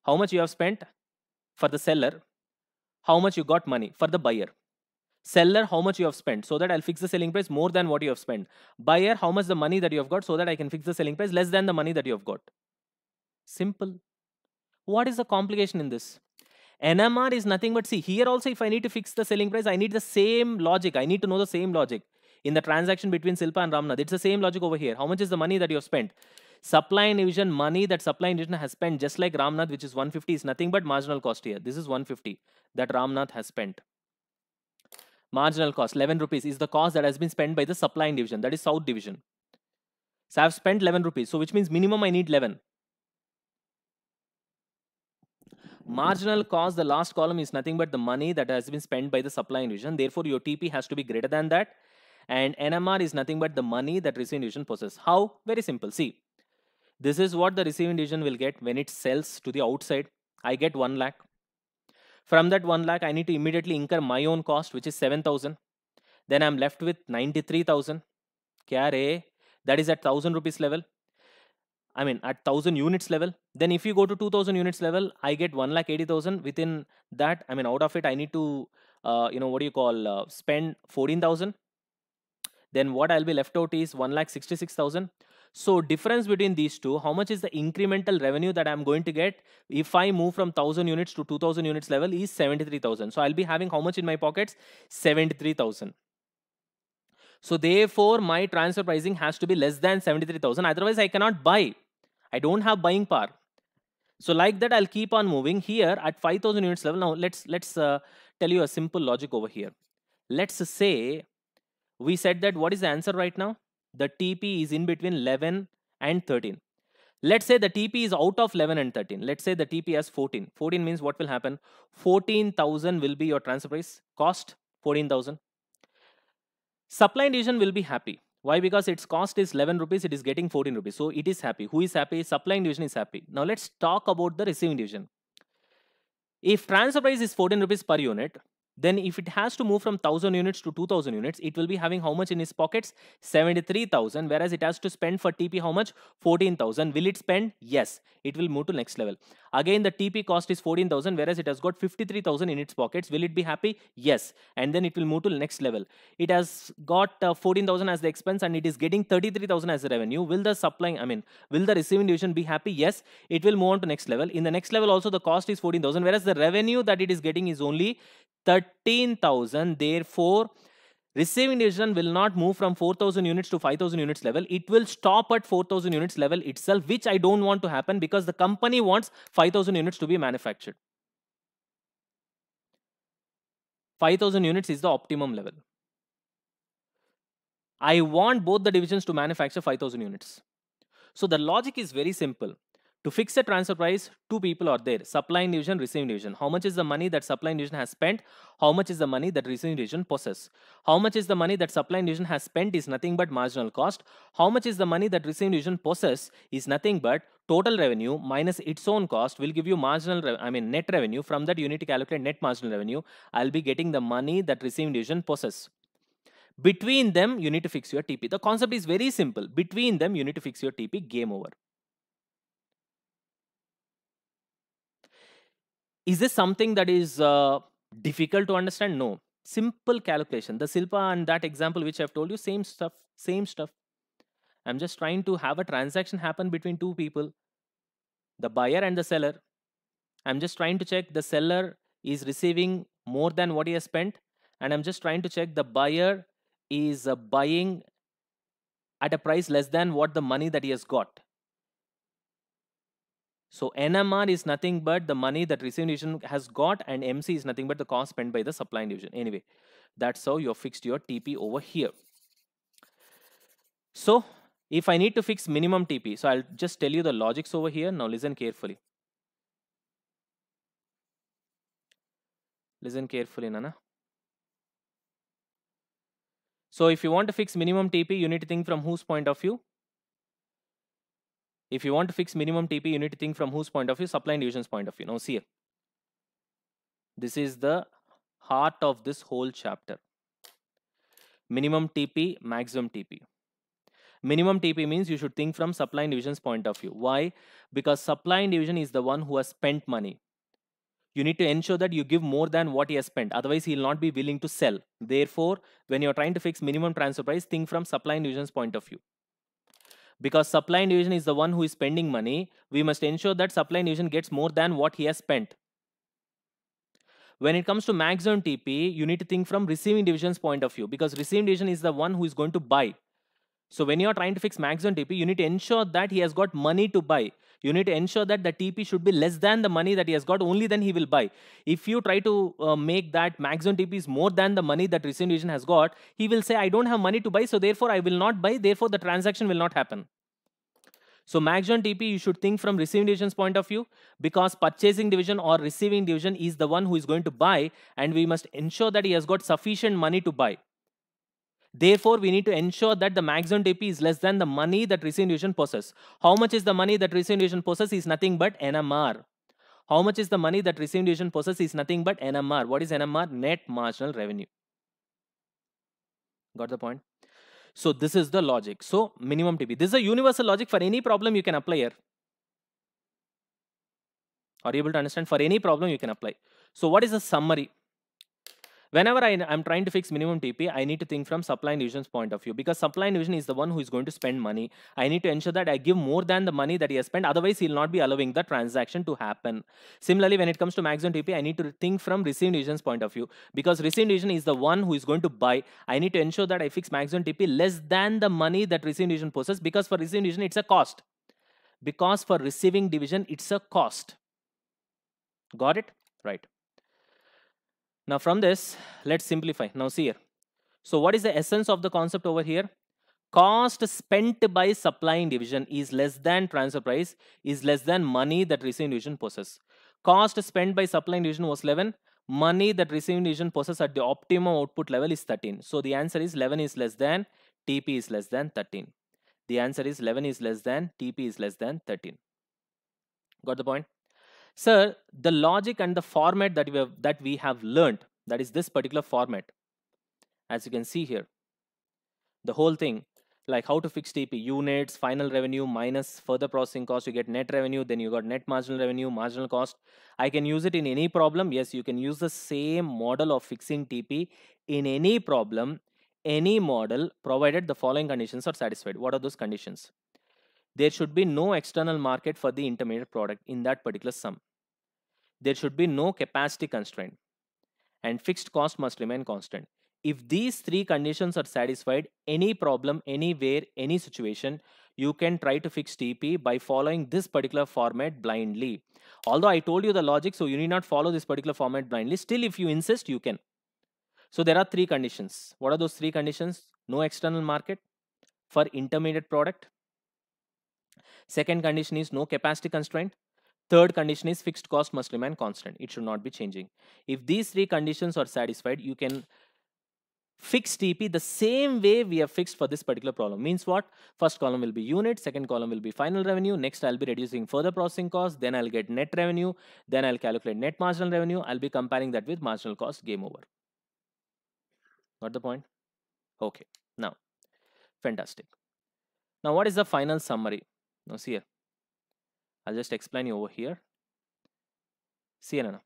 How much you have spent for the seller? How much you got money for the buyer? Seller, how much you have spent so that I'll fix the selling price more than what you have spent. Buyer, how much the money that you have got so that I can fix the selling price less than the money that you have got. Simple. What is the complication in this? NMR is nothing but see here also if I need to fix the selling price I need the same logic I need to know the same logic in the transaction between Silpa and Ramnath it's the same logic over here how much is the money that you have spent supply and division money that supply and division has spent just like Ramnath which is 150 is nothing but marginal cost here this is 150 that Ramnath has spent marginal cost 11 rupees is the cost that has been spent by the supply and division that is south division so I've spent 11 rupees so which means minimum I need 11 Marginal cost, the last column is nothing but the money that has been spent by the supply division Therefore, your TP has to be greater than that. And NMR is nothing but the money that receiving division possesses. How? Very simple. See, this is what the receiving division will get when it sells to the outside. I get 1 lakh. From that 1 lakh, I need to immediately incur my own cost, which is 7,000. Then I'm left with 93,000. Kya re? That is at 1,000 rupees level. I mean at 1000 units level then if you go to 2000 units level I get 1 lakh 80,000 within that I mean out of it I need to uh, you know what do you call uh, spend 14,000 then what I'll be left out is 1 lakh 66,000 so difference between these two how much is the incremental revenue that I'm going to get if I move from 1000 units to 2000 units level is 73,000 so I'll be having how much in my pockets 73,000 so therefore, my transfer pricing has to be less than 73,000. Otherwise, I cannot buy. I don't have buying power. So like that, I'll keep on moving here at 5,000 units level. Now let's let's uh, tell you a simple logic over here. Let's say we said that what is the answer right now? The TP is in between 11 and 13. Let's say the TP is out of 11 and 13. Let's say the TP has 14. 14 means what will happen? 14,000 will be your transfer price cost. 14,000. Supply division will be happy. Why? Because its cost is 11 rupees, it is getting 14 rupees. So it is happy. Who is happy? Supply division is happy. Now let's talk about the receiving division. If transfer price is 14 rupees per unit, then if it has to move from 1000 units to 2000 units it will be having how much in its pockets 73000 whereas it has to spend for tp how much 14000 will it spend yes it will move to next level again the tp cost is 14000 whereas it has got 53000 in its pockets will it be happy yes and then it will move to next level it has got uh, 14000 as the expense and it is getting 33000 as the revenue will the supplying i mean will the receiving division be happy yes it will move on to next level in the next level also the cost is 14000 whereas the revenue that it is getting is only 13,000. Therefore, receiving division will not move from 4,000 units to 5,000 units level. It will stop at 4,000 units level itself, which I don't want to happen because the company wants 5,000 units to be manufactured. 5,000 units is the optimum level. I want both the divisions to manufacture 5,000 units. So the logic is very simple. To fix a transfer price, two people are there, supply and division, receiving division. How much is the money that supply and division has spent? How much is the money that receiving division possesses? How much is the money that supply and division has spent is nothing but marginal cost. How much is the money that receiving division possesses is nothing but total revenue minus its own cost will give you marginal, I mean net revenue. From that you need to calculate net marginal revenue. I'll be getting the money that receiving division possesses between them you need to fix your TP. The concept is very simple. Between them you need to fix your TP, game over. Is this something that is uh, difficult to understand? No. Simple calculation. The Silpa and that example which I've told you, same stuff, same stuff. I'm just trying to have a transaction happen between two people, the buyer and the seller. I'm just trying to check the seller is receiving more than what he has spent, and I'm just trying to check the buyer is uh, buying at a price less than what the money that he has got. So NMR is nothing but the money that receiving division has got and MC is nothing but the cost spent by the supplying division. Anyway, that's how you have fixed your TP over here. So if I need to fix minimum TP, so I'll just tell you the logics over here. Now listen carefully. Listen carefully, Nana. So if you want to fix minimum TP, you need to think from whose point of view? If you want to fix minimum TP, you need to think from whose point of view? Supply and division's point of view. Now see here. This is the heart of this whole chapter. Minimum TP, maximum TP. Minimum TP means you should think from supply and division's point of view. Why? Because supply and division is the one who has spent money. You need to ensure that you give more than what he has spent. Otherwise, he will not be willing to sell. Therefore, when you are trying to fix minimum transfer price, think from supply and division's point of view because supply and division is the one who is spending money, we must ensure that supply and division gets more than what he has spent. When it comes to max TP, you need to think from receiving division's point of view because receiving division is the one who is going to buy. So when you are trying to fix max TP, you need to ensure that he has got money to buy. You need to ensure that the TP should be less than the money that he has got. Only then he will buy. If you try to uh, make that maximum TP is more than the money that recent division has got, he will say, I don't have money to buy. So therefore, I will not buy. Therefore, the transaction will not happen. So maximum TP, you should think from receiving division's point of view because purchasing division or receiving division is the one who is going to buy and we must ensure that he has got sufficient money to buy. Therefore, we need to ensure that the max owned is less than the money that residuation possesses. How much is the money that residuation possesses is nothing but NMR. How much is the money that residuation possesses is nothing but NMR. What is NMR? Net marginal revenue. Got the point? So this is the logic. So minimum TP. This is a universal logic for any problem you can apply here. Are you able to understand? For any problem you can apply. So what is the summary? whenever I, am trying to fix minimum TP, I need to think from supply and division's point of view because supply and division is the one who is going to spend money. I need to ensure that I give more than the money that he has spent. Otherwise, he'll not be allowing the transaction to happen. Similarly, when it comes to maximum TP, I need to think from receiving division's point of view because receiving division is the one who is going to buy. I need to ensure that I fix maximum TP less than the money that receiving division possesses because for receiving division, it's a cost. Because for receiving division, it's a cost. Got it? Right. Now from this, let's simplify. Now see here. So what is the essence of the concept over here? Cost spent by supplying division is less than transfer price, is less than money that receiving division possesses. Cost spent by supplying division was 11. Money that receiving division possesses at the optimum output level is 13. So the answer is 11 is less than, TP is less than 13. The answer is 11 is less than, TP is less than 13. Got the point? Sir, the logic and the format that we have, that we have learned, that is this particular format, as you can see here, the whole thing, like how to fix TP, units, final revenue, minus further processing cost, you get net revenue, then you got net marginal revenue, marginal cost. I can use it in any problem. Yes, you can use the same model of fixing TP in any problem, any model, provided the following conditions are satisfied. What are those conditions? There should be no external market for the intermediate product in that particular sum there should be no capacity constraint and fixed cost must remain constant. If these three conditions are satisfied, any problem, anywhere, any situation, you can try to fix TP by following this particular format blindly. Although I told you the logic, so you need not follow this particular format blindly. Still, if you insist, you can. So there are three conditions. What are those three conditions? No external market for intermediate product. Second condition is no capacity constraint Third condition is fixed cost must remain constant. It should not be changing. If these three conditions are satisfied, you can fix TP the same way we have fixed for this particular problem. Means what? First column will be unit, second column will be final revenue, next I'll be reducing further processing cost, then I'll get net revenue, then I'll calculate net marginal revenue, I'll be comparing that with marginal cost, game over. Got the point? Okay. Now, fantastic. Now, what is the final summary? Now, see here. I'll just explain you over here. CNN.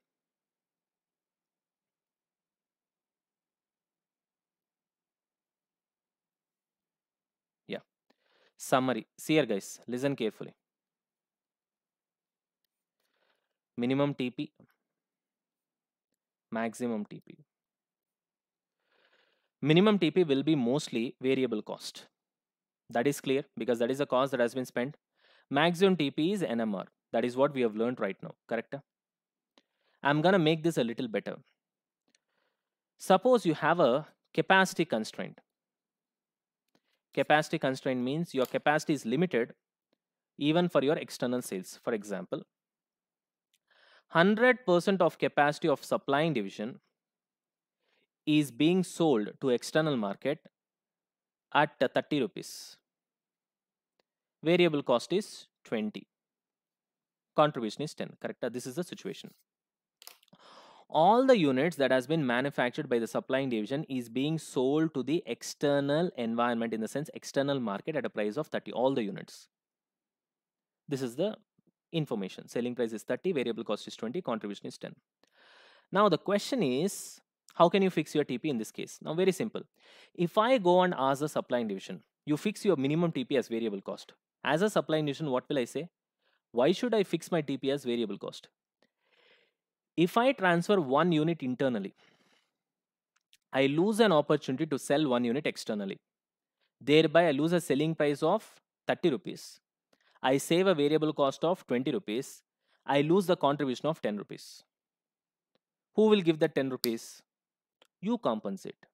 Yeah. Summary. See here guys, listen carefully. Minimum TP, maximum TP. Minimum TP will be mostly variable cost. That is clear because that is a cost that has been spent max TP is NMR. That is what we have learned right now, correct? I'm gonna make this a little better. Suppose you have a capacity constraint. Capacity constraint means your capacity is limited even for your external sales. For example, 100% of capacity of supplying division is being sold to external market at 30 rupees variable cost is 20 contribution is 10 correct uh, this is the situation all the units that has been manufactured by the supplying division is being sold to the external environment in the sense external market at a price of 30 all the units this is the information selling price is 30 variable cost is 20 contribution is 10 now the question is how can you fix your tp in this case now very simple if i go and ask the supplying division you fix your minimum tp as variable cost as a supply nation, what will I say? Why should I fix my TPS variable cost? If I transfer one unit internally, I lose an opportunity to sell one unit externally. Thereby, I lose a selling price of 30 rupees. I save a variable cost of 20 rupees. I lose the contribution of 10 rupees. Who will give the 10 rupees? You compensate.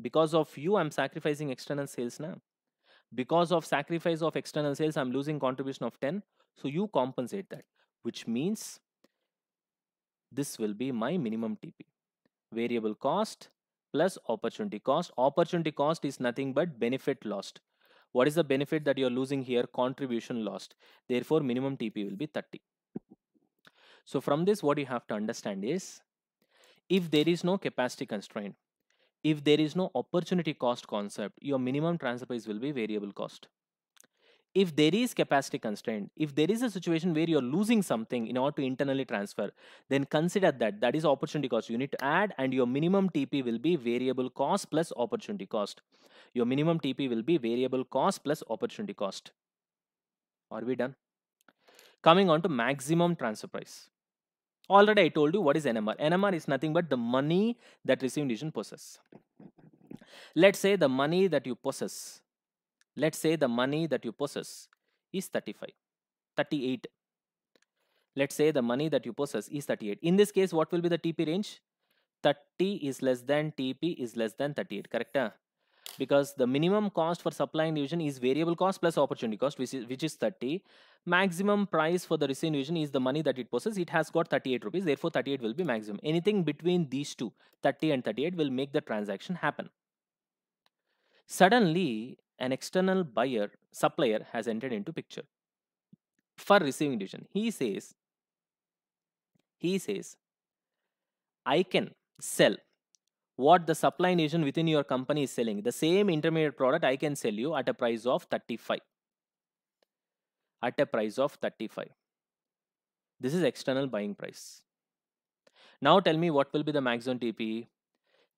Because of you, I'm sacrificing external sales now because of sacrifice of external sales i'm losing contribution of 10 so you compensate that which means this will be my minimum tp variable cost plus opportunity cost opportunity cost is nothing but benefit lost what is the benefit that you're losing here contribution lost therefore minimum tp will be 30 so from this what you have to understand is if there is no capacity constraint if there is no opportunity cost concept, your minimum transfer price will be variable cost. If there is capacity constraint, if there is a situation where you're losing something in order to internally transfer, then consider that that is opportunity cost. You need to add, and your minimum TP will be variable cost plus opportunity cost. Your minimum TP will be variable cost plus opportunity cost. Are we done? Coming on to maximum transfer price. Already I told you what is NMR. NMR is nothing but the money that receiving institution possesses. Let's say the money that you possess, let's say the money that you possess is 35, 38. Let's say the money that you possess is 38. In this case, what will be the TP range? 30 is less than TP is less than 38, correct? Huh? Ah? because the minimum cost for supply and division is variable cost plus opportunity cost which is, which is 30 maximum price for the receiving division is the money that it possesses it has got 38 rupees therefore 38 will be maximum anything between these two 30 and 38 will make the transaction happen suddenly an external buyer supplier has entered into picture for receiving division he says he says i can sell what the supplying agent within your company is selling. The same intermediate product I can sell you at a price of 35. At a price of 35. This is external buying price. Now tell me what will be the maximum TPE.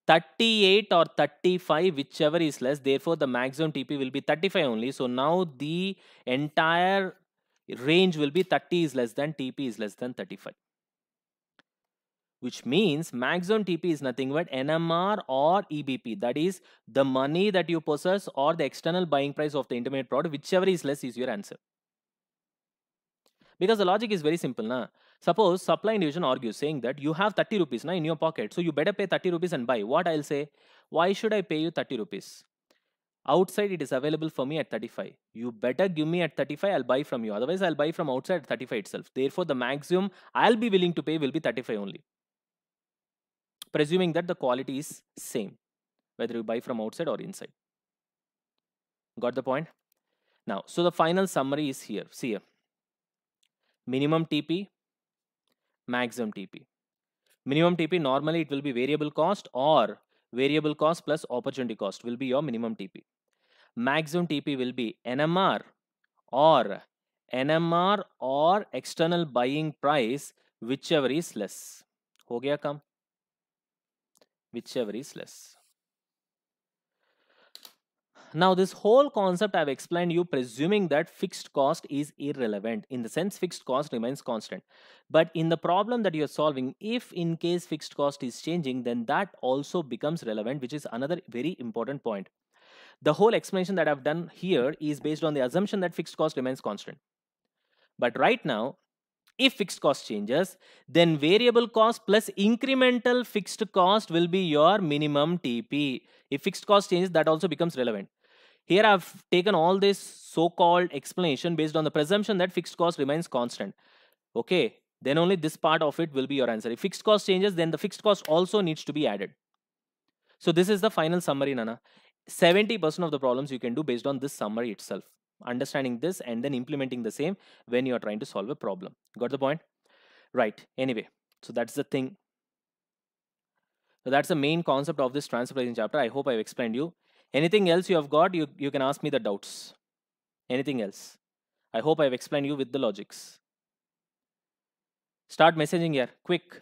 38 or 35 whichever is less therefore the maximum TP will be 35 only so now the entire range will be 30 is less than TP is less than 35 which means max zone TP is nothing but NMR or EBP. That is the money that you possess or the external buying price of the intermediate product, whichever is less is your answer. Because the logic is very simple. Na? Suppose supply and division argues saying that you have 30 rupees na, in your pocket. So you better pay 30 rupees and buy. What I'll say, why should I pay you 30 rupees? Outside it is available for me at 35. You better give me at 35, I'll buy from you. Otherwise, I'll buy from outside at 35 itself. Therefore, the maximum I'll be willing to pay will be 35 only presuming that the quality is same, whether you buy from outside or inside. Got the point? Now, so the final summary is here. See here. Minimum TP, maximum TP. Minimum TP, normally it will be variable cost or variable cost plus opportunity cost will be your minimum TP. Maximum TP will be NMR or NMR or external buying price whichever is less. Ho gaya kam whichever is less. Now this whole concept I've explained you presuming that fixed cost is irrelevant in the sense fixed cost remains constant. But in the problem that you're solving if in case fixed cost is changing then that also becomes relevant which is another very important point. The whole explanation that I've done here is based on the assumption that fixed cost remains constant. But right now if fixed cost changes, then variable cost plus incremental fixed cost will be your minimum TP. If fixed cost changes, that also becomes relevant. Here I've taken all this so-called explanation based on the presumption that fixed cost remains constant. Okay, then only this part of it will be your answer. If fixed cost changes, then the fixed cost also needs to be added. So this is the final summary, Nana. 70% of the problems you can do based on this summary itself understanding this and then implementing the same when you are trying to solve a problem got the point right anyway so that's the thing so that's the main concept of this transfer pricing chapter i hope i've explained you anything else you have got you you can ask me the doubts anything else i hope i've explained you with the logics start messaging here quick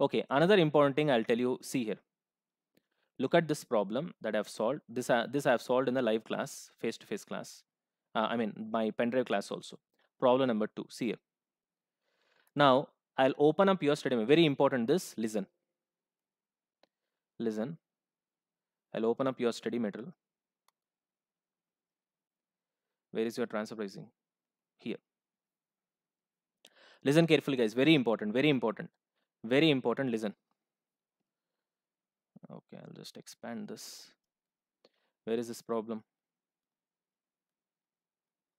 Okay, another important thing I'll tell you, see here. Look at this problem that I've solved. This, uh, this I've solved in the live class, face-to-face -face class. Uh, I mean, my pen drive class also. Problem number two, see here. Now, I'll open up your study. Very important this, listen. Listen. I'll open up your study material. Where is your transfer pricing? Here. Listen carefully guys, very important, very important very important listen okay i'll just expand this where is this problem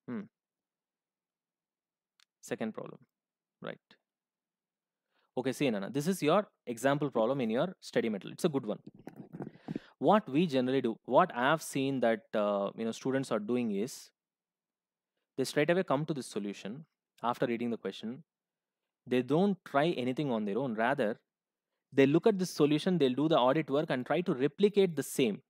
hmm second problem right okay see Nana, this is your example problem in your study material it's a good one what we generally do what i have seen that uh, you know students are doing is they straight away come to this solution after reading the question they don't try anything on their own. Rather, they look at this solution, they'll do the audit work and try to replicate the same.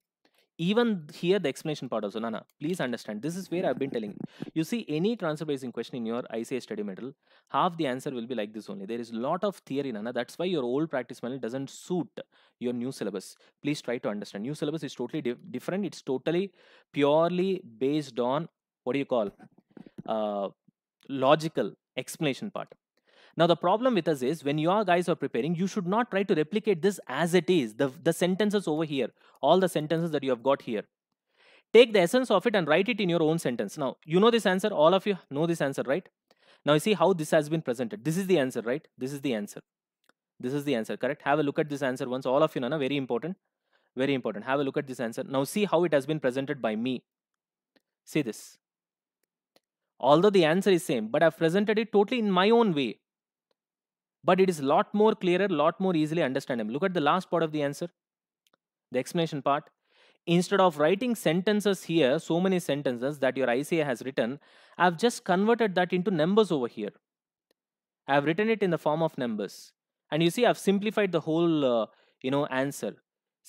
Even here, the explanation part also, Nana, please understand. This is where I've been telling. You see, any transfer basing question in your ICA study material, half the answer will be like this only. There is lot of theory, Nana. That's why your old practice manual doesn't suit your new syllabus. Please try to understand. New syllabus is totally di different. It's totally purely based on what do you call uh, logical explanation part. Now, the problem with us is when you guys are preparing, you should not try to replicate this as it is. The, the sentences over here, all the sentences that you have got here. Take the essence of it and write it in your own sentence. Now, you know this answer. All of you know this answer, right? Now, you see how this has been presented. This is the answer, right? This is the answer. This is the answer, correct? Have a look at this answer once. All of you, Nana, very important. Very important. Have a look at this answer. Now, see how it has been presented by me. See this although the answer is same but i've presented it totally in my own way but it is a lot more clearer lot more easily understandable look at the last part of the answer the explanation part instead of writing sentences here so many sentences that your ICA has written I've just converted that into numbers over here I've written it in the form of numbers and you see I've simplified the whole uh, you know answer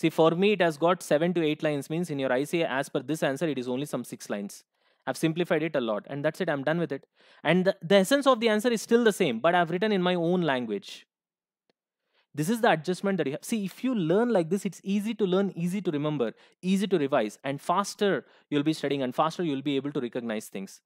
see for me it has got 7 to 8 lines means in your ICA as per this answer it is only some 6 lines I've simplified it a lot and that's it. I'm done with it. And the, the essence of the answer is still the same, but I've written in my own language. This is the adjustment that you have. See, if you learn like this, it's easy to learn, easy to remember, easy to revise, and faster you'll be studying and faster you'll be able to recognize things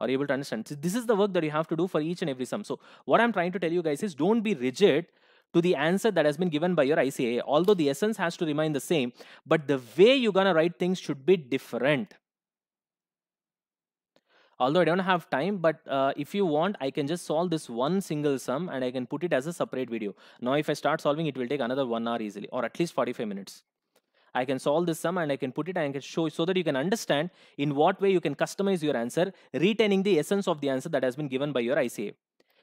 or able to understand. So this is the work that you have to do for each and every sum. So what I'm trying to tell you guys is don't be rigid to the answer that has been given by your ICA. Although the essence has to remain the same, but the way you're going to write things should be different although I don't have time, but uh, if you want, I can just solve this one single sum and I can put it as a separate video. Now, if I start solving, it will take another one hour easily or at least 45 minutes. I can solve this sum and I can put it and I can show so that you can understand in what way you can customize your answer, retaining the essence of the answer that has been given by your ICA.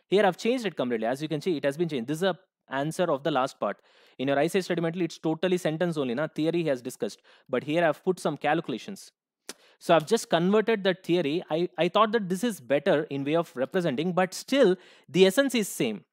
Here I've changed it completely. As you can see, it has been changed. This is a answer of the last part. In your ICA study it's totally sentence only. Na? Theory has discussed. But here I've put some calculations. So I've just converted that theory. I, I thought that this is better in way of representing, but still the essence is same.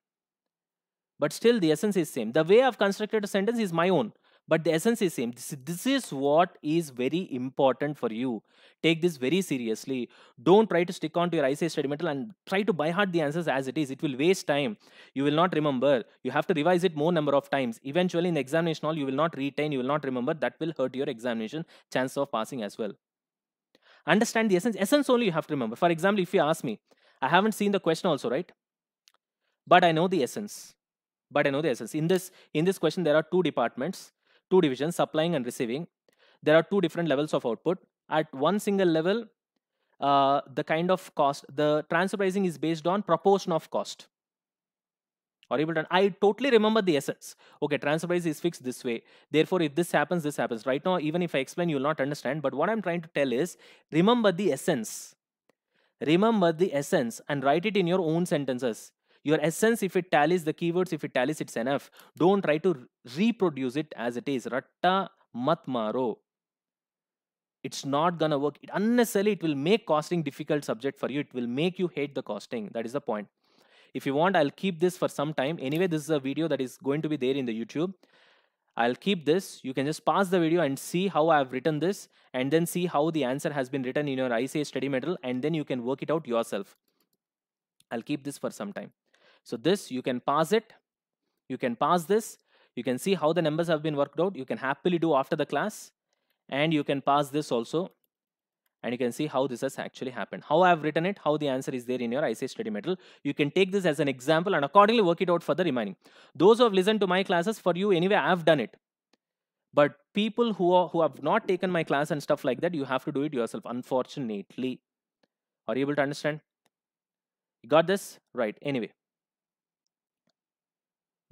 But still the essence is same. The way I've constructed a sentence is my own, but the essence is same. This, this is what is very important for you. Take this very seriously. Don't try to stick on to your ICA study material and try to buy heart the answers as it is. It will waste time. You will not remember. You have to revise it more number of times. Eventually in examination hall, you will not retain, you will not remember. That will hurt your examination chance of passing as well understand the essence. Essence only you have to remember. For example, if you ask me, I haven't seen the question also, right? But I know the essence. But I know the essence. In this, in this question, there are two departments, two divisions, supplying and receiving. There are two different levels of output. At one single level, uh, the kind of cost, the transfer pricing is based on proportion of cost or able to i totally remember the essence. okay transfer price is fixed this way therefore if this happens this happens right now even if i explain you will not understand but what i'm trying to tell is remember the essence remember the essence and write it in your own sentences your essence if it tallies the keywords if it tallies it's enough don't try to reproduce it as it is ratta matmaro it's not gonna work it unnecessarily it will make costing difficult subject for you it will make you hate the costing that is the point if you want, I'll keep this for some time. Anyway, this is a video that is going to be there in the YouTube. I'll keep this. You can just pause the video and see how I've written this and then see how the answer has been written in your ICA study material and then you can work it out yourself. I'll keep this for some time. So this, you can pass it. You can pass this. You can see how the numbers have been worked out. You can happily do after the class and you can pass this also and you can see how this has actually happened. How I have written it, how the answer is there in your ICA study material. You can take this as an example and accordingly work it out for the remaining. Those who have listened to my classes, for you anyway, I have done it. But people who, are, who have not taken my class and stuff like that, you have to do it yourself, unfortunately. Are you able to understand? You got this? Right, anyway.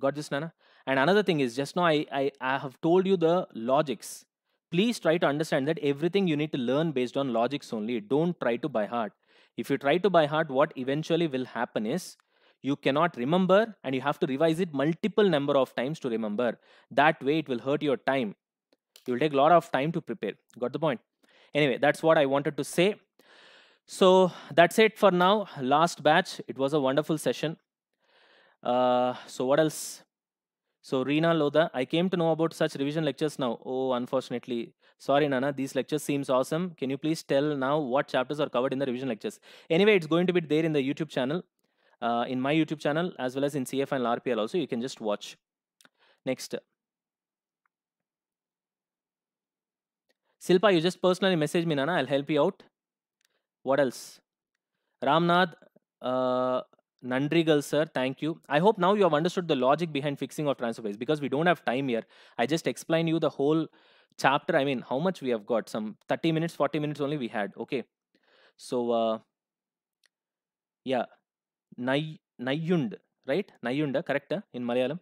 Got this, Nana? And another thing is, just now I, I, I have told you the logics Please try to understand that everything you need to learn based on logics only. Don't try to by heart. If you try to by heart, what eventually will happen is you cannot remember and you have to revise it multiple number of times to remember. That way it will hurt your time. You will take a lot of time to prepare. Got the point? Anyway, that's what I wanted to say. So that's it for now. Last batch. It was a wonderful session. Uh, so what else? So Reena Lodha, I came to know about such revision lectures now. Oh, unfortunately. Sorry, Nana, these lectures seems awesome. Can you please tell now what chapters are covered in the revision lectures? Anyway, it's going to be there in the YouTube channel, uh, in my YouTube channel, as well as in CFI and RPL also. You can just watch. Next. Silpa, you just personally message me, Nana. I'll help you out. What else? Ramnath, uh, Nandrigal sir, thank you. I hope now you have understood the logic behind fixing of transfer price because we don't have time here. I just explained you the whole chapter. I mean, how much we have got? Some 30 minutes, 40 minutes only we had. Okay. So, uh, yeah. Nay, Nayund, right? Nayunda, ah, correct? Ah, in Malayalam?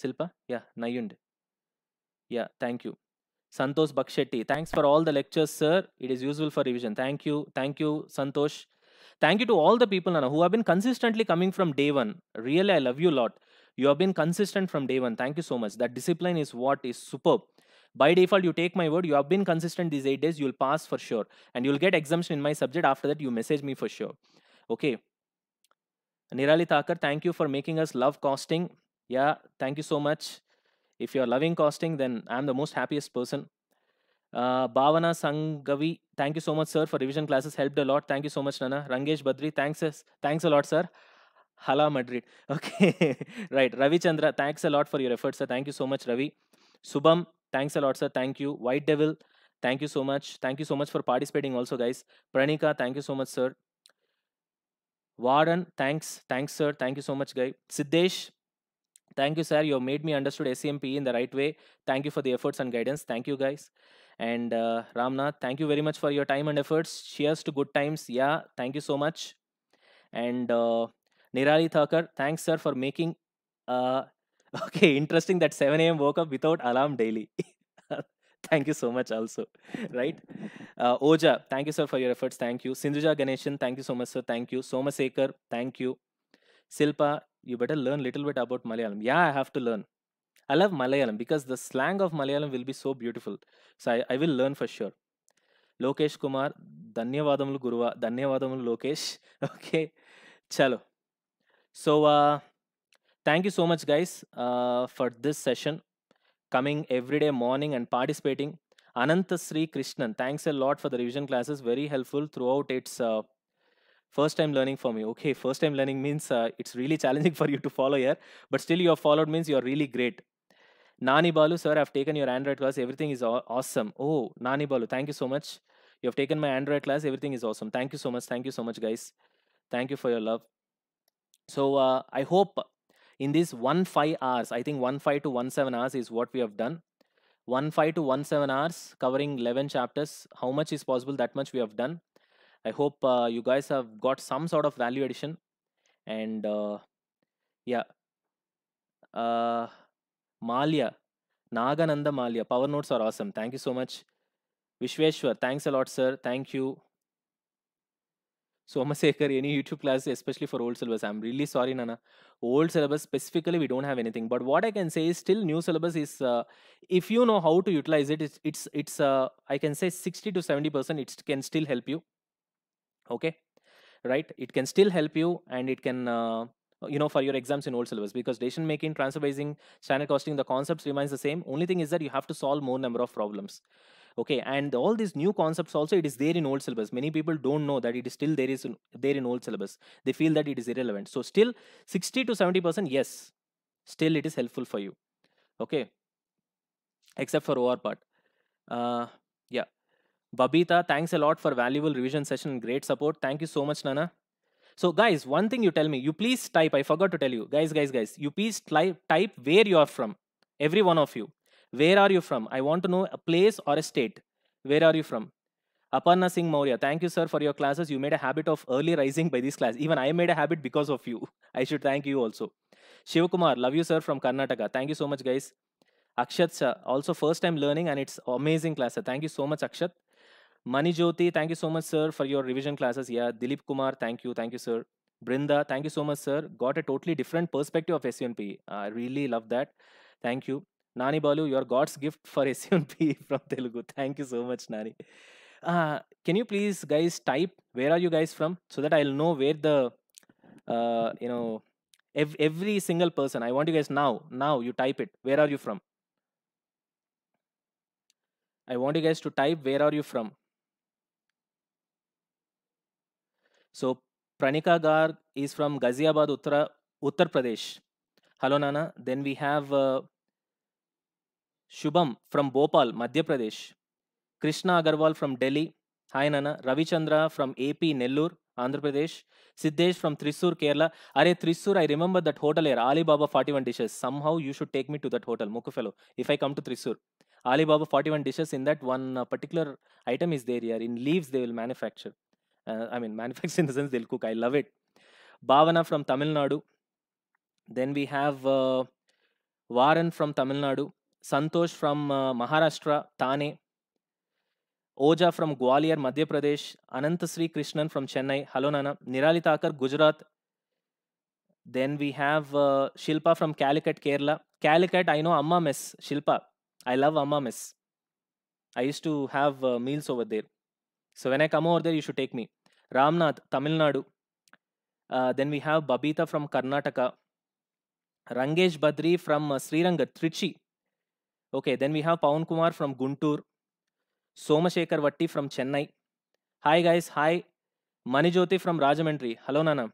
Silpa? Yeah, Nayund. Yeah, thank you. Santosh Bakshetty, thanks for all the lectures, sir. It is useful for revision. Thank you. Thank you, Santosh. Thank you to all the people, Nana, who have been consistently coming from day one. Really, I love you a lot. You have been consistent from day one. Thank you so much. That discipline is what is superb. By default, you take my word. You have been consistent these eight days. You'll pass for sure. And you'll get exemption in my subject. After that, you message me for sure. Okay. Nirali Thakur, thank you for making us love costing. Yeah, thank you so much. If you're loving costing, then I'm the most happiest person. Uh, Bhavana Sangavi, thank you so much, sir, for revision classes. Helped a lot. Thank you so much, Nana. Rangesh Badri, thanks, thanks a lot, sir. Hala Madrid. [laughs] Okay, right. Ravi Chandra, thanks a lot for your efforts, sir. Thank you so much, Ravi. Subham, thanks a lot, sir. Thank you. White Devil, thank you so much. Thank you so much for participating, also, guys. Pranika, thank you so much, sir. Warren, thanks. Thanks, sir. Thank you so much, guy. Siddesh, thank you, sir. You have made me understood SEMPE in the right way. Thank you for the efforts and guidance. Thank you, guys. And uh, thank you very much for your time and efforts. Cheers to good times. Yeah, thank you so much. And uh, Nirali Thakur, thanks, sir, for making. Uh, [laughs] okay, interesting that 7 a.m. woke up without alarm daily. [laughs] thank you so much, also. [laughs] right? Uh, Oja, thank you, sir, for your efforts. Thank you. Sindhuja Ganeshan, thank you so much, sir. Thank you. Soma Sekar, thank you. Silpa, you better learn little bit about Malayalam. Yeah, I have to learn. I love Malayalam because the slang of Malayalam will be so beautiful. So I, will learn for sure. Lokesh Kumar, Danyavadamlu Guruva, Danyavadamlu Lokesh. [laughs] Okay, cello. So uh, thank you so much, guys, uh, for this session. Coming every day morning and participating. Anantasri Krishnan, thanks a lot for the revision classes. Very helpful throughout its uh, first time learning for me. Okay, first time learning means it's really [laughs] challenging for you to follow here. But still, you have followed means you are really great. Nani Balu, sir, I've taken your Android class. Everything is awesome. Oh, Nani Balu, thank you so much. You have taken my Android class. Everything is awesome. Thank you so much. Thank you so much, guys. Thank you for your love. So uh, I hope in these one five hours, I think one five to one seven hours is what we have done. One five to one seven hours, covering eleven chapters. How much is possible? That much we have done. I hope uh, you guys have got some sort of value addition, and uh, yeah. Uh, Malia, Nagananda Malia. Power notes are awesome. Thank you so much. Vishweshwar, thanks a lot, sir. Thank you. Somasekhar, any YouTube class, especially for old syllabus. I'm really sorry, Nana. Old syllabus, specifically, we don't have anything. But what I can say is still new syllabus is, uh, if you know how to utilize it, it's, it's, it's uh, I can say 60 to 70%, it can still help you. Okay? Right? It can still help you and it can uh, you know, for your exams in old syllabus because decision making, transfer basing, standard costing, the concepts remains the same. Only thing is that you have to solve more number of problems. Okay, and all these new concepts also it is there in old syllabus. Many people don't know that it is still there is in, there in old syllabus. They feel that it is irrelevant. So still, sixty to seventy percent, yes, still it is helpful for you. Okay, except for OR part. Uh, yeah. Babita, thanks a lot for valuable revision session. Great support. Thank you so much, Nana. So guys, one thing you tell me, you please type, I forgot to tell you, guys, guys, guys, you please type where you are from, every one of you. Where are you from? I want to know a place or a state. Where are you from? Aparna Singh Maurya, thank you, sir, for your classes. You made a habit of early rising by this class. Even I made a habit because of you. [laughs] I should thank you also. Kumar, love you, sir, from Karnataka. Thank you so much, guys. Akshat, sir, also first time learning and it's amazing class, sir. Thank you so much, Akshat. Mani Jyoti, thank you so much, sir, for your revision classes. Yeah, Dilip Kumar, thank you, thank you, sir. Brinda, thank you so much, sir. Got a totally different perspective of SUNP. I really love that. Thank you. Nani Balu, your God's gift for SUNP [laughs] from Telugu. Thank you so much, Nani. Uh, can you please, guys, type where are you guys from so that I'll know where the, uh, you know, ev every single person. I want you guys now, now you type it. Where are you from? I want you guys to type where are you from so Pranika Garg is from Ghaziabad, Uttara, Uttar Pradesh. Hello, Nana. Then we have uh, Shubham from Bhopal, Madhya Pradesh. Krishna Agarwal from Delhi. Hi, Nana. Ravichandra from AP, Nellur, Andhra Pradesh. Siddesh from Thrissur, Kerala. Are Thrissur, I remember that hotel here, Alibaba 41 Dishes. Somehow you should take me to that hotel, Mukufelo, if I come to Thrissur. Alibaba 41 Dishes, in that one particular item is there here. In leaves, they will manufacture. Uh, I mean, manufacturing in the sense they'll cook. I love it. Bhavana from Tamil Nadu. Then we have uh, Varan from Tamil Nadu. Santosh from uh, Maharashtra, Tane. Oja from Gwalior, Madhya Pradesh. Anantasri Krishnan from Chennai. Hello, Nana. Nirali Thakur, Gujarat. Then we have uh, Shilpa from Calicut, Kerala. Calicut, I know Amma Miss. Shilpa, I love Amma Miss. I used to have uh, meals over there. So when I come over there, you should take me. Ramnath, Tamil Nadu. Uh, then we have Babita from Karnataka. Rangesh Badri from uh, Sriranga, Trichy. Okay, then we have Pawan Kumar from Guntur. Somashekar Vatti from Chennai. Hi guys, hi. Manijoti from Rajamundry. Hello Nana.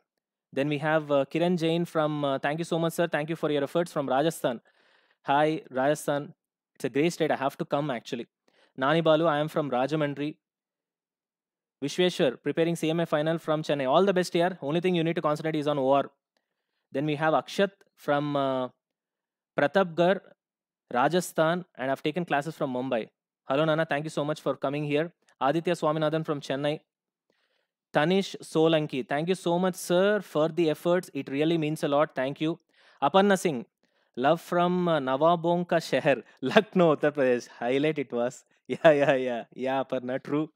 Then we have uh, Kiran Jain from, uh, thank you so much sir, thank you for your efforts from Rajasthan. Hi Rajasthan, it's a great state, I have to come actually. Nani Balu, I am from Rajamundry. Vishweshwar preparing CMA final from Chennai. All the best here. Only thing you need to concentrate is on OR. Then we have Akshat from uh, Pratapgarh, Rajasthan, and I've taken classes from Mumbai. Hello, Nana. Thank you so much for coming here. Aditya Swaminathan from Chennai. Tanish Solanki. Thank you so much, sir, for the efforts. It really means a lot. Thank you. Aparna Singh. Love from uh, Nawabonka Sheher, [laughs] Lucknow, Uttar Pradesh. Highlight it was. [laughs] Yeah, yeah, yeah. Yeah, Aparna. True.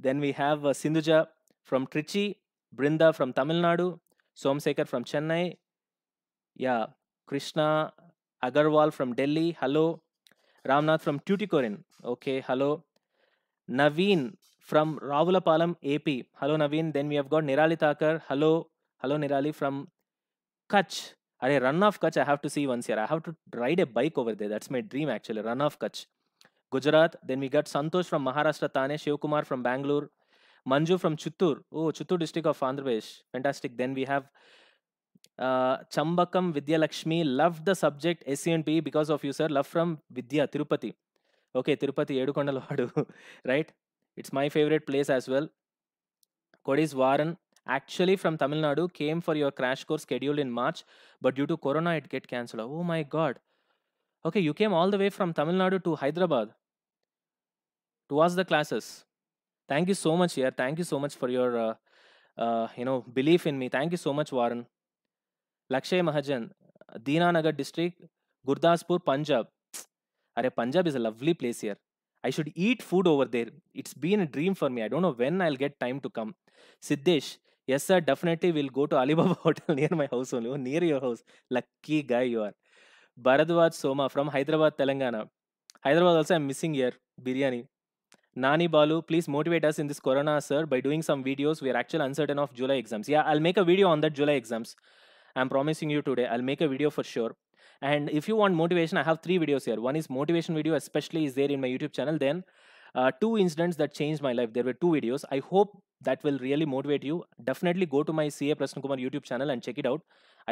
Then we have uh, Sindhuja from Trichy, Brinda from Tamil Nadu, Somsekhar from Chennai, yeah, Krishna Agarwal from Delhi, hello, Ramnath from Tuticorin, okay, hello, Naveen from Ravulapalam, AP, hello Naveen. Then we have got Nirali Thakur, hello, hello Nirali from Kutch. Array, run off Kutch, I have to see once here. I have to ride a bike over there. That's my dream actually, run off Kutch. Gujarat. Then we got Santosh from Maharashtra, Tane, Shivkumar from Bangalore, Manju from Chittur. Oh, Chittur district of Andhra Pradesh. Fantastic. Then we have uh, Chambakam Vidyalakshmi. Loved the subject SCNP because of you, sir. Love from Vidya, Tirupati. Okay Tirupati Yedukondalavadu right it's my favourite place as well Kodeeswaran actually from Tamil Nadu came for your crash course schedule in March but due to corona it get cancel oh my God okay you came all the way from Tamil Nadu to Hyderabad towards the classes thank you so much here thank you so much for your uh, uh, you know belief in me thank you so much warren lakshay mahajan dinanagar district gurdaspur punjab are punjab is a lovely place here i should eat food over there it's been a dream for me i don't know when i'll get time to come siddesh yes sir definitely we'll go to alibaba hotel near my house only oh, near your house lucky guy you are bharadwaj soma from hyderabad telangana hyderabad also i'm missing here biryani Nani Balu, please motivate us in this corona, sir, by doing some videos. We are actually uncertain of July exams. Yeah, I'll make a video on that July exams. I'm promising you today. I'll make a video for sure. And if you want motivation, I have three videos here. One is motivation video, especially is there in my YouTube channel. Then uh, two incidents that changed my life. There were two videos. I hope that will really motivate you definitely go to my ca prasna kumar youtube channel and check it out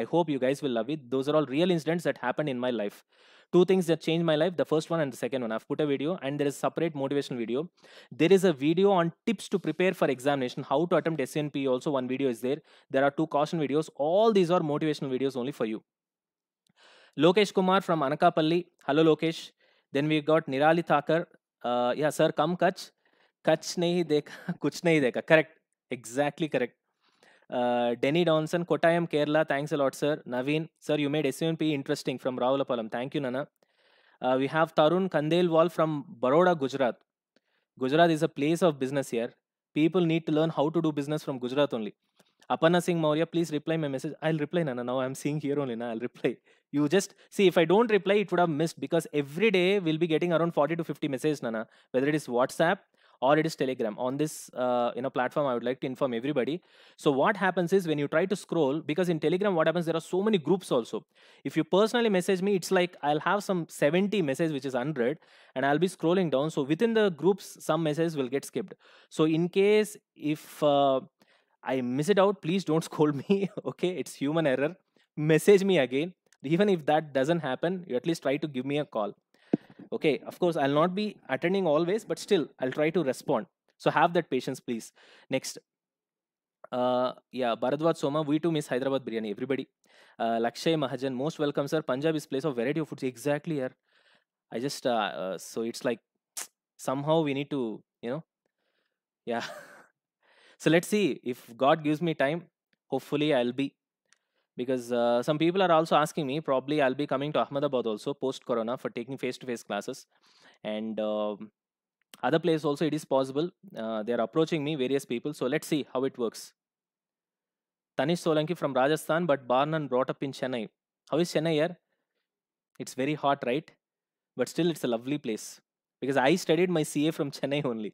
i hope you guys will love it those are all real incidents that happened in my life two things that changed my life the first one and the second one i've put a video and there is a separate motivation video there is a video on tips to prepare for examination how to attempt snp also one video is there there are two caution videos all these are motivational videos only for you lokesh kumar from anakapalli hello lokesh then we got nirali thakur uh, yeah sir come kutch कच नहीं देखा [laughs] कुछ नहीं देखा correct exactly correct Denny Donson Kottayam Kerala thanks a lot sir Naveen sir you made S M P interesting from Ravulapalem thank you नना we have Tarun Khandelwal from Baroda Gujarat Gujarat is a place of business here people need to learn how to do business from Gujarat only Aparna Singh Maurya please reply my message I reply ना ना now I am seeing here only ना I reply you just see if I don't reply it would have missed because every day will be getting around forty to fifty message नना whether it is WhatsApp or it is telegram on this uh, you know platform i would like to inform everybody so what happens is when you try to scroll because in telegram what happens there are so many groups also if you personally message me it's like i'll have some 70 message which is 100 and i'll be scrolling down so within the groups some messages will get skipped so in case if uh, i miss it out please don't [laughs] scold me okay it's human error message me again even if that doesn't happen you at least try to give me a call Okay, of course, I'll not be attending always, but still, I'll try to respond. So have that patience, please. Next. Uh, yeah, Bharadwaj Soma, we too miss Hyderabad biryani, everybody. Uh, Lakshay Mahajan, most welcome, sir. Punjab is place of variety of foods. Exactly, here. I just, uh, uh, so it's like somehow we need to, you know, yeah. [laughs] so let's see if God gives me time, hopefully I'll be because uh, some people are also asking me probably i'll be coming to ahmedabad also post corona for taking face to face classes and uh, other place also it is possible uh, they are approaching me various people so let's see how it works tanish solanki from rajasthan but born and brought up in chennai how is chennai here it's very hot right but still it's a lovely place because i studied my ca from [laughs] chennai only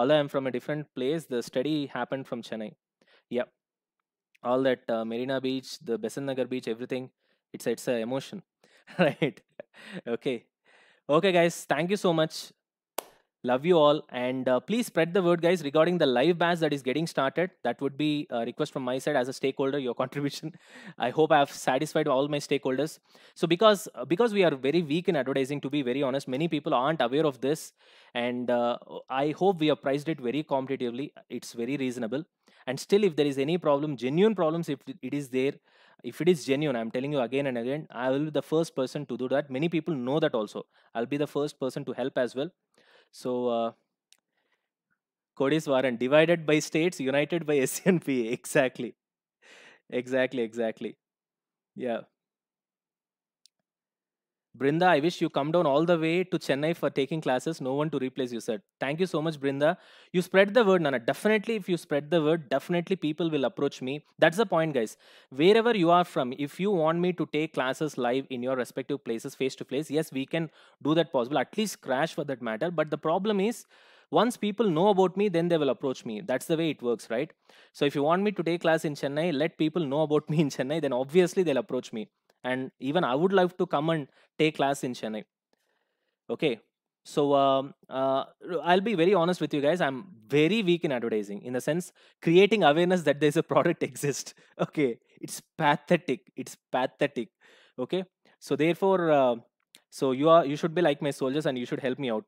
although i'm from a different place the study happened from chennai yeah all that uh, Marina Beach, the Besant Beach, everything. It's it's an emotion, [laughs] right? okay, okay, guys. Thank you so much. Love you all, and uh, please spread the word, guys, regarding the live batch that is getting started. That would be a request from my side as a stakeholder. Your [laughs] contribution. I hope I have satisfied all my stakeholders. So because uh, because we are very weak in advertising, to be very honest, many people aren't aware of this, and uh, I hope we have priced it very competitively. It's very reasonable and still if there is any problem genuine problems if it is there if it is genuine i'm telling you again and again i will be the first person to do that many people know that also i'll be the first person to help as well so uh, code is warrant divided by states united by S N P. [laughs] exactly exactly exactly yeah Brinda, I wish you come down all the way to Chennai for taking classes. No one to replace you, sir. Thank you so much, Brinda. You spread the word, Nana. Definitely, if you spread the word, definitely people will approach me. That's the point, guys. Wherever you are from, if you want me to take classes live in your respective places, face to face, yes, we can do that possible. At least crash for that matter. But the problem is, once people know about me then they will approach me that's the way it works right so if you want me to take class in chennai let people know about [laughs] me in chennai then obviously they'll approach me and even i would love to come and take class in chennai okay so um, uh, i'll be very honest with you guys i'm very weak in advertising in the sense creating awareness that there's a product [laughs] exists okay it's pathetic it's pathetic okay so therefore uh, so you are you should be like my soldiers and you should help me out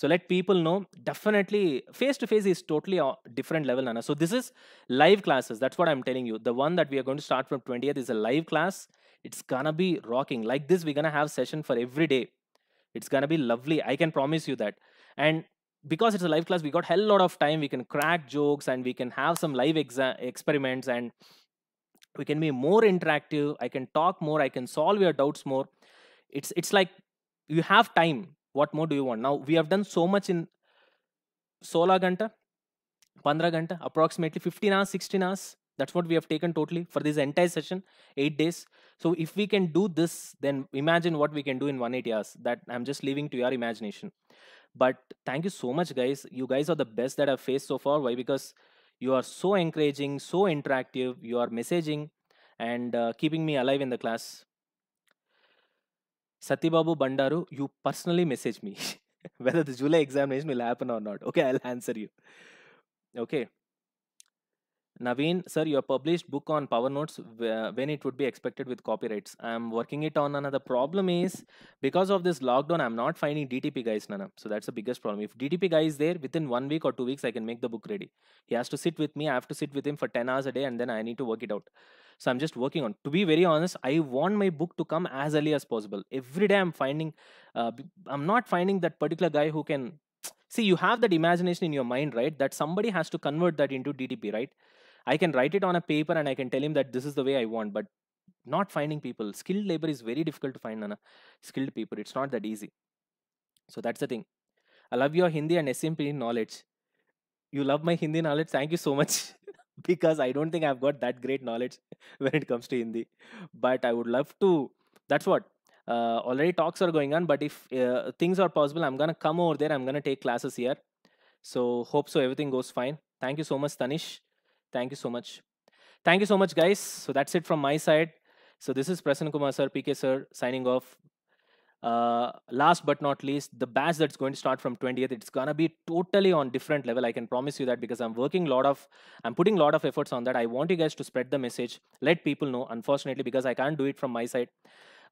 so let people know definitely face to face is totally a uh, different level nana so this is live classes that's what i'm telling you the one that we are going to start from 20th is a live class it's gonna be rocking like this we're gonna have session for every day it's gonna be lovely i can promise you that and because it's a live class we got hell lot of time we can crack jokes and we can have some live exa- experiments and we can be more interactive i can talk more i can solve your doubts more it's it's like you have time what more do you want now we have done so much in sola ganta 15 ganta approximately 15 hours 16 hours that's what we have taken totally for this entire session eight days so if we can do this then imagine what we can do in 180 hours that i'm just leaving to your imagination but thank you so much guys you guys are the best that i've faced so far why because you are so encouraging so interactive you are messaging and uh, keeping me alive in the class Satibabu Bandaru, you personally message me [laughs] whether the July examination will happen or not. Okay, I'll answer you. Okay. Naveen, sir, you have published book on Power Notes when it would be expected with copyrights. I'm working it on another problem is because of this lockdown, I'm not finding DTP guys, Nana. So that's the biggest problem. If DTP guy is there within one week or two weeks, I can make the book ready. He has to sit with me. I have to sit with him for 10 hours a day and then I need to work it out. So I'm just working on. To be very honest, I want my book to come as early as possible. Every day I'm finding, uh, I'm not finding that particular guy who can see you have that imagination in your mind right that somebody has to convert that into dtp right I can write it on a paper and I can tell him that this is the way I want, but not finding people. Skilled labor is very difficult to find on a skilled people. It's not that easy. So that's the thing. I love your Hindi and SMP knowledge. You love my Hindi knowledge. Thank you so much. [laughs] because I don't think I've got that great knowledge [laughs] when it comes to Hindi. But I would love to. That's what. Uh, already talks are going on. But if uh, things are possible, I'm going to come over there. I'm going to take classes here. So hope so everything goes fine. Thank you so much, Tanish. Thank you so much. Thank you so much, guys. So that's it from my side. So this is Prasan Kumar sir, PK sir, signing off. Uh, last but not least, the batch that's going to start from 20th, it's gonna be totally on different level. I can promise you that because I'm working a lot of, I'm putting a lot of efforts on that. I want you guys to spread the message, let people know. Unfortunately, because I can't do it from my side,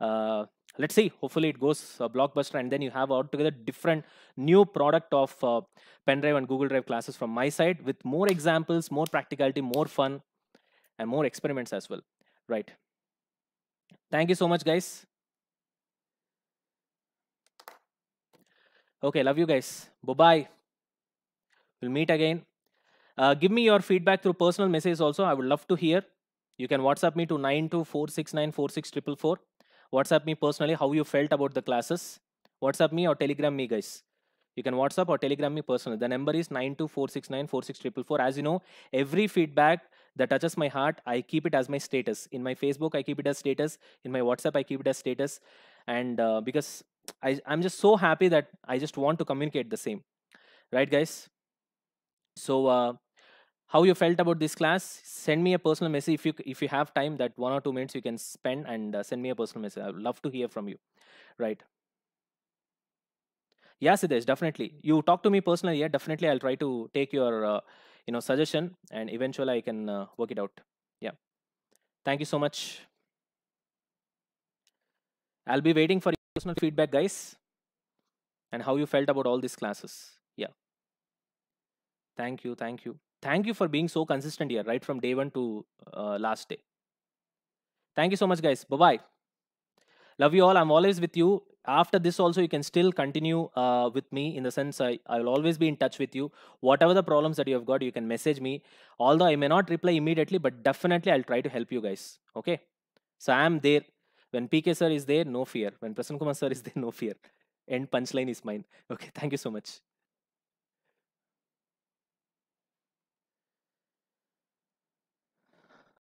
uh, let's see hopefully it goes a uh, blockbuster and then you have altogether different new product of uh, pen drive and google drive classes from my side with more examples more practicality more fun and more experiments as well right thank you so much guys okay love you guys bye bye we'll meet again uh, give me your feedback through personal messages also i would love to hear you can whatsapp me to 924694644 WhatsApp me personally how you felt about the classes. WhatsApp me or Telegram me, guys. You can WhatsApp or Telegram me personally. The number is 924694644. As you know, every feedback that touches my heart, I keep it as my status. In my Facebook, I keep it as status. In my WhatsApp, I keep it as status. And uh, because I, I'm just so happy that I just want to communicate the same. Right, guys? So, uh, how you felt about this class send me a personal message if you if you have time that one or two minutes you can spend and uh, send me a personal message i would love to hear from you right yeah sidesh definitely you talk to me personally yeah definitely i'll try to take your uh, you know suggestion and eventually i can uh, work it out yeah thank you so much i'll be waiting for your personal feedback guys and how you felt about all these classes yeah thank you thank you thank you for being so consistent here, right from day one to uh, last day. Thank you so much, guys. Bye bye. Love you all. I'm always with you. After this, also, you can still continue uh, with me in the sense I, I will always be in touch with you. Whatever the problems that you have got, you can message me. Although I may not reply immediately, but definitely I'll try to help you guys. Okay. So I am there. When PK sir is there, no fear. When Prasan Kumar sir is there, [laughs] no fear. End punchline is mine. Okay. Thank you so much.